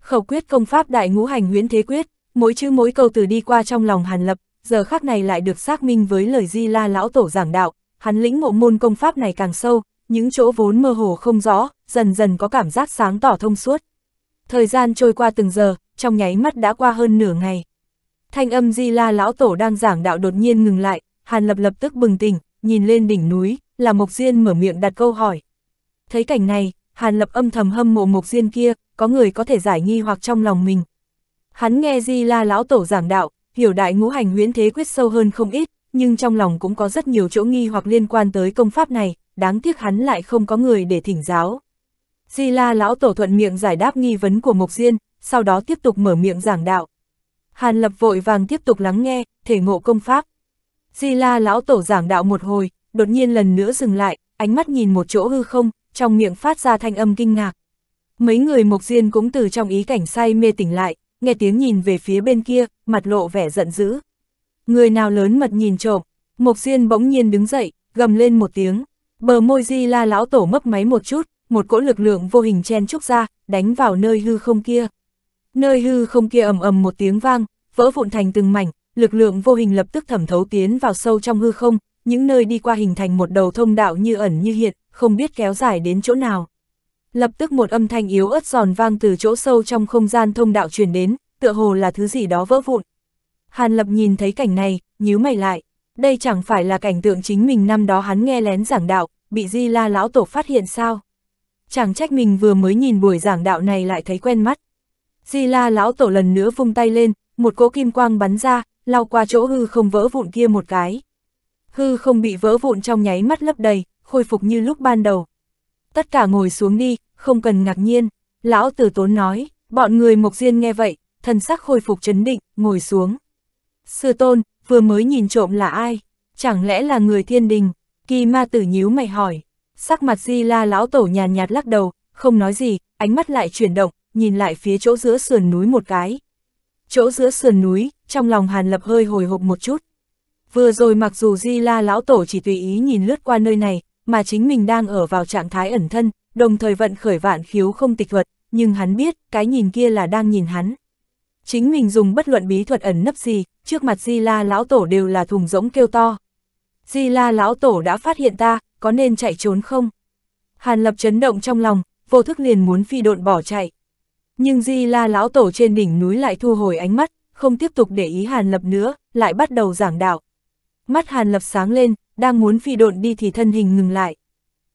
Khẩu quyết công pháp đại ngũ hành huyễn thế quyết, mỗi chữ mỗi câu từ đi qua trong lòng hàn lập, giờ khác này lại được xác minh với lời di la lão tổ giảng đạo, hắn lĩnh ngộ môn công pháp này càng sâu, những chỗ vốn mơ hồ không rõ, dần dần có cảm giác sáng tỏ thông suốt. Thời gian trôi qua từng giờ, trong nháy mắt đã qua hơn nửa ngày. Thanh âm Di La lão tổ đang giảng đạo đột nhiên ngừng lại, Hàn Lập lập tức bừng tỉnh, nhìn lên đỉnh núi, là Mộc Diên mở miệng đặt câu hỏi. Thấy cảnh này, Hàn Lập âm thầm hâm mộ Mộc Diên kia, có người có thể giải nghi hoặc trong lòng mình. Hắn nghe Di La lão tổ giảng đạo, hiểu đại ngũ hành huyễn thế quyết sâu hơn không ít, nhưng trong lòng cũng có rất nhiều chỗ nghi hoặc liên quan tới công pháp này, đáng tiếc hắn lại không có người để thỉnh giáo. Di La lão tổ thuận miệng giải đáp nghi vấn của Mộc Diên, sau đó tiếp tục mở miệng giảng đạo. Hàn Lập vội vàng tiếp tục lắng nghe, thể ngộ công pháp. Di La lão tổ giảng đạo một hồi, đột nhiên lần nữa dừng lại, ánh mắt nhìn một chỗ hư không, trong miệng phát ra thanh âm kinh ngạc. Mấy người Mộc Diên cũng từ trong ý cảnh say mê tỉnh lại, nghe tiếng nhìn về phía bên kia, mặt lộ vẻ giận dữ. Người nào lớn mật nhìn trộm, Mộc Diên bỗng nhiên đứng dậy, gầm lên một tiếng, bờ môi Di La lão tổ mấp máy một chút, một cỗ lực lượng vô hình chen trúc ra, đánh vào nơi hư không kia. Nơi hư không kia ầm ầm một tiếng vang, vỡ vụn thành từng mảnh, lực lượng vô hình lập tức thẩm thấu tiến vào sâu trong hư không, những nơi đi qua hình thành một đầu thông đạo như ẩn như hiện, không biết kéo dài đến chỗ nào. Lập tức một âm thanh yếu ớt giòn vang từ chỗ sâu trong không gian thông đạo truyền đến, tựa hồ là thứ gì đó vỡ vụn. Hàn Lập nhìn thấy cảnh này, nhíu mày lại, đây chẳng phải là cảnh tượng chính mình năm đó hắn nghe lén giảng đạo, bị Di La lão tổ phát hiện sao? chẳng trách mình vừa mới nhìn buổi giảng đạo này lại thấy quen mắt. Di la lão tổ lần nữa vung tay lên, một cỗ kim quang bắn ra, lao qua chỗ hư không vỡ vụn kia một cái. Hư không bị vỡ vụn trong nháy mắt lấp đầy, khôi phục như lúc ban đầu. Tất cả ngồi xuống đi, không cần ngạc nhiên, lão tử tốn nói, bọn người mộc diên nghe vậy, thần sắc khôi phục chấn định, ngồi xuống. Sư tôn, vừa mới nhìn trộm là ai? Chẳng lẽ là người thiên đình? Kỳ ma tử nhíu mày hỏi. Sắc mặt Di La lão tổ nhàn nhạt, lắc đầu, không nói gì, ánh mắt lại chuyển động, nhìn lại phía chỗ giữa sườn núi một cái. Chỗ giữa sườn núi, trong lòng Hàn Lập hơi hồi hộp một chút. Vừa rồi mặc dù Di La lão tổ chỉ tùy ý nhìn lướt qua nơi này, mà chính mình đang ở vào trạng thái ẩn thân, đồng thời vận khởi vạn khiếu không tịch thuật, nhưng hắn biết, cái nhìn kia là đang nhìn hắn. Chính mình dùng bất luận bí thuật ẩn nấp gì, trước mặt Di La lão tổ đều là thùng rỗng kêu to. Di La lão tổ đã phát hiện ta, có nên chạy trốn không? Hàn Lập chấn động trong lòng, vô thức liền muốn phi độn bỏ chạy. Nhưng Di La lão tổ trên đỉnh núi lại thu hồi ánh mắt, không tiếp tục để ý Hàn Lập nữa, lại bắt đầu giảng đạo. Mắt Hàn Lập sáng lên, đang muốn phi độn đi thì thân hình ngừng lại.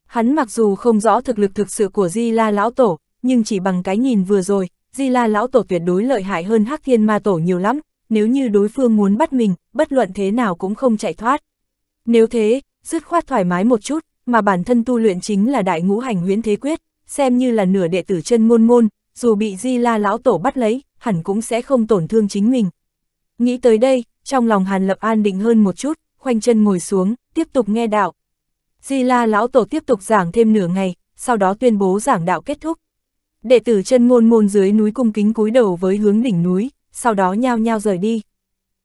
Hắn mặc dù không rõ thực lực thực sự của Di La lão tổ, nhưng chỉ bằng cái nhìn vừa rồi, Di La lão tổ tuyệt đối lợi hại hơn Hắc Thiên Ma tổ nhiều lắm, nếu như đối phương muốn bắt mình, bất luận thế nào cũng không chạy thoát. Nếu thế, dứt khoát thoải mái một chút, mà bản thân tu luyện chính là đại ngũ hành huyễn thế quyết, xem như là nửa đệ tử chân môn môn, dù bị Di La lão tổ bắt lấy, hẳn cũng sẽ không tổn thương chính mình. Nghĩ tới đây, trong lòng Hàn Lập an định hơn một chút, khoanh chân ngồi xuống, tiếp tục nghe đạo. Di La lão tổ tiếp tục giảng thêm nửa ngày, sau đó tuyên bố giảng đạo kết thúc. Đệ tử chân môn môn dưới núi cung kính cúi đầu với hướng đỉnh núi, sau đó nhao nhao rời đi.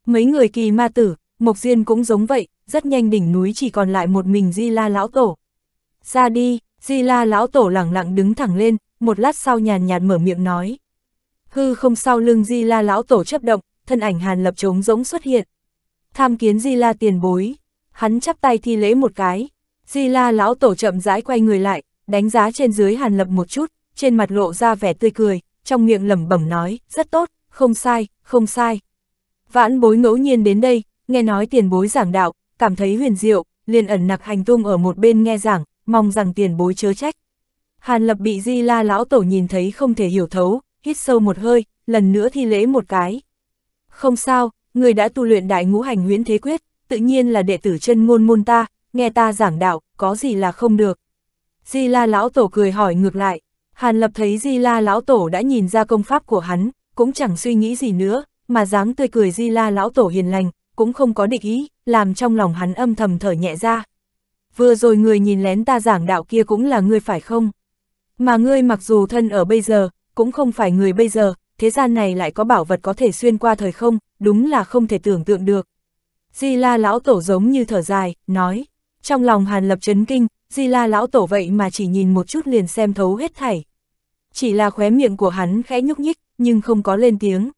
Mấy người kỳ ma tử, Mộc duyên cũng giống vậy, rất nhanh đỉnh núi chỉ còn lại một mình Di La Lão Tổ. Ra đi, Di La Lão Tổ lẳng lặng đứng thẳng lên, một lát sau nhàn nhạt mở miệng nói. Hư không sau lưng Di La Lão Tổ chấp động, thân ảnh Hàn Lập trống rỗng xuất hiện. Tham kiến Di La tiền bối, hắn chắp tay thi lễ một cái. Di La Lão Tổ chậm rãi quay người lại, đánh giá trên dưới Hàn Lập một chút, trên mặt lộ ra vẻ tươi cười, trong miệng lẩm bẩm nói, rất tốt, không sai, không sai. Vãn bối ngẫu nhiên đến đây, nghe nói tiền bối giảng đạo, cảm thấy huyền diệu, liền ẩn nặc hành tung ở một bên nghe giảng, mong rằng tiền bối chớ trách. Hàn lập bị di la lão tổ nhìn thấy không thể hiểu thấu, hít sâu một hơi, lần nữa thi lễ một cái. Không sao, người đã tu luyện đại ngũ hành huyễn thế quyết, tự nhiên là đệ tử chân ngôn môn ta, nghe ta giảng đạo, có gì là không được. Di la lão tổ cười hỏi ngược lại, hàn lập thấy di la lão tổ đã nhìn ra công pháp của hắn, cũng chẳng suy nghĩ gì nữa, mà dáng tươi cười di la lão tổ hiền lành, cũng không có địch ý, làm trong lòng hắn âm thầm thở nhẹ ra. Vừa rồi người nhìn lén ta giảng đạo kia cũng là ngươi phải không? Mà ngươi mặc dù thân ở bây giờ, cũng không phải người bây giờ, thế gian này lại có bảo vật có thể xuyên qua thời không, đúng là không thể tưởng tượng được. Di la lão tổ giống như thở dài, nói, trong lòng hàn lập chấn kinh, di la lão tổ vậy mà chỉ nhìn một chút liền xem thấu hết thảy. Chỉ là khóe miệng của hắn khẽ nhúc nhích, nhưng không có lên tiếng.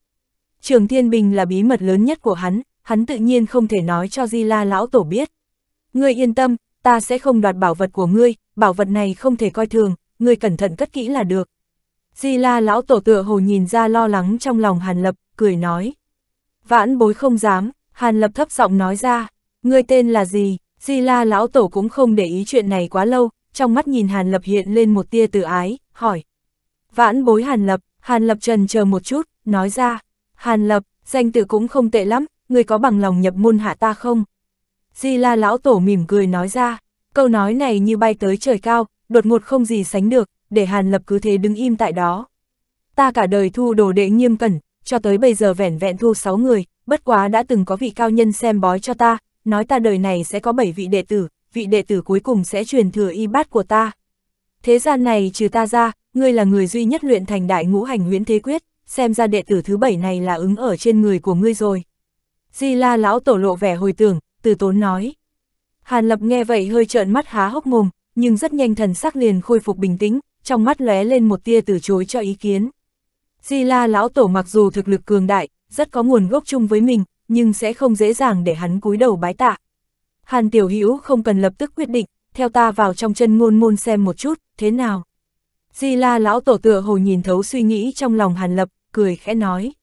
Trường Thiên Bình là bí mật lớn nhất của hắn, hắn tự nhiên không thể nói cho Di La lão tổ biết. Ngươi yên tâm, ta sẽ không đoạt bảo vật của ngươi, bảo vật này không thể coi thường, ngươi cẩn thận cất kỹ là được. Di La lão tổ tựa hồ nhìn ra lo lắng trong lòng Hàn Lập, cười nói. Vãn bối không dám, Hàn Lập thấp giọng nói ra, ngươi tên là gì, Di La lão tổ cũng không để ý chuyện này quá lâu, trong mắt nhìn Hàn Lập hiện lên một tia tự ái, hỏi. Vãn bối Hàn Lập, Hàn Lập trần chờ một chút, nói ra, Hàn Lập, danh tự cũng không tệ lắm, người có bằng lòng nhập môn hạ ta không? Di la lão tổ mỉm cười nói ra, câu nói này như bay tới trời cao, đột ngột không gì sánh được, để Hàn Lập cứ thế đứng im tại đó. Ta cả đời thu đồ đệ nghiêm cẩn, cho tới bây giờ vẻn vẹn thu sáu người, bất quá đã từng có vị cao nhân xem bói cho ta, nói ta đời này sẽ có bảy vị đệ tử, vị đệ tử cuối cùng sẽ truyền thừa y bát của ta. Thế gian này trừ ta ra, ngươi là người duy nhất luyện thành đại ngũ hành nguyễn thế quyết, xem ra đệ tử thứ bảy này là ứng ở trên người của ngươi rồi. Di la lão tổ lộ vẻ hồi tưởng, từ tốn nói. Hàn lập nghe vậy hơi trợn mắt há hốc mồm, nhưng rất nhanh thần sắc liền khôi phục bình tĩnh, trong mắt lóe lên một tia từ chối cho ý kiến. Di la lão tổ mặc dù thực lực cường đại, rất có nguồn gốc chung với mình, nhưng sẽ không dễ dàng để hắn cúi đầu bái tạ. Hàn tiểu hữu không cần lập tức quyết định, theo ta vào trong chân ngôn môn xem một chút, thế nào. Di la lão tổ tựa hồ nhìn thấu suy nghĩ trong lòng hàn lập, cười khẽ nói.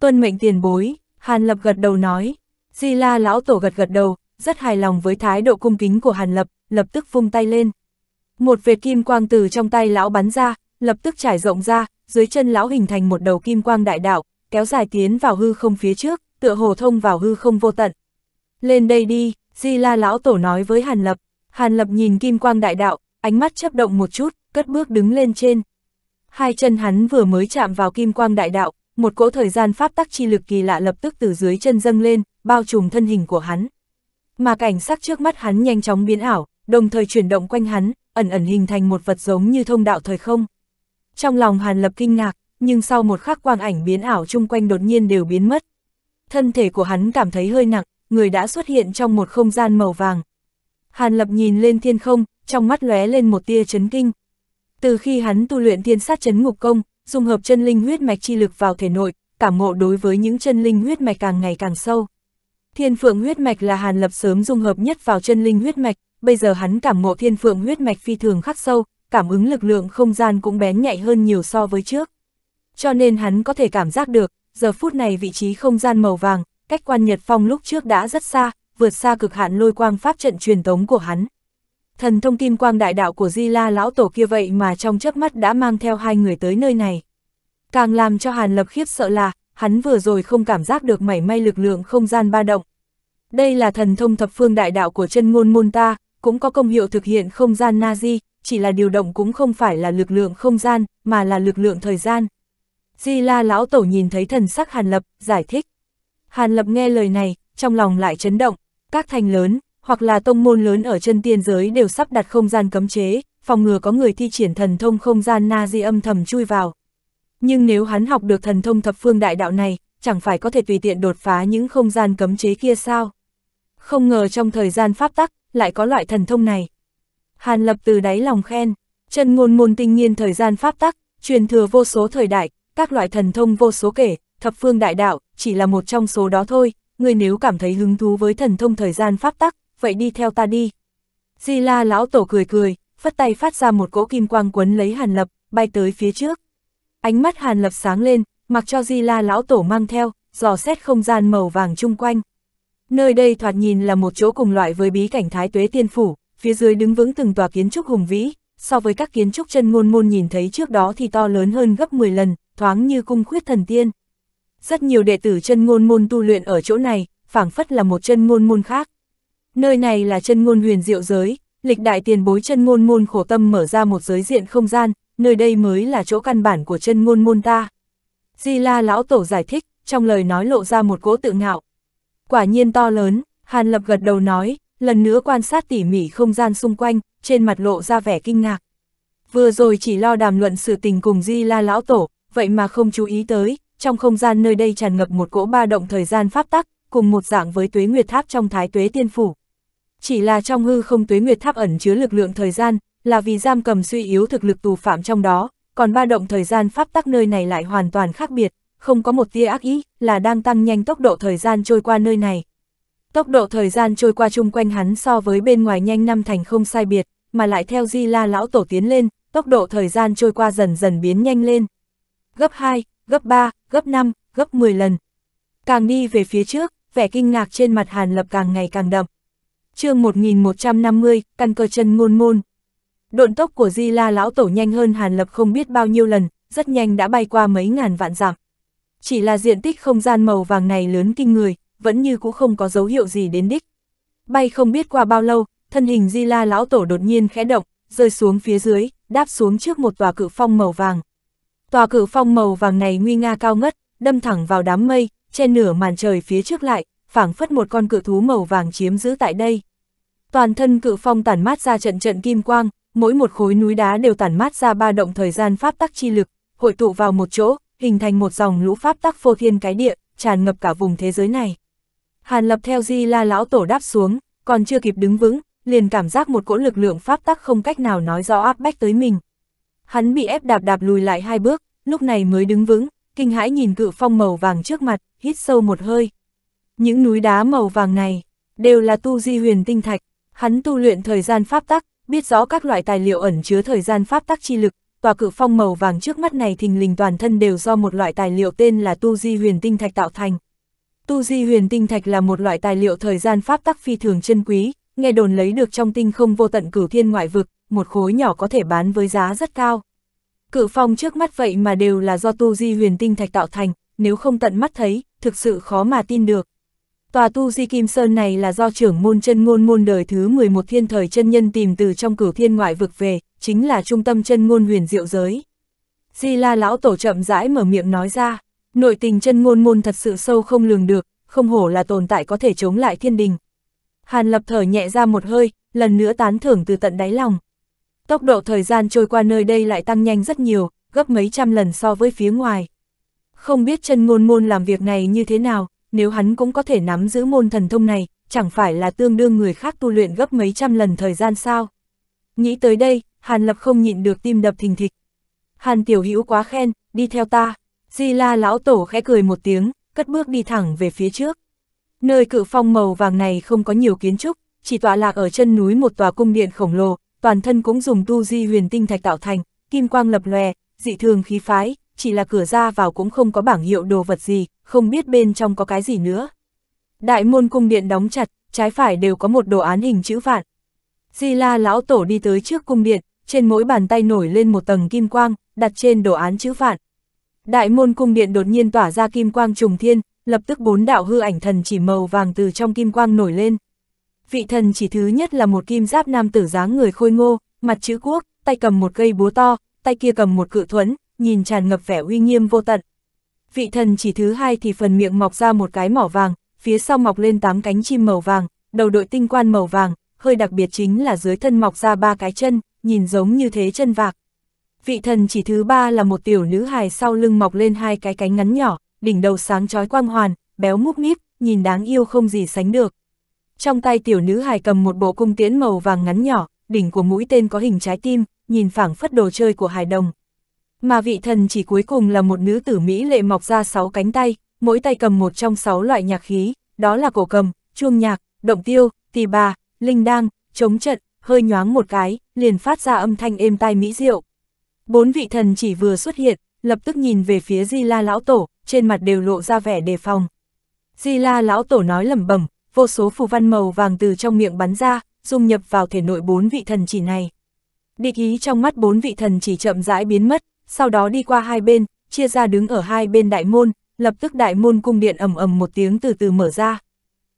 Tuân mệnh tiền bối. Hàn Lập gật đầu nói, Di La lão tổ gật gật đầu, rất hài lòng với thái độ cung kính của Hàn Lập, lập tức vung tay lên. Một vệt kim quang từ trong tay lão bắn ra, lập tức trải rộng ra, dưới chân lão hình thành một đầu kim quang đại đạo, kéo dài tiến vào hư không phía trước, tựa hồ thông vào hư không vô tận. Lên đây đi, Di La lão tổ nói với Hàn Lập. Hàn Lập nhìn kim quang đại đạo, ánh mắt chấp động một chút, cất bước đứng lên trên. Hai chân hắn vừa mới chạm vào kim quang đại đạo, một cỗ thời gian pháp tắc chi lực kỳ lạ lập tức từ dưới chân dâng lên, bao trùm thân hình của hắn. Mà cảnh sắc trước mắt hắn nhanh chóng biến ảo, đồng thời chuyển động quanh hắn, ẩn ẩn hình thành một vật giống như thông đạo thời không. Trong lòng Hàn Lập kinh ngạc, nhưng sau một khắc quang ảnh biến ảo chung quanh đột nhiên đều biến mất. Thân thể của hắn cảm thấy hơi nặng, người đã xuất hiện trong một không gian màu vàng. Hàn Lập nhìn lên thiên không, trong mắt lóe lên một tia chấn kinh. Từ khi hắn tu luyện thiên sát chấn ngục công, dung hợp chân linh huyết mạch chi lực vào thể nội, cảm ngộ đối với những chân linh huyết mạch càng ngày càng sâu. Thiên phượng huyết mạch là Hàn Lập sớm dung hợp nhất vào chân linh huyết mạch, bây giờ hắn cảm ngộ thiên phượng huyết mạch phi thường khắc sâu, cảm ứng lực lượng không gian cũng bén nhạy hơn nhiều so với trước. Cho nên hắn có thể cảm giác được, giờ phút này vị trí không gian màu vàng, cách quan Nhật Phong lúc trước đã rất xa, vượt xa cực hạn lôi quang pháp trận truyền thống của hắn thần thông kim quang đại đạo của Di La lão tổ kia vậy mà trong chớp mắt đã mang theo hai người tới nơi này. Càng làm cho Hàn Lập khiếp sợ là, hắn vừa rồi không cảm giác được mảy may lực lượng không gian ba động. Đây là thần thông thập phương đại đạo của chân ngôn môn ta, cũng có công hiệu thực hiện không gian Nazi, chỉ là điều động cũng không phải là lực lượng không gian, mà là lực lượng thời gian. Di La lão tổ nhìn thấy thần sắc Hàn Lập, giải thích. Hàn Lập nghe lời này, trong lòng lại chấn động, các thành lớn, hoặc là tông môn lớn ở chân tiên giới đều sắp đặt không gian cấm chế, phòng ngừa có người thi triển thần thông không gian na di âm thầm chui vào. Nhưng nếu hắn học được thần thông thập phương đại đạo này, chẳng phải có thể tùy tiện đột phá những không gian cấm chế kia sao? Không ngờ trong thời gian pháp tắc, lại có loại thần thông này. Hàn lập từ đáy lòng khen, chân ngôn môn tinh nghiên thời gian pháp tắc, truyền thừa vô số thời đại, các loại thần thông vô số kể, thập phương đại đạo, chỉ là một trong số đó thôi, người nếu cảm thấy hứng thú với thần thông thời gian pháp tắc, vậy đi theo ta đi. Di la lão tổ cười cười, phất tay phát ra một cỗ kim quang quấn lấy Hàn Lập, bay tới phía trước. Ánh mắt Hàn Lập sáng lên, mặc cho Di la lão tổ mang theo, dò xét không gian màu vàng chung quanh. Nơi đây thoạt nhìn là một chỗ cùng loại với bí cảnh thái tuế tiên phủ, phía dưới đứng vững từng tòa kiến trúc hùng vĩ, so với các kiến trúc chân ngôn môn nhìn thấy trước đó thì to lớn hơn gấp 10 lần, thoáng như cung khuyết thần tiên. Rất nhiều đệ tử chân ngôn môn tu luyện ở chỗ này, phảng phất là một chân ngôn môn khác. Nơi này là chân ngôn huyền diệu giới, lịch đại tiền bối chân ngôn môn khổ tâm mở ra một giới diện không gian, nơi đây mới là chỗ căn bản của chân ngôn môn ta. Di La Lão Tổ giải thích, trong lời nói lộ ra một cỗ tự ngạo. Quả nhiên to lớn, Hàn Lập gật đầu nói, lần nữa quan sát tỉ mỉ không gian xung quanh, trên mặt lộ ra vẻ kinh ngạc. Vừa rồi chỉ lo đàm luận sự tình cùng Di La Lão Tổ, vậy mà không chú ý tới, trong không gian nơi đây tràn ngập một cỗ ba động thời gian pháp tắc, cùng một dạng với tuế nguyệt tháp trong thái tuế tiên phủ. Chỉ là trong hư không tuế nguyệt tháp ẩn chứa lực lượng thời gian, là vì giam cầm suy yếu thực lực tù phạm trong đó, còn ba động thời gian pháp tắc nơi này lại hoàn toàn khác biệt, không có một tia ác ý, là đang tăng nhanh tốc độ thời gian trôi qua nơi này. Tốc độ thời gian trôi qua chung quanh hắn so với bên ngoài nhanh năm thành không sai biệt, mà lại theo di la lão tổ tiến lên, tốc độ thời gian trôi qua dần dần biến nhanh lên. Gấp 2, gấp 3, gấp 5, gấp 10 lần. Càng đi về phía trước, vẻ kinh ngạc trên mặt Hàn Lập càng ngày càng đậm chương 1150, căn cơ chân ngôn môn. Độn tốc của Di La lão tổ nhanh hơn Hàn Lập không biết bao nhiêu lần, rất nhanh đã bay qua mấy ngàn vạn dặm. Chỉ là diện tích không gian màu vàng này lớn kinh người, vẫn như cũng không có dấu hiệu gì đến đích. Bay không biết qua bao lâu, thân hình Di La lão tổ đột nhiên khẽ động, rơi xuống phía dưới, đáp xuống trước một tòa cự phong màu vàng. Tòa cự phong màu vàng này nguy nga cao ngất, đâm thẳng vào đám mây, che nửa màn trời phía trước lại, phảng phất một con cự thú màu vàng chiếm giữ tại đây. Toàn thân cự phong tản mát ra trận trận kim quang, mỗi một khối núi đá đều tản mát ra ba động thời gian pháp tắc chi lực, hội tụ vào một chỗ, hình thành một dòng lũ pháp tắc phô thiên cái địa, tràn ngập cả vùng thế giới này. Hàn lập theo di la lão tổ đáp xuống, còn chưa kịp đứng vững, liền cảm giác một cỗ lực lượng pháp tắc không cách nào nói rõ áp bách tới mình. Hắn bị ép đạp đạp lùi lại hai bước, lúc này mới đứng vững, kinh hãi nhìn cự phong màu vàng trước mặt, hít sâu một hơi. Những núi đá màu vàng này, đều là tu di huyền tinh thạch, Hắn tu luyện thời gian pháp tắc, biết rõ các loại tài liệu ẩn chứa thời gian pháp tắc chi lực, tòa cự phong màu vàng trước mắt này thình lình toàn thân đều do một loại tài liệu tên là tu di huyền tinh thạch tạo thành. Tu di huyền tinh thạch là một loại tài liệu thời gian pháp tắc phi thường chân quý, nghe đồn lấy được trong tinh không vô tận cửu thiên ngoại vực, một khối nhỏ có thể bán với giá rất cao. Cự phong trước mắt vậy mà đều là do tu di huyền tinh thạch tạo thành, nếu không tận mắt thấy, thực sự khó mà tin được. Tòa tu di Kim Sơn này là do trưởng môn chân ngôn môn đời thứ 11 thiên thời chân nhân tìm từ trong cửu thiên ngoại vực về, chính là trung tâm chân ngôn huyền diệu giới. Di la lão tổ chậm rãi mở miệng nói ra, nội tình chân ngôn môn thật sự sâu không lường được, không hổ là tồn tại có thể chống lại thiên đình. Hàn lập thở nhẹ ra một hơi, lần nữa tán thưởng từ tận đáy lòng. Tốc độ thời gian trôi qua nơi đây lại tăng nhanh rất nhiều, gấp mấy trăm lần so với phía ngoài. Không biết chân ngôn môn làm việc này như thế nào, nếu hắn cũng có thể nắm giữ môn thần thông này, chẳng phải là tương đương người khác tu luyện gấp mấy trăm lần thời gian sao. Nghĩ tới đây, Hàn Lập không nhịn được tim đập thình thịch. Hàn Tiểu Hữu quá khen, đi theo ta. Di La lão tổ khẽ cười một tiếng, cất bước đi thẳng về phía trước. Nơi cự phong màu vàng này không có nhiều kiến trúc, chỉ tọa lạc ở chân núi một tòa cung điện khổng lồ, toàn thân cũng dùng tu di huyền tinh thạch tạo thành, kim quang lập lòe, dị thường khí phái, chỉ là cửa ra vào cũng không có bảng hiệu đồ vật gì, không biết bên trong có cái gì nữa. Đại môn cung điện đóng chặt, trái phải đều có một đồ án hình chữ vạn. Di la lão tổ đi tới trước cung điện, trên mỗi bàn tay nổi lên một tầng kim quang, đặt trên đồ án chữ vạn. Đại môn cung điện đột nhiên tỏa ra kim quang trùng thiên, lập tức bốn đạo hư ảnh thần chỉ màu vàng từ trong kim quang nổi lên. Vị thần chỉ thứ nhất là một kim giáp nam tử dáng người khôi ngô, mặt chữ quốc, tay cầm một cây búa to, tay kia cầm một cự thuẫn, nhìn tràn ngập vẻ uy nghiêm vô tận. Vị thần chỉ thứ hai thì phần miệng mọc ra một cái mỏ vàng, phía sau mọc lên tám cánh chim màu vàng, đầu đội tinh quan màu vàng, hơi đặc biệt chính là dưới thân mọc ra ba cái chân, nhìn giống như thế chân vạc. Vị thần chỉ thứ ba là một tiểu nữ hài sau lưng mọc lên hai cái cánh ngắn nhỏ, đỉnh đầu sáng chói quang hoàn, béo múc míp, nhìn đáng yêu không gì sánh được. Trong tay tiểu nữ hài cầm một bộ cung tiễn màu vàng ngắn nhỏ, đỉnh của mũi tên có hình trái tim, nhìn phảng phất đồ chơi của hài đồng, mà vị thần chỉ cuối cùng là một nữ tử Mỹ lệ mọc ra sáu cánh tay, mỗi tay cầm một trong sáu loại nhạc khí, đó là cổ cầm, chuông nhạc, động tiêu, tỳ bà, linh đang, chống trận, hơi nhoáng một cái, liền phát ra âm thanh êm tai mỹ diệu. Bốn vị thần chỉ vừa xuất hiện, lập tức nhìn về phía Di La lão tổ, trên mặt đều lộ ra vẻ đề phòng. Di La lão tổ nói lẩm bẩm, vô số phù văn màu vàng từ trong miệng bắn ra, dung nhập vào thể nội bốn vị thần chỉ này. Địch ý trong mắt bốn vị thần chỉ chậm rãi biến mất, sau đó đi qua hai bên, chia ra đứng ở hai bên đại môn, lập tức đại môn cung điện ầm ầm một tiếng từ từ mở ra.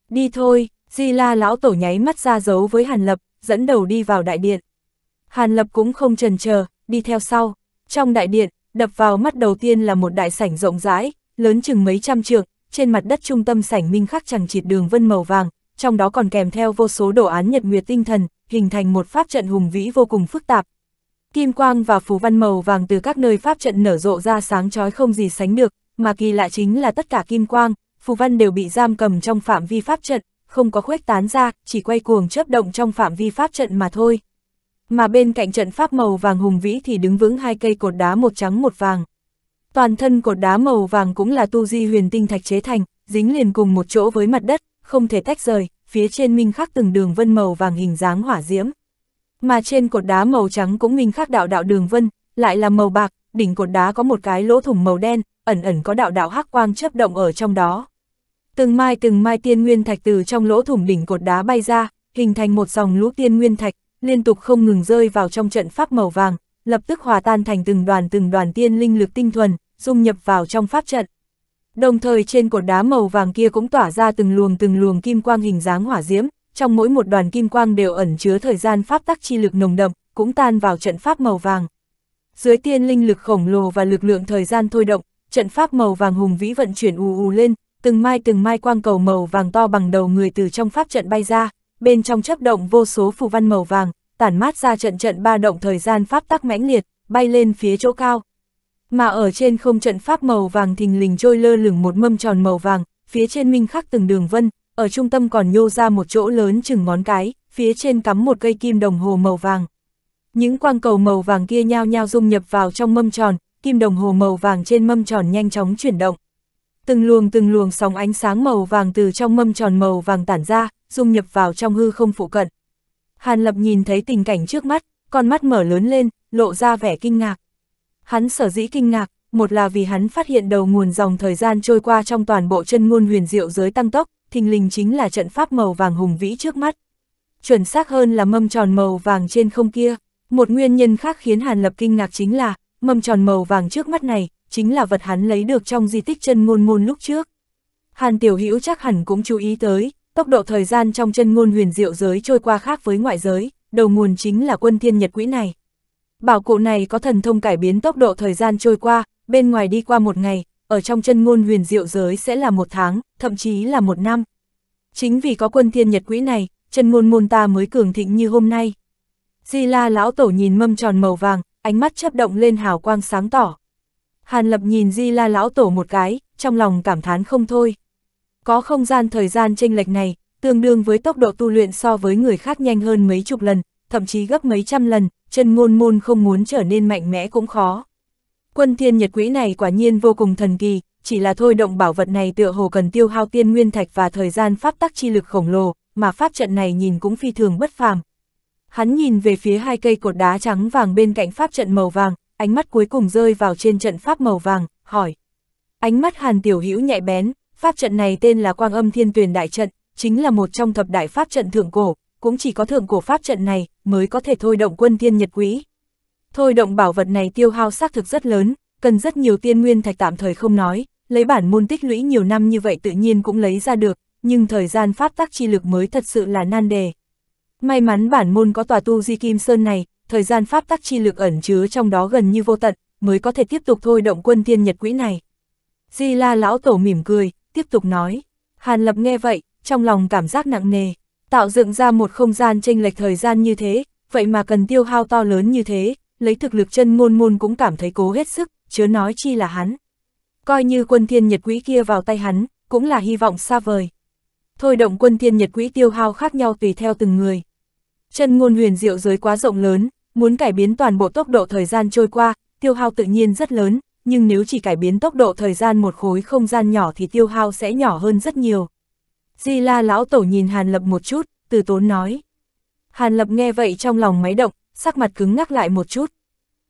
Đi thôi, Di La lão tổ nháy mắt ra dấu với Hàn Lập, dẫn đầu đi vào đại điện. Hàn Lập cũng không chần chờ, đi theo sau. Trong đại điện, đập vào mắt đầu tiên là một đại sảnh rộng rãi, lớn chừng mấy trăm trượng, trên mặt đất trung tâm sảnh minh khắc chẳng chịt đường vân màu vàng, trong đó còn kèm theo vô số đồ án nhật nguyệt tinh thần, hình thành một pháp trận hùng vĩ vô cùng phức tạp, Kim quang và phù văn màu vàng từ các nơi pháp trận nở rộ ra sáng chói không gì sánh được, mà kỳ lạ chính là tất cả kim quang, phù văn đều bị giam cầm trong phạm vi pháp trận, không có khuếch tán ra, chỉ quay cuồng chớp động trong phạm vi pháp trận mà thôi. Mà bên cạnh trận pháp màu vàng hùng vĩ thì đứng vững hai cây cột đá một trắng một vàng. Toàn thân cột đá màu vàng cũng là tu di huyền tinh thạch chế thành, dính liền cùng một chỗ với mặt đất, không thể tách rời, phía trên minh khắc từng đường vân màu vàng hình dáng hỏa diễm. Mà trên cột đá màu trắng cũng minh khắc đạo đạo đường vân, lại là màu bạc, đỉnh cột đá có một cái lỗ thủng màu đen, ẩn ẩn có đạo đạo hắc quang chớp động ở trong đó. Từng mai từng mai tiên nguyên thạch từ trong lỗ thủng đỉnh cột đá bay ra, hình thành một dòng lũ tiên nguyên thạch, liên tục không ngừng rơi vào trong trận pháp màu vàng, lập tức hòa tan thành từng đoàn từng đoàn tiên linh lực tinh thuần, dung nhập vào trong pháp trận. Đồng thời trên cột đá màu vàng kia cũng tỏa ra từng luồng từng luồng kim quang hình dáng hỏa diễm, trong mỗi một đoàn kim quang đều ẩn chứa thời gian pháp tắc chi lực nồng đậm, cũng tan vào trận pháp màu vàng. Dưới tiên linh lực khổng lồ và lực lượng thời gian thôi động, trận pháp màu vàng hùng vĩ vận chuyển ù ù lên, từng mai từng mai quang cầu màu vàng to bằng đầu người từ trong pháp trận bay ra, bên trong chấp động vô số phù văn màu vàng, tản mát ra trận trận ba động thời gian pháp tắc mãnh liệt, bay lên phía chỗ cao. Mà ở trên không trận pháp màu vàng thình lình trôi lơ lửng một mâm tròn màu vàng, phía trên minh khắc từng đường vân, ở trung tâm còn nhô ra một chỗ lớn chừng ngón cái, phía trên cắm một cây kim đồng hồ màu vàng. Những quang cầu màu vàng kia nhao nhao dung nhập vào trong mâm tròn, kim đồng hồ màu vàng trên mâm tròn nhanh chóng chuyển động. Từng luồng từng luồng sóng ánh sáng màu vàng từ trong mâm tròn màu vàng tản ra, dung nhập vào trong hư không phụ cận. Hàn Lập nhìn thấy tình cảnh trước mắt, con mắt mở lớn lên, lộ ra vẻ kinh ngạc. Hắn sở dĩ kinh ngạc, một là vì hắn phát hiện đầu nguồn dòng thời gian trôi qua trong toàn bộ chân ngôn huyền diệu giới tăng tốc, thình lình chính là trận pháp màu vàng hùng vĩ trước mắt. Chuẩn xác hơn là mâm tròn màu vàng trên không kia. Một nguyên nhân khác khiến Hàn Lập kinh ngạc chính là, mâm tròn màu vàng trước mắt này, chính là vật hắn lấy được trong di tích chân ngôn môn lúc trước. Hàn Tiểu Hữu chắc hẳn cũng chú ý tới, tốc độ thời gian trong chân ngôn huyền diệu giới trôi qua khác với ngoại giới, đầu nguồn chính là quân thiên nhật quỹ này. Bảo cụ này có thần thông cải biến tốc độ thời gian trôi qua, bên ngoài đi qua một ngày, ở trong chân ngôn huyền diệu giới sẽ là một tháng, thậm chí là một năm. Chính vì có quân thiên nhật quỹ này, chân ngôn môn ta mới cường thịnh như hôm nay. Di la lão tổ nhìn mâm tròn màu vàng, ánh mắt chấp động lên hào quang sáng tỏ. Hàn lập nhìn di la lão tổ một cái, trong lòng cảm thán không thôi. Có không gian thời gian chênh lệch này, tương đương với tốc độ tu luyện so với người khác nhanh hơn mấy chục lần, thậm chí gấp mấy trăm lần, chân ngôn môn không muốn trở nên mạnh mẽ cũng khó. Quân thiên nhật quỹ này quả nhiên vô cùng thần kỳ, chỉ là thôi động bảo vật này tựa hồ cần tiêu hao tiên nguyên thạch và thời gian pháp tắc chi lực khổng lồ, mà pháp trận này nhìn cũng phi thường bất phàm. Hắn nhìn về phía hai cây cột đá trắng vàng bên cạnh pháp trận màu vàng, ánh mắt cuối cùng rơi vào trên trận pháp màu vàng, hỏi. Ánh mắt Hàn Tiểu Hữu nhạy bén, pháp trận này tên là Quang Âm Thiên Tuyền Đại Trận, chính là một trong thập đại pháp trận thượng cổ, cũng chỉ có thượng cổ pháp trận này mới có thể thôi động quân thiên nhật quỹ. Thôi động bảo vật này tiêu hao xác thực rất lớn, cần rất nhiều tiên nguyên thạch tạm thời không nói, lấy bản môn tích lũy nhiều năm như vậy tự nhiên cũng lấy ra được, nhưng thời gian pháp tác chi lực mới thật sự là nan đề. May mắn bản môn có tòa tu di kim sơn này, thời gian pháp tác chi lực ẩn chứa trong đó gần như vô tận, mới có thể tiếp tục thôi động quân thiên nhật quỹ này. Di la lão tổ mỉm cười, tiếp tục nói. Hàn lập nghe vậy, trong lòng cảm giác nặng nề, tạo dựng ra một không gian tranh lệch thời gian như thế, vậy mà cần tiêu hao to lớn như thế, lấy thực lực chân ngôn môn cũng cảm thấy cố hết sức, chớ nói chi là hắn. Coi như quân thiên nhật quỹ kia vào tay hắn, cũng là hy vọng xa vời. Thôi động quân thiên nhật quỹ tiêu hao khác nhau tùy theo từng người. Chân ngôn huyền diệu giới quá rộng lớn, muốn cải biến toàn bộ tốc độ thời gian trôi qua, tiêu hao tự nhiên rất lớn, nhưng nếu chỉ cải biến tốc độ thời gian một khối không gian nhỏ thì tiêu hao sẽ nhỏ hơn rất nhiều. Di la lão tổ nhìn Hàn Lập một chút, từ tốn nói. Hàn Lập nghe vậy trong lòng máy động, sắc mặt cứng ngắc lại một chút.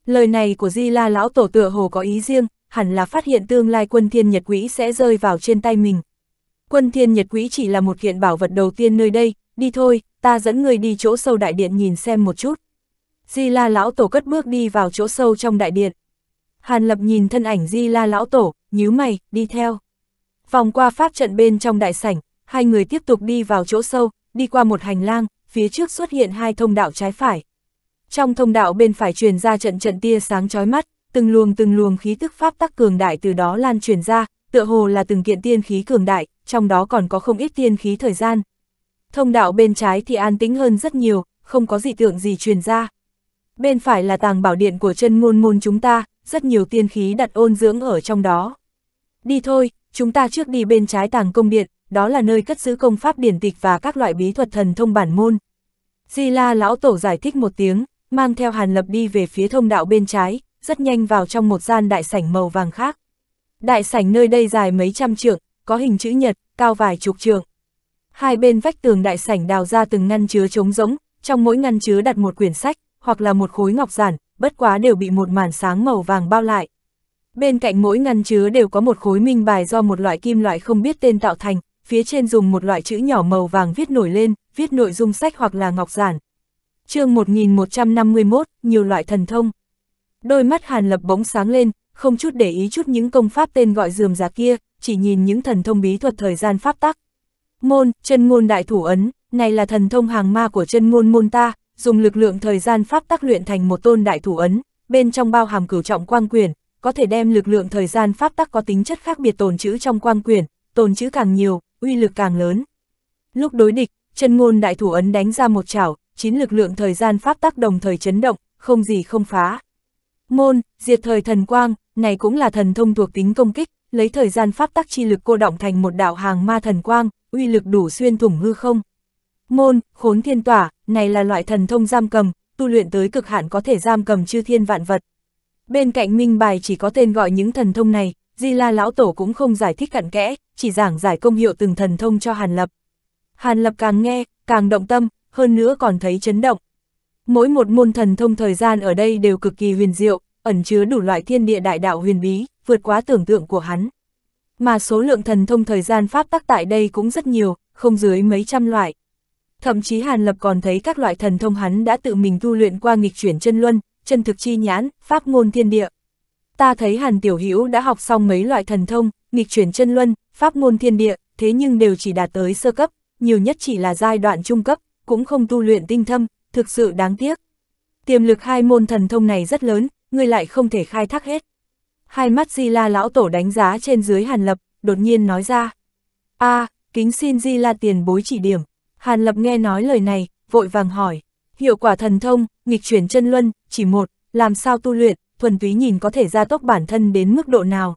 Lời này của Di La lão tổ tựa hồ có ý riêng, hẳn là phát hiện tương lai quân thiên nhật quỹ sẽ rơi vào trên tay mình. Quân thiên nhật quỹ chỉ là một kiện bảo vật đầu tiên nơi đây, đi thôi, ta dẫn người đi chỗ sâu đại điện nhìn xem một chút. Di La lão tổ cất bước đi vào chỗ sâu trong đại điện. Hàn Lập nhìn thân ảnh Di La lão tổ, nhíu mày, đi theo. Vòng qua pháp trận bên trong đại sảnh, hai người tiếp tục đi vào chỗ sâu, đi qua một hành lang, phía trước xuất hiện hai thông đạo trái phải. Trong thông đạo bên phải truyền ra trận trận tia sáng chói mắt, từng luồng từng luồng khí tức pháp tắc cường đại từ đó lan truyền ra, tựa hồ là từng kiện tiên khí cường đại, trong đó còn có không ít tiên khí thời gian. Thông đạo bên trái thì an tĩnh hơn rất nhiều, không có dị tượng gì truyền ra. Bên phải là tàng bảo điện của chân môn môn chúng ta, rất nhiều tiên khí đặt ôn dưỡng ở trong đó. Đi thôi, chúng ta trước đi bên trái tàng công điện, đó là nơi cất giữ công pháp điển tịch và các loại bí thuật thần thông bản môn. Di La lão tổ giải thích một tiếng, mang theo Hàn Lập đi về phía thông đạo bên trái, rất nhanh vào trong một gian đại sảnh màu vàng khác. Đại sảnh nơi đây dài mấy trăm trượng, có hình chữ nhật, cao vài chục trượng. Hai bên vách tường đại sảnh đào ra từng ngăn chứa trống rỗng, trong mỗi ngăn chứa đặt một quyển sách, hoặc là một khối ngọc giản, bất quá đều bị một màn sáng màu vàng bao lại. Bên cạnh mỗi ngăn chứa đều có một khối minh bài do một loại kim loại không biết tên tạo thành, phía trên dùng một loại chữ nhỏ màu vàng viết nổi lên, viết nội dung sách hoặc là ngọc giản, chương 1151, nhiều loại thần thông. Đôi mắt Hàn Lập bỗng sáng lên, không chút để ý chút những công pháp tên gọi dườm già kia, chỉ nhìn những thần thông bí thuật thời gian pháp tắc. Môn, chân ngôn đại thủ ấn, này là thần thông hàng ma của chân ngôn môn ta, dùng lực lượng thời gian pháp tắc luyện thành một tôn đại thủ ấn, bên trong bao hàm cửu trọng quang quyền, có thể đem lực lượng thời gian pháp tắc có tính chất khác biệt tồn trữ trong quang quyền, tồn trữ càng nhiều, uy lực càng lớn. Lúc đối địch, chân ngôn đại thủ ấn đánh ra một chảo, chín lực lượng thời gian pháp tác đồng thời chấn động, không gì không phá. Môn, diệt thời thần quang, này cũng là thần thông thuộc tính công kích, lấy thời gian pháp tác chi lực cô động thành một đạo hàng ma thần quang, uy lực đủ xuyên thủng hư không. Môn, khốn thiên tỏa, này là loại thần thông giam cầm, tu luyện tới cực hạn có thể giam cầm chư thiên vạn vật. Bên cạnh minh bài chỉ có tên gọi những thần thông này, Di La Lão Tổ cũng không giải thích cặn kẽ, chỉ giảng giải công hiệu từng thần thông cho Hàn Lập. Hàn Lập càng nghe, càng động tâm, hơn nữa còn thấy chấn động. Mỗi một môn thần thông thời gian ở đây đều cực kỳ huyền diệu, ẩn chứa đủ loại thiên địa đại đạo huyền bí, vượt quá tưởng tượng của hắn. Mà số lượng thần thông thời gian pháp tắc tại đây cũng rất nhiều, không dưới mấy trăm loại. Thậm chí Hàn Lập còn thấy các loại thần thông hắn đã tự mình tu luyện qua nghịch chuyển chân luân, chân thực chi nhãn, pháp ngôn thiên địa. Ta thấy Hàn Tiểu Hữu đã học xong mấy loại thần thông, nghịch chuyển chân luân, pháp ngôn thiên địa, thế nhưng đều chỉ đạt tới sơ cấp, nhiều nhất chỉ là giai đoạn trung cấp, cũng không tu luyện tinh thâm, thực sự đáng tiếc. Tiềm lực hai môn thần thông này rất lớn, ngươi lại không thể khai thác hết. Hai mắt Di La lão tổ đánh giá trên dưới Hàn Lập, đột nhiên nói ra. a à, kính xin Di La tiền bối chỉ điểm. Hàn Lập nghe nói lời này, vội vàng hỏi. Hiệu quả thần thông, nghịch chuyển chân luân, chỉ một, làm sao tu luyện, thuần túy nhìn có thể gia tốc bản thân đến mức độ nào.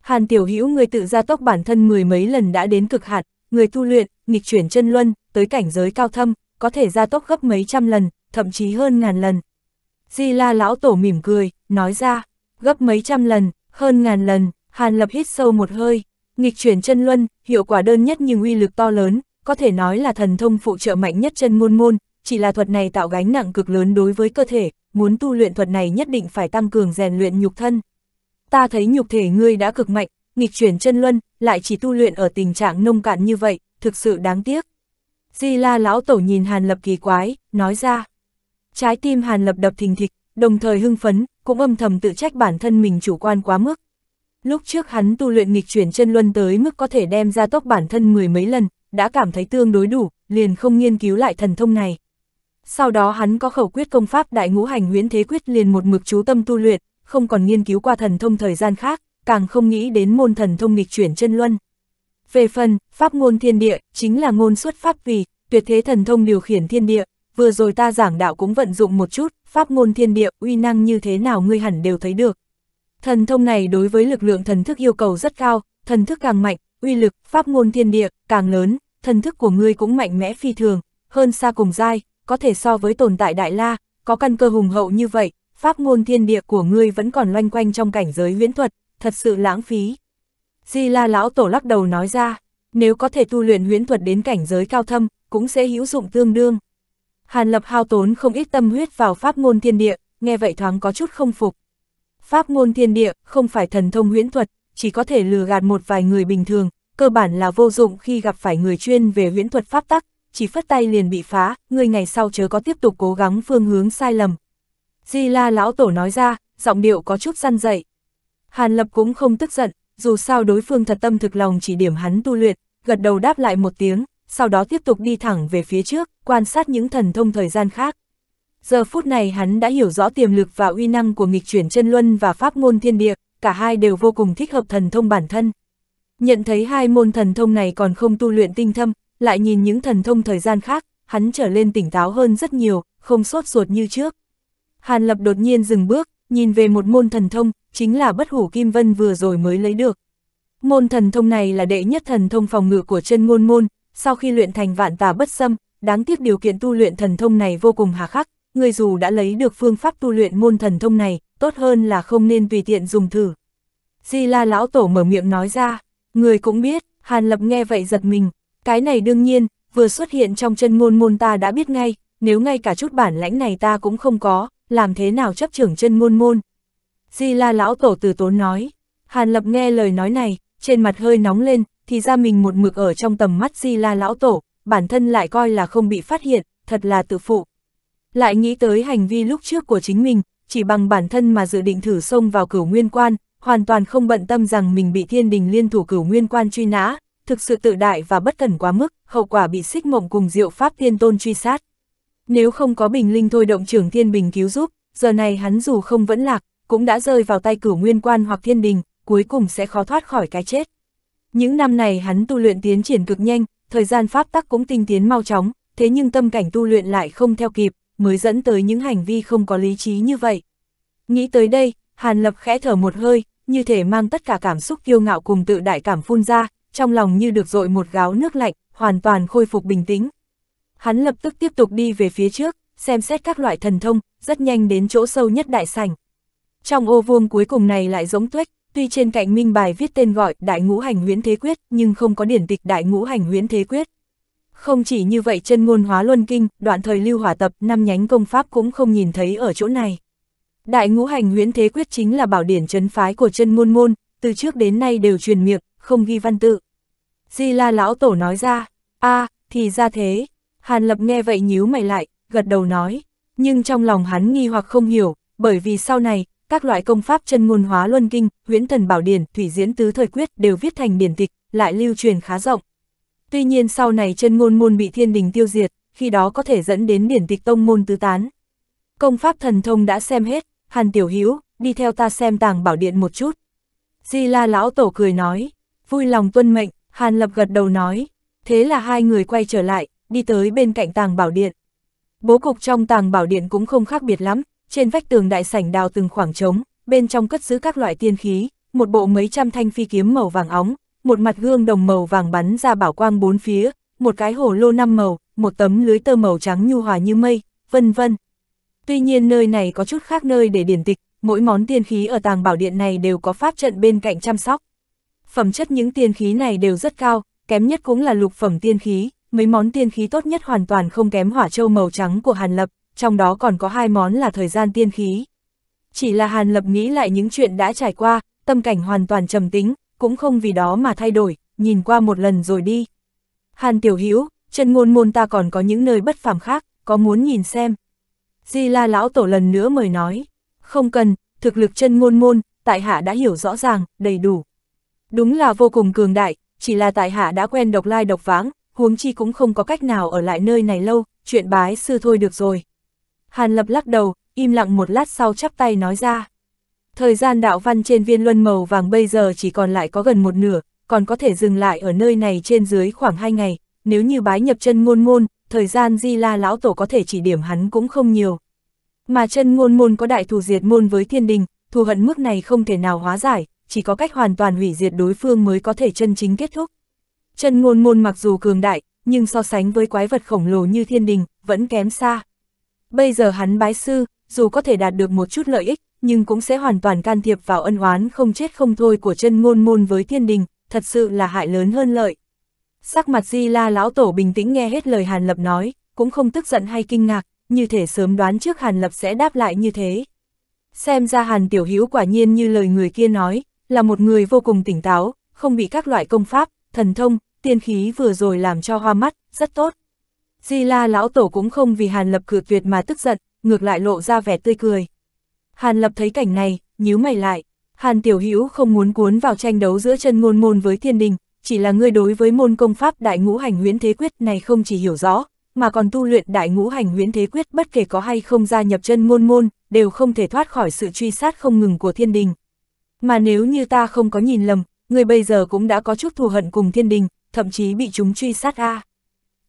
Hàn Tiểu Hữu người tự gia tốc bản thân mười mấy lần đã đến cực hạn, người tu luyện, nghịch chuyển chân luân, tới cảnh giới cao thâm, có thể gia tốc gấp mấy trăm lần, thậm chí hơn ngàn lần. Di la lão tổ mỉm cười, nói ra, gấp mấy trăm lần, hơn ngàn lần, Hàn Lập hít sâu một hơi, nghịch chuyển chân luân, hiệu quả đơn nhất nhưng uy lực to lớn, có thể nói là thần thông phụ trợ mạnh nhất chân môn môn, chỉ là thuật này tạo gánh nặng cực lớn đối với cơ thể, muốn tu luyện thuật này nhất định phải tăng cường rèn luyện nhục thân. Ta thấy nhục thể ngươi đã cực mạnh, nghịch chuyển chân luân, lại chỉ tu luyện ở tình trạng nông cạn như vậy, thực sự đáng tiếc. Di la lão tổ nhìn Hàn Lập kỳ quái, nói ra. Trái tim Hàn Lập đập thình thịch, đồng thời hưng phấn, cũng âm thầm tự trách bản thân mình chủ quan quá mức. Lúc trước hắn tu luyện nghịch chuyển chân luân tới mức có thể đem ra tốc bản thân mười mấy lần, đã cảm thấy tương đối đủ, liền không nghiên cứu lại thần thông này. Sau đó hắn có khẩu quyết công pháp đại ngũ hành huyễn thế quyết liền một mực chú tâm tu luyện, không còn nghiên cứu qua thần thông thời gian khác, càng không nghĩ đến môn thần thông nghịch chuyển chân luân. Về phần, pháp ngôn thiên địa, chính là ngôn xuất pháp vì, tuyệt thế thần thông điều khiển thiên địa, vừa rồi ta giảng đạo cũng vận dụng một chút, pháp ngôn thiên địa, uy năng như thế nào ngươi hẳn đều thấy được. Thần thông này đối với lực lượng thần thức yêu cầu rất cao, thần thức càng mạnh, uy lực, pháp ngôn thiên địa, càng lớn, thần thức của ngươi cũng mạnh mẽ phi thường, hơn xa cùng dai, có thể so với tồn tại đại la, có căn cơ hùng hậu như vậy, pháp ngôn thiên địa của ngươi vẫn còn loanh quanh trong cảnh giới huyễn thuật, thật sự lãng phí. Di La lão tổ lắc đầu nói ra, nếu có thể tu luyện huyễn thuật đến cảnh giới cao thâm, cũng sẽ hữu dụng tương đương. Hàn Lập hao tốn không ít tâm huyết vào pháp môn thiên địa, nghe vậy thoáng có chút không phục. Pháp môn thiên địa không phải thần thông huyễn thuật, chỉ có thể lừa gạt một vài người bình thường, cơ bản là vô dụng khi gặp phải người chuyên về huyễn thuật pháp tắc, chỉ phất tay liền bị phá, người ngày sau chớ có tiếp tục cố gắng phương hướng sai lầm. Di La lão tổ nói ra, giọng điệu có chút săn dậy. Hàn Lập cũng không tức giận, dù sao đối phương thật tâm thực lòng chỉ điểm hắn tu luyện, gật đầu đáp lại một tiếng, sau đó tiếp tục đi thẳng về phía trước, quan sát những thần thông thời gian khác. Giờ phút này hắn đã hiểu rõ tiềm lực và uy năng của nghịch chuyển chân luân và pháp môn thiên địa, cả hai đều vô cùng thích hợp thần thông bản thân. Nhận thấy hai môn thần thông này còn không tu luyện tinh thâm, lại nhìn những thần thông thời gian khác, hắn trở lên tỉnh táo hơn rất nhiều, không sốt ruột như trước. Hàn Lập đột nhiên dừng bước, nhìn về một môn thần thông, chính là bất hủ kim vân vừa rồi mới lấy được. Môn thần thông này là đệ nhất thần thông phòng ngự của chân ngôn môn, sau khi luyện thành vạn tà bất xâm, đáng tiếc điều kiện tu luyện thần thông này vô cùng hà khắc, người dù đã lấy được phương pháp tu luyện môn thần thông này, tốt hơn là không nên tùy tiện dùng thử. Di la lão tổ mở miệng nói ra, người cũng biết, Hàn Lập nghe vậy giật mình, cái này đương nhiên, vừa xuất hiện trong chân ngôn môn ta đã biết ngay, nếu ngay cả chút bản lãnh này ta cũng không có, làm thế nào chấp trưởng chân ngôn môn. Di la lão tổ từ tốn nói. Hàn lập nghe lời nói này, trên mặt hơi nóng lên, thì ra mình một mực ở trong tầm mắt di la lão tổ, bản thân lại coi là không bị phát hiện, thật là tự phụ. Lại nghĩ tới hành vi lúc trước của chính mình, chỉ bằng bản thân mà dự định thử xông vào cửu nguyên quan, hoàn toàn không bận tâm rằng mình bị thiên đình liên thủ cửu nguyên quan truy nã, thực sự tự đại và bất cẩn quá mức, hậu quả bị xích mộng cùng diệu pháp thiên tôn truy sát. Nếu không có bình linh thôi động trưởng thiên bình cứu giúp, giờ này hắn dù không vẫn lạc, cũng đã rơi vào tay cửu nguyên quan hoặc thiên đình, cuối cùng sẽ khó thoát khỏi cái chết. Những năm này hắn tu luyện tiến triển cực nhanh, thời gian pháp tắc cũng tinh tiến mau chóng, thế nhưng tâm cảnh tu luyện lại không theo kịp, mới dẫn tới những hành vi không có lý trí như vậy. Nghĩ tới đây, Hàn Lập khẽ thở một hơi, như thể mang tất cả cảm xúc kiêu ngạo cùng tự đại cảm phun ra, trong lòng như được dội một gáo nước lạnh, hoàn toàn khôi phục bình tĩnh. Hắn lập tức tiếp tục đi về phía trước, xem xét các loại thần thông, rất nhanh đến chỗ sâu nhất đại sảnh. Trong ô vuông cuối cùng này lại giống tuếch, tuy trên cạnh minh bài viết tên gọi Đại Ngũ Hành Huyễn Thế Quyết, nhưng không có điển tịch Đại Ngũ Hành Huyễn Thế Quyết. Không chỉ như vậy chân ngôn hóa luân kinh, đoạn thời lưu hỏa tập, năm nhánh công pháp cũng không nhìn thấy ở chỗ này. Đại Ngũ Hành Huyễn Thế Quyết chính là bảo điển trấn phái của chân ngôn môn, từ trước đến nay đều truyền miệng, không ghi văn tự. Di La lão tổ nói ra, a thì ra thế. Hàn Lập nghe vậy nhíu mày lại, gật đầu nói, nhưng trong lòng hắn nghi hoặc không hiểu, bởi vì sau này, các loại công pháp chân ngôn hóa luân kinh, huyễn thần bảo điển, thủy diễn tứ thời quyết đều viết thành điển tịch, lại lưu truyền khá rộng. Tuy nhiên sau này chân ngôn môn bị thiên đình tiêu diệt, khi đó có thể dẫn đến điển tịch tông môn tứ tán. Công pháp thần thông đã xem hết, Hàn Tiểu Hữu đi theo ta xem tàng bảo điện một chút. Di la lão tổ cười nói, vui lòng tuân mệnh, Hàn Lập gật đầu nói, thế là hai người quay trở lại, đi tới bên cạnh tàng bảo điện. Bố cục trong tàng bảo điện cũng không khác biệt lắm, trên vách tường đại sảnh đào từng khoảng trống, bên trong cất giữ các loại tiên khí, một bộ mấy trăm thanh phi kiếm màu vàng óng, một mặt gương đồng màu vàng bắn ra bảo quang bốn phía, một cái hồ lô năm màu, một tấm lưới tơ màu trắng nhu hòa như mây, vân vân. Tuy nhiên nơi này có chút khác nơi để điển tịch, mỗi món tiên khí ở tàng bảo điện này đều có pháp trận bên cạnh chăm sóc. Phẩm chất những tiên khí này đều rất cao, kém nhất cũng là lục phẩm tiên khí, mấy món tiên khí tốt nhất hoàn toàn không kém hỏa châu màu trắng của Hàn Lập, trong đó còn có hai món là thời gian tiên khí. Chỉ là Hàn Lập nghĩ lại những chuyện đã trải qua, tâm cảnh hoàn toàn trầm tính, cũng không vì đó mà thay đổi, nhìn qua một lần rồi đi. Hàn Tiểu Hữu chân ngôn môn ta còn có những nơi bất phàm khác, có muốn nhìn xem. Di La Lão Tổ lần nữa mời nói, không cần, thực lực chân ngôn môn, tại hạ đã hiểu rõ ràng, đầy đủ. Đúng là vô cùng cường đại, chỉ là tại hạ đã quen độc lai độc vãng, huống chi cũng không có cách nào ở lại nơi này lâu, chuyện bái sư thôi được rồi. Hàn Lập lắc đầu, im lặng một lát sau chắp tay nói ra. Thời gian đạo văn trên viên luân màu vàng bây giờ chỉ còn lại có gần một nửa, còn có thể dừng lại ở nơi này trên dưới khoảng hai ngày, nếu như bái nhập chân ngôn môn, thời gian di la lão tổ có thể chỉ điểm hắn cũng không nhiều. Mà chân ngôn môn có đại thù diệt môn với thiên đình, thù hận mức này không thể nào hóa giải, chỉ có cách hoàn toàn hủy diệt đối phương mới có thể chân chính kết thúc. Chân ngôn môn mặc dù cường đại, nhưng so sánh với quái vật khổng lồ như thiên đình, vẫn kém xa. Bây giờ hắn bái sư, dù có thể đạt được một chút lợi ích, nhưng cũng sẽ hoàn toàn can thiệp vào ân oán không chết không thôi của chân ngôn môn với thiên đình, thật sự là hại lớn hơn lợi. Sắc mặt Di La lão tổ bình tĩnh nghe hết lời Hàn Lập nói, cũng không tức giận hay kinh ngạc, như thể sớm đoán trước Hàn Lập sẽ đáp lại như thế. Xem ra Hàn Tiểu hiếu quả nhiên như lời người kia nói, là một người vô cùng tỉnh táo, không bị các loại công pháp, thần thông, tiên khí vừa rồi làm cho hoa mắt, rất tốt. Di La lão tổ cũng không vì Hàn Lập cử tuyệt mà tức giận, ngược lại lộ ra vẻ tươi cười. Hàn Lập thấy cảnh này, nhíu mày lại. Hàn Tiểu Hữu không muốn cuốn vào tranh đấu giữa chân ngôn môn với thiên đình, chỉ là ngươi đối với môn công pháp đại ngũ hành huyễn thế quyết này không chỉ hiểu rõ, mà còn tu luyện đại ngũ hành huyễn thế quyết bất kể có hay không gia nhập chân ngôn môn, đều không thể thoát khỏi sự truy sát không ngừng của thiên đình. Mà nếu như ta không có nhìn lầm, người bây giờ cũng đã có chút thù hận cùng thiên đình, thậm chí bị chúng truy sát a. À.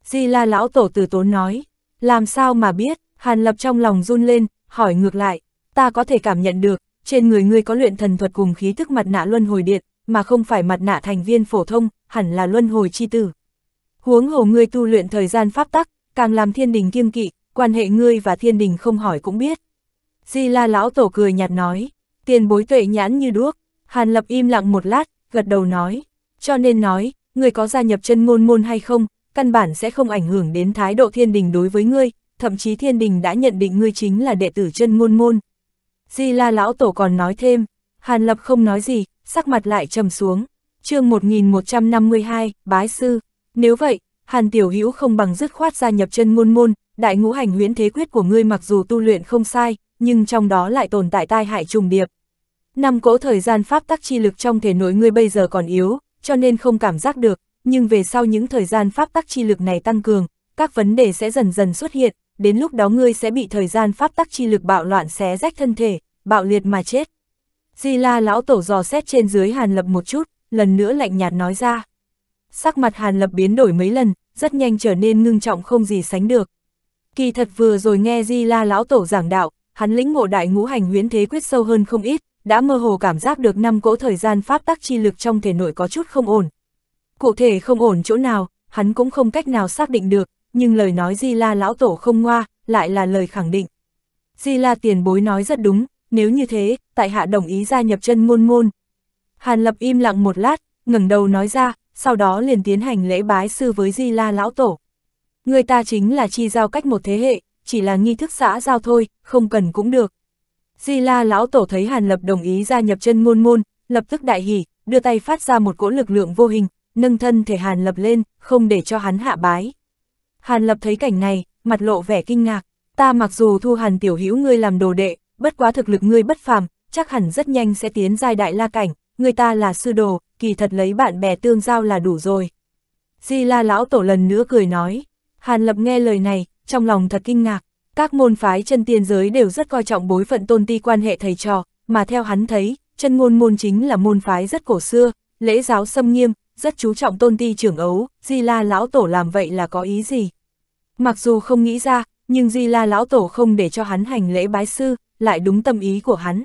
Di la lão tổ từ tốn nói, làm sao mà biết, Hàn Lập trong lòng run lên, hỏi ngược lại, ta có thể cảm nhận được, trên người ngươi có luyện thần thuật cùng khí thức mặt nạ luân hồi điện, mà không phải mặt nạ thành viên phổ thông, hẳn là luân hồi chi tử. Huống hồ ngươi tu luyện thời gian pháp tắc, càng làm thiên đình kiêng kỵ, quan hệ ngươi và thiên đình không hỏi cũng biết. Di la lão tổ cười nhạt nói, tiền bối tuệ nhãn như đuốc, Hàn Lập im lặng một lát, gật đầu nói, cho nên nói, ngươi có gia nhập chân ngôn môn hay không, căn bản sẽ không ảnh hưởng đến thái độ thiên đình đối với ngươi, thậm chí thiên đình đã nhận định ngươi chính là đệ tử chân môn môn. Di la lão tổ còn nói thêm, Hàn Lập không nói gì, sắc mặt lại trầm xuống. chương 1152, Bái Sư. Nếu vậy, Hàn Tiểu Hữu không bằng dứt khoát gia nhập chân môn môn, đại ngũ hành huyễn thế quyết của ngươi mặc dù tu luyện không sai, nhưng trong đó lại tồn tại tai hại trùng điệp. Năm cỗ thời gian pháp tắc chi lực trong thể nội ngươi bây giờ còn yếu, cho nên không cảm giác được, nhưng về sau những thời gian pháp tắc chi lực này tăng cường, các vấn đề sẽ dần dần xuất hiện, đến lúc đó ngươi sẽ bị thời gian pháp tắc chi lực bạo loạn xé rách thân thể, bạo liệt mà chết. Di la lão tổ dò xét trên dưới hàn lập một chút, lần nữa lạnh nhạt nói ra. Sắc mặt hàn lập biến đổi mấy lần, rất nhanh trở nên ngưng trọng không gì sánh được. Kỳ thật vừa rồi nghe Di La lão tổ giảng đạo, hắn lĩnh ngộ đại ngũ hành huyễn thế quyết sâu hơn không ít, đã mơ hồ cảm giác được năm cỗ thời gian pháp tắc chi lực trong thể nội có chút không ổn, Cụ thể không ổn chỗ nào, hắn cũng không cách nào xác định được, nhưng lời nói Di La lão tổ không ngoa, lại là lời khẳng định. Di La tiền bối nói rất đúng, nếu như thế, tại hạ đồng ý gia nhập chân ngôn môn. Hàn Lập im lặng một lát, ngẩng đầu nói ra, sau đó liền tiến hành lễ bái sư với Di La lão tổ. Người ta chính là chi giao cách một thế hệ, chỉ là nghi thức xã giao thôi, không cần cũng được. Di La lão tổ thấy Hàn Lập đồng ý gia nhập chân ngôn môn, lập tức đại hỉ, đưa tay phát ra một cỗ lực lượng vô hình, nâng thân thể Hàn Lập lên, không để cho hắn hạ bái. Hàn Lập thấy cảnh này, mặt lộ vẻ kinh ngạc, ta mặc dù thu Hàn Tiểu Hữu ngươi làm đồ đệ, bất quá thực lực ngươi bất phàm, chắc hẳn rất nhanh sẽ tiến giai đại la cảnh, người ta là sư đồ, kỳ thật lấy bạn bè tương giao là đủ rồi. Di La lão tổ lần nữa cười nói, Hàn Lập nghe lời này, trong lòng thật kinh ngạc, các môn phái chân tiên giới đều rất coi trọng bối phận tôn ti quan hệ thầy trò, mà theo hắn thấy, chân ngôn môn chính là môn phái rất cổ xưa, lễ giáo xâm nghiêm, rất chú trọng tôn ti trưởng ấu, Di La lão tổ làm vậy là có ý gì? Mặc dù không nghĩ ra, nhưng Di La lão tổ không để cho hắn hành lễ bái sư, lại đúng tâm ý của hắn.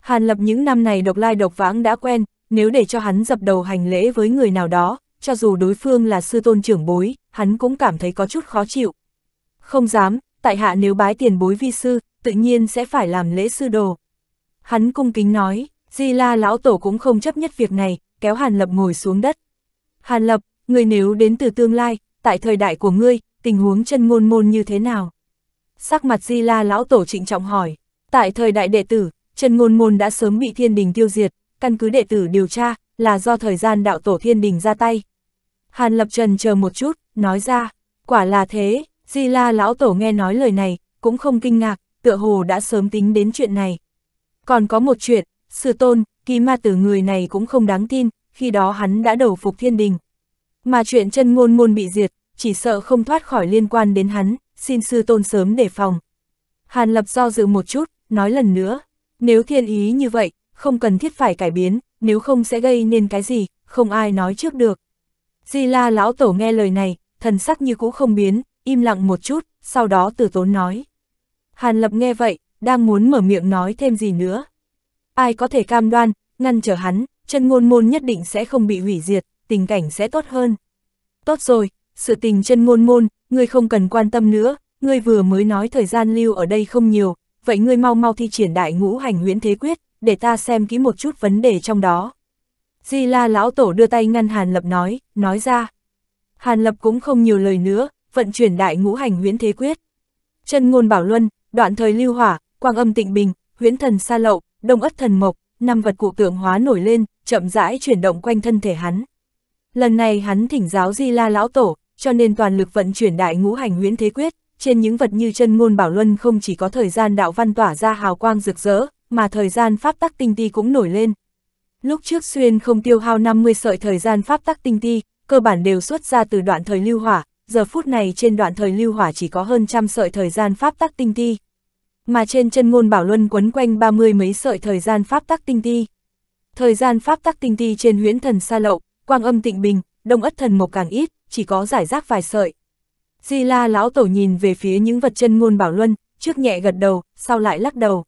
Hàn Lập những năm này độc lai độc vãng đã quen, nếu để cho hắn dập đầu hành lễ với người nào đó, cho dù đối phương là sư tôn trưởng bối, hắn cũng cảm thấy có chút khó chịu. Không dám, tại hạ nếu bái tiền bối vi sư, tự nhiên sẽ phải làm lễ sư đồ. Hắn cung kính nói, Di La lão tổ cũng không chấp nhất việc này, kéo Hàn Lập ngồi xuống đất. Hàn Lập, người nếu đến từ tương lai, tại thời đại của ngươi, tình huống chân ngôn môn như thế nào? Sắc mặt Di La lão tổ trịnh trọng hỏi, tại thời đại đệ tử, chân ngôn môn đã sớm bị thiên đình tiêu diệt, căn cứ đệ tử điều tra, là do thời gian đạo tổ thiên đình ra tay. Hàn Lập Trần chờ một chút, nói ra, quả là thế, Di La lão tổ nghe nói lời này, cũng không kinh ngạc, tựa hồ đã sớm tính đến chuyện này. Còn có một chuyện, Sư tôn, kỳ ma tử người này cũng không đáng tin, khi đó hắn đã đầu phục thiên đình. Mà chuyện chân ngôn ngôn bị diệt, chỉ sợ không thoát khỏi liên quan đến hắn, xin sư tôn sớm đề phòng. Hàn lập do dự một chút, nói lần nữa, nếu thiên ý như vậy, không cần thiết phải cải biến, nếu không sẽ gây nên cái gì, không ai nói trước được. Di la lão tổ nghe lời này, thần sắc như cũ không biến, im lặng một chút, sau đó từ tốn nói. Hàn lập nghe vậy, đang muốn mở miệng nói thêm gì nữa, ai có thể cam đoan, ngăn trở hắn, chân ngôn môn nhất định sẽ không bị hủy diệt, tình cảnh sẽ tốt hơn. Tốt rồi, sự tình chân ngôn môn, ngươi không cần quan tâm nữa, ngươi vừa mới nói thời gian lưu ở đây không nhiều, vậy ngươi mau mau thi triển đại ngũ hành huyễn thế quyết, để ta xem kỹ một chút vấn đề trong đó. Di la lão tổ đưa tay ngăn Hàn Lập nói, nói ra. Hàn Lập cũng không nhiều lời nữa, vận chuyển đại ngũ hành huyễn thế quyết. Chân ngôn bảo luân, đoạn thời lưu hỏa, quang âm tịnh bình, huyễn thần xa lậu, đông ất thần mộc, năm vật cụ tượng hóa nổi lên, chậm rãi chuyển động quanh thân thể hắn. Lần này hắn thỉnh giáo Di La Lão Tổ, cho nên toàn lực vận chuyển đại ngũ hành huyễn thế quyết, trên những vật như chân ngôn bảo luân không chỉ có thời gian đạo văn tỏa ra hào quang rực rỡ, mà thời gian pháp tắc tinh ti cũng nổi lên. Lúc trước xuyên không tiêu hao 50 sợi thời gian pháp tắc tinh ti, cơ bản đều xuất ra từ đoạn thời lưu hỏa, giờ phút này trên đoạn thời lưu hỏa chỉ có hơn trăm sợi thời gian pháp tắc tinh ti mà trên chân ngôn bảo luân quấn quanh ba mươi mấy sợi thời gian pháp tắc tinh ti. Thời gian pháp tắc tinh ti trên huyễn thần xa lậu, quang âm tịnh bình, đông ất thần mộc càng ít, chỉ có giải rác vài sợi. Di la lão tổ nhìn về phía những vật chân ngôn bảo luân, trước nhẹ gật đầu, sau lại lắc đầu.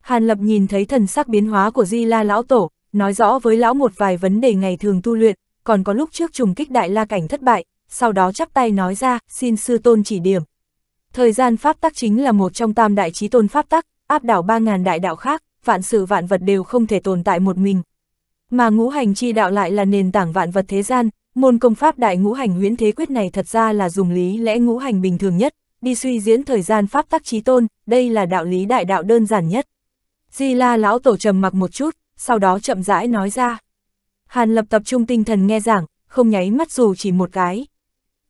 Hàn lập nhìn thấy thần sắc biến hóa của di la lão tổ, nói rõ với lão một vài vấn đề ngày thường tu luyện, còn có lúc trước trùng kích đại la cảnh thất bại, sau đó chắp tay nói ra, xin sư tôn chỉ điểm. Thời gian pháp tắc chính là một trong tam đại trí tôn pháp tắc, áp đảo 3.000 đại đạo khác, vạn sự vạn vật đều không thể tồn tại một mình. Mà ngũ hành chi đạo lại là nền tảng vạn vật thế gian, môn công pháp đại ngũ hành huyễn thế quyết này thật ra là dùng lý lẽ ngũ hành bình thường nhất, đi suy diễn thời gian pháp tắc trí tôn, đây là đạo lý đại đạo đơn giản nhất. Di la lão tổ trầm mặc một chút, sau đó chậm rãi nói ra. Hàn lập tập trung tinh thần nghe giảng, không nháy mắt dù chỉ một cái.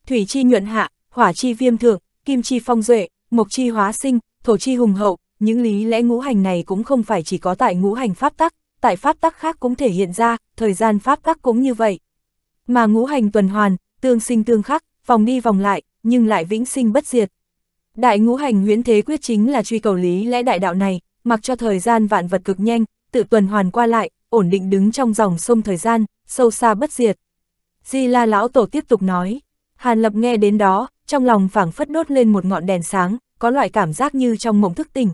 Thủy chi nhuận hạ, hỏa chi viêm thượng, kim chi phong duệ, mộc chi hóa sinh, thổ chi hùng hậu, những lý lẽ ngũ hành này cũng không phải chỉ có tại ngũ hành pháp tắc, tại pháp tắc khác cũng thể hiện ra, thời gian pháp tắc cũng như vậy. Mà ngũ hành tuần hoàn, tương sinh tương khắc, vòng đi vòng lại, nhưng lại vĩnh sinh bất diệt. Đại ngũ hành huyễn thế quyết chính là truy cầu lý lẽ đại đạo này, mặc cho thời gian vạn vật cực nhanh, tự tuần hoàn qua lại, ổn định đứng trong dòng sông thời gian, sâu xa bất diệt. Di La Lão Tổ tiếp tục nói, Hàn Lập nghe đến đó, trong lòng phảng phất đốt lên một ngọn đèn sáng, có loại cảm giác như trong mộng thức tỉnh.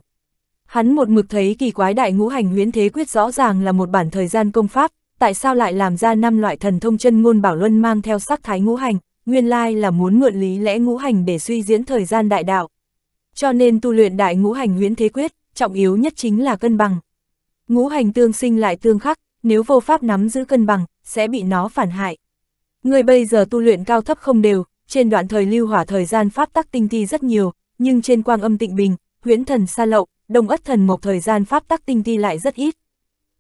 Hắn một mực thấy kỳ quái đại ngũ hành huyến thế quyết rõ ràng là một bản thời gian công pháp, tại sao lại làm ra năm loại thần thông chân ngôn bảo luân mang theo sắc thái ngũ hành, nguyên lai là muốn mượn lý lẽ ngũ hành để suy diễn thời gian đại đạo. Cho nên tu luyện đại ngũ hành huyến thế quyết, trọng yếu nhất chính là cân bằng. Ngũ hành tương sinh lại tương khắc, nếu vô pháp nắm giữ cân bằng, sẽ bị nó phản hại. Người bây giờ tu luyện cao thấp không đều, trên đoạn thời lưu hỏa thời gian pháp tắc tinh ti rất nhiều, nhưng trên quang âm tịnh bình, huyễn thần xa lậu, đồng ất thần mộc thời gian pháp tắc tinh ti lại rất ít.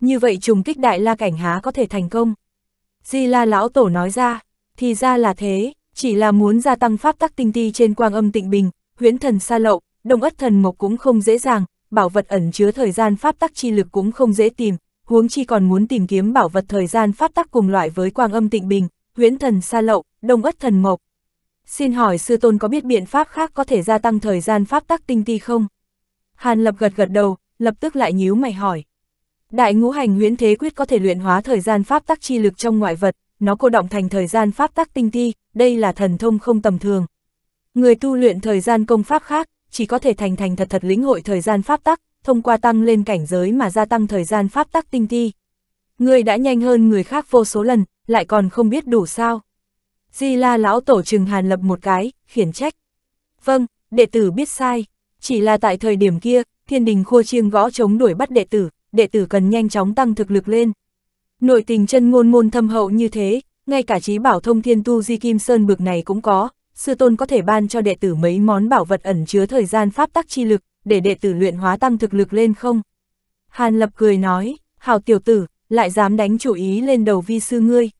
Như vậy trùng kích đại la cảnh há có thể thành công. Di la lão tổ nói ra, thì ra là thế, chỉ là muốn gia tăng pháp tắc tinh ti trên quang âm tịnh bình, huyễn thần xa lậu, đồng ất thần mộc cũng không dễ dàng, bảo vật ẩn chứa thời gian pháp tắc chi lực cũng không dễ tìm, huống chi còn muốn tìm kiếm bảo vật thời gian pháp tắc cùng loại với quang âm tịnh bình, huyễn thần xa lậu, đông ất thần mộc, Xin hỏi sư tôn có biết biện pháp khác có thể gia tăng thời gian pháp tắc tinh ti không? Hàn lập gật gật đầu, lập tức lại nhíu mày hỏi. Đại ngũ hành huyễn thế quyết có thể luyện hóa thời gian pháp tắc chi lực trong ngoại vật, nó cô động thành thời gian pháp tắc tinh ti, đây là thần thông không tầm thường. Người tu luyện thời gian công pháp khác, chỉ có thể thành thành thật thật lĩnh hội thời gian pháp tắc, thông qua tăng lên cảnh giới mà gia tăng thời gian pháp tắc tinh ti. Người đã nhanh hơn người khác vô số lần, lại còn không biết đủ sao. Di la lão tổ trừng hàn lập một cái, khiển trách. Vâng, đệ tử biết sai, chỉ là tại thời điểm kia, thiên đình khua chiêng gõ chống đuổi bắt đệ tử, đệ tử cần nhanh chóng tăng thực lực lên. Nội tình chân ngôn môn thâm hậu như thế, ngay cả trí bảo thông thiên tu di kim sơn bực này cũng có, sư tôn có thể ban cho đệ tử mấy món bảo vật ẩn chứa thời gian pháp tắc chi lực, để đệ tử luyện hóa tăng thực lực lên không? Hàn lập cười nói, hào tiểu tử, lại dám đánh chủ ý lên đầu vi sư ngươi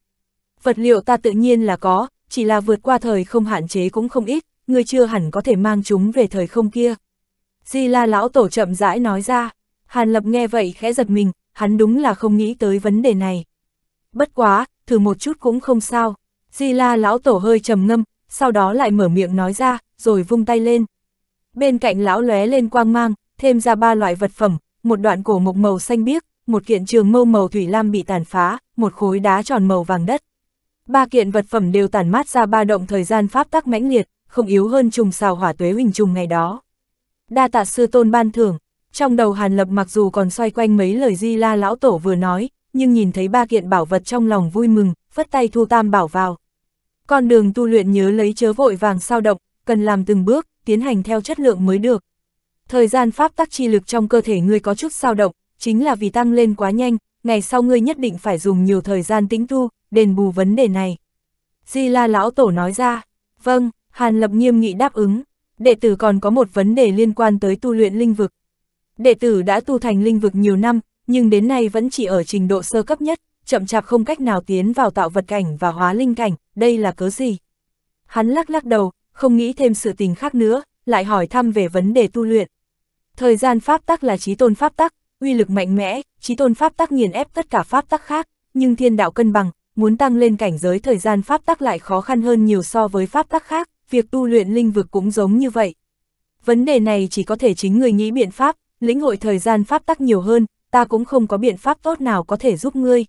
vật liệu ta tự nhiên là có, chỉ là vượt qua thời không hạn chế cũng không ít, người chưa hẳn có thể mang chúng về thời không kia. Di la lão tổ chậm rãi nói ra, Hàn Lập nghe vậy khẽ giật mình, hắn đúng là không nghĩ tới vấn đề này. Bất quá, thử một chút cũng không sao, Di la lão tổ hơi trầm ngâm, sau đó lại mở miệng nói ra, rồi vung tay lên. Bên cạnh lão lóe lên quang mang, thêm ra ba loại vật phẩm, một đoạn cổ mộc màu xanh biếc, một kiện trường mâu màu thủy lam bị tàn phá, một khối đá tròn màu vàng đất ba kiện vật phẩm đều tản mát ra ba động thời gian pháp tắc mãnh liệt, không yếu hơn trùng xào hỏa tuế huỳnh trùng ngày đó. Đa tạ sư tôn ban thưởng, trong đầu Hàn Lập mặc dù còn xoay quanh mấy lời Di La lão tổ vừa nói, nhưng nhìn thấy ba kiện bảo vật trong lòng vui mừng, phất tay thu tam bảo vào. Con đường tu luyện nhớ lấy chớ vội vàng sao động, cần làm từng bước, tiến hành theo chất lượng mới được. Thời gian pháp tắc chi lực trong cơ thể ngươi có chút sao động, chính là vì tăng lên quá nhanh, ngày sau ngươi nhất định phải dùng nhiều thời gian tĩnh tu, đền bù vấn đề này. Di La Lão Tổ nói ra, vâng, Hàn Lập nghiêm nghị đáp ứng, đệ tử còn có một vấn đề liên quan tới tu luyện linh vực. Đệ tử đã tu thành linh vực nhiều năm, nhưng đến nay vẫn chỉ ở trình độ sơ cấp nhất, chậm chạp không cách nào tiến vào tạo vật cảnh và hóa linh cảnh, đây là cớ gì? Hắn lắc lắc đầu, không nghĩ thêm sự tình khác nữa, lại hỏi thăm về vấn đề tu luyện. Thời gian pháp tắc là trí tôn pháp tắc, uy lực mạnh mẽ, trí tôn pháp tắc nghiền ép tất cả pháp tắc khác, nhưng thiên đạo cân bằng, muốn tăng lên cảnh giới thời gian pháp tắc lại khó khăn hơn nhiều so với pháp tắc khác, việc tu luyện linh vực cũng giống như vậy. Vấn đề này chỉ có thể chính người nghĩ biện pháp, lĩnh hội thời gian pháp tắc nhiều hơn, ta cũng không có biện pháp tốt nào có thể giúp ngươi.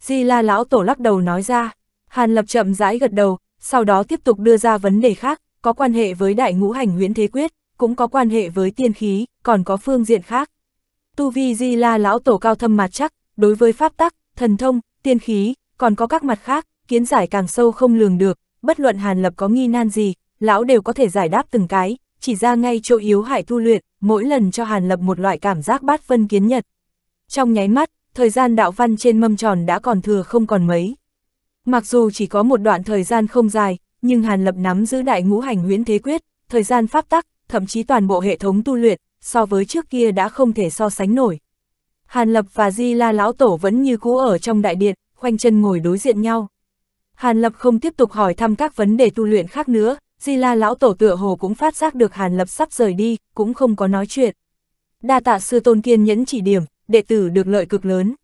Di la lão tổ lắc đầu nói ra, Hàn Lập chậm rãi gật đầu, sau đó tiếp tục đưa ra vấn đề khác, có quan hệ với đại ngũ hành huyễn thế quyết, cũng có quan hệ với tiên khí, còn có phương diện khác. Tu vi Di la lão tổ cao thâm mặt chắc, đối với pháp tắc, thần thông, tiên khí, còn có các mặt khác, kiến giải càng sâu không lường được, bất luận Hàn Lập có nghi nan gì, lão đều có thể giải đáp từng cái, chỉ ra ngay chỗ yếu hại tu luyện, mỗi lần cho Hàn Lập một loại cảm giác bát phân kiến nhật. Trong nháy mắt, thời gian đạo văn trên mâm tròn đã còn thừa không còn mấy. Mặc dù chỉ có một đoạn thời gian không dài, nhưng Hàn Lập nắm giữ đại ngũ hành huyễn thế quyết, thời gian pháp tắc, thậm chí toàn bộ hệ thống tu luyện, so với trước kia đã không thể so sánh nổi. Hàn Lập và Di La Lão Tổ vẫn như cũ ở trong đại điện, khoanh chân ngồi đối diện nhau. Hàn Lập không tiếp tục hỏi thăm các vấn đề tu luyện khác nữa, Di La lão tổ tựa hồ cũng phát giác được Hàn Lập sắp rời đi, cũng không có nói chuyện. Đa tạ sư tôn kiên nhẫn chỉ điểm, đệ tử được lợi cực lớn.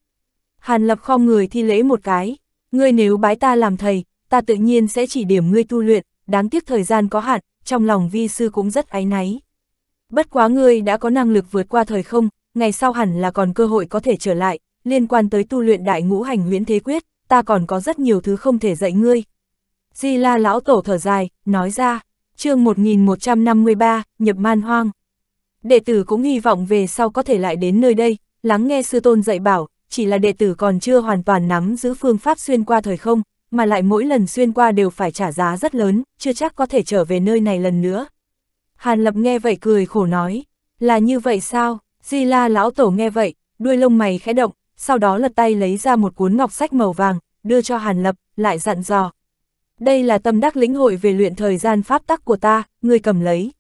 Hàn Lập khom người thi lễ một cái, ngươi nếu bái ta làm thầy, ta tự nhiên sẽ chỉ điểm ngươi tu luyện, đáng tiếc thời gian có hạn, trong lòng vi sư cũng rất áy náy. Bất quá ngươi đã có năng lực vượt qua thời không, ngày sau hẳn là còn cơ hội có thể trở lại, liên quan tới tu luyện đại ngũ hành huyễn thế quyết, ta còn có rất nhiều thứ không thể dạy ngươi. Di la lão tổ thở dài, nói ra, chương 1153, nhập man hoang. Đệ tử cũng hy vọng về sau có thể lại đến nơi đây, lắng nghe sư tôn dạy bảo, chỉ là đệ tử còn chưa hoàn toàn nắm giữ phương pháp xuyên qua thời không, mà lại mỗi lần xuyên qua đều phải trả giá rất lớn, chưa chắc có thể trở về nơi này lần nữa. Hàn Lập nghe vậy cười khổ nói, là như vậy sao, Di La lão tổ nghe vậy, đuôi lông mày khẽ động, sau đó lật tay lấy ra một cuốn ngọc sách màu vàng, đưa cho Hàn Lập, lại dặn dò. Đây là tâm đắc lĩnh hội về luyện thời gian pháp tắc của ta, người cầm lấy.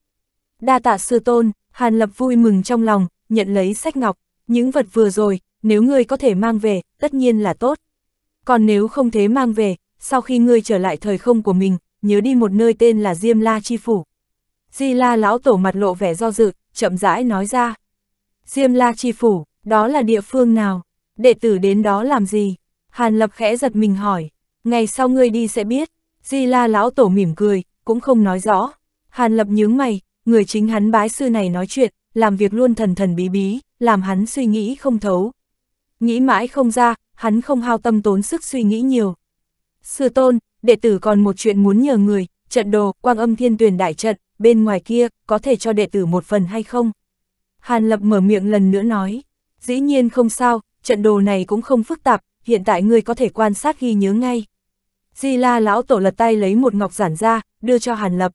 Đa tạ sư tôn, Hàn Lập vui mừng trong lòng, nhận lấy sách ngọc, những vật vừa rồi, nếu ngươi có thể mang về, tất nhiên là tốt. Còn nếu không thế mang về, sau khi ngươi trở lại thời không của mình, nhớ đi một nơi tên là Diêm La Chi Phủ. Di La lão tổ mặt lộ vẻ do dự, chậm rãi nói ra. Diêm La Chi Phủ, đó là địa phương nào? đệ tử đến đó làm gì? Hàn Lập khẽ giật mình hỏi, ngày sau ngươi đi sẽ biết, Di La lão tổ mỉm cười, cũng không nói rõ. Hàn Lập nhướng mày, người chính hắn bái sư này nói chuyện, làm việc luôn thần thần bí bí, làm hắn suy nghĩ không thấu. Nghĩ mãi không ra, hắn không hao tâm tốn sức suy nghĩ nhiều. Sư tôn, đệ tử còn một chuyện muốn nhờ người, trận đồ, quang âm thiên tuyển đại trận, bên ngoài kia, có thể cho đệ tử một phần hay không? Hàn Lập mở miệng lần nữa nói, dĩ nhiên không sao, trận đồ này cũng không phức tạp, hiện tại ngươi có thể quan sát ghi nhớ ngay. Di la lão tổ lật tay lấy một ngọc giản ra, đưa cho Hàn Lập.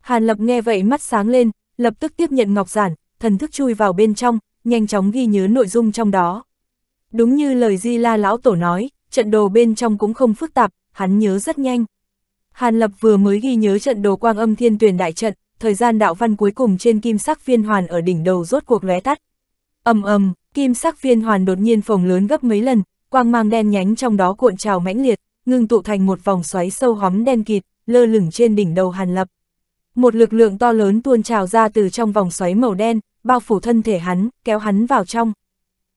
Hàn Lập nghe vậy mắt sáng lên, lập tức tiếp nhận ngọc giản, thần thức chui vào bên trong, nhanh chóng ghi nhớ nội dung trong đó. Đúng như lời Di La lão tổ nói, trận đồ bên trong cũng không phức tạp, hắn nhớ rất nhanh. Hàn Lập vừa mới ghi nhớ trận đồ quang âm thiên tuyển đại trận, thời gian đạo văn cuối cùng trên kim sắc viên hoàn ở đỉnh đầu rốt cuộc lóe tắt. Ầm ầm, Kim sắc viên hoàn đột nhiên phồng lớn gấp mấy lần, quang mang đen nhánh trong đó cuộn trào mãnh liệt, ngưng tụ thành một vòng xoáy sâu hóm đen kịt, lơ lửng trên đỉnh đầu Hàn Lập. Một lực lượng to lớn tuôn trào ra từ trong vòng xoáy màu đen, bao phủ thân thể hắn, kéo hắn vào trong.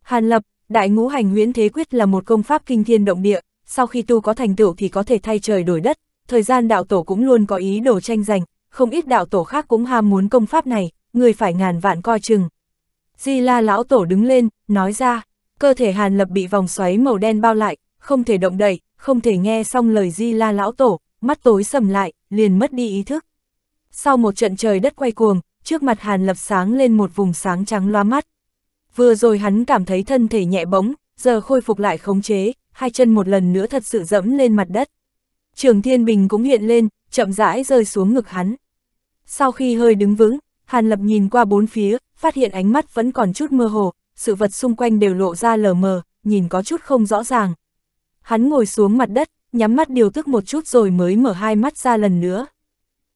Hàn Lập, Đại Ngũ Hành Huyễn Thế Quyết là một công pháp kinh thiên động địa, sau khi tu có thành tựu thì có thể thay trời đổi đất, thời gian đạo tổ cũng luôn có ý đồ tranh giành, không ít đạo tổ khác cũng ham muốn công pháp này, người phải ngàn vạn coi chừng. Di La lão tổ đứng lên, nói ra, cơ thể Hàn Lập bị vòng xoáy màu đen bao lại, không thể động đậy, không thể nghe xong lời Di La lão tổ, mắt tối sầm lại, liền mất đi ý thức. Sau một trận trời đất quay cuồng, trước mặt Hàn Lập sáng lên một vùng sáng trắng loa mắt. Vừa rồi hắn cảm thấy thân thể nhẹ bóng, giờ khôi phục lại khống chế, hai chân một lần nữa thật sự dẫm lên mặt đất. Trường Thiên Bình cũng hiện lên, chậm rãi rơi xuống ngực hắn. Sau khi hơi đứng vững, Hàn Lập nhìn qua bốn phía, phát hiện ánh mắt vẫn còn chút mơ hồ, sự vật xung quanh đều lộ ra lờ mờ, nhìn có chút không rõ ràng. Hắn ngồi xuống mặt đất, nhắm mắt điều tức một chút rồi mới mở hai mắt ra lần nữa.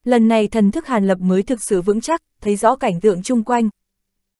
Lần này thần thức Hàn Lập mới thực sự vững chắc, thấy rõ cảnh tượng chung quanh,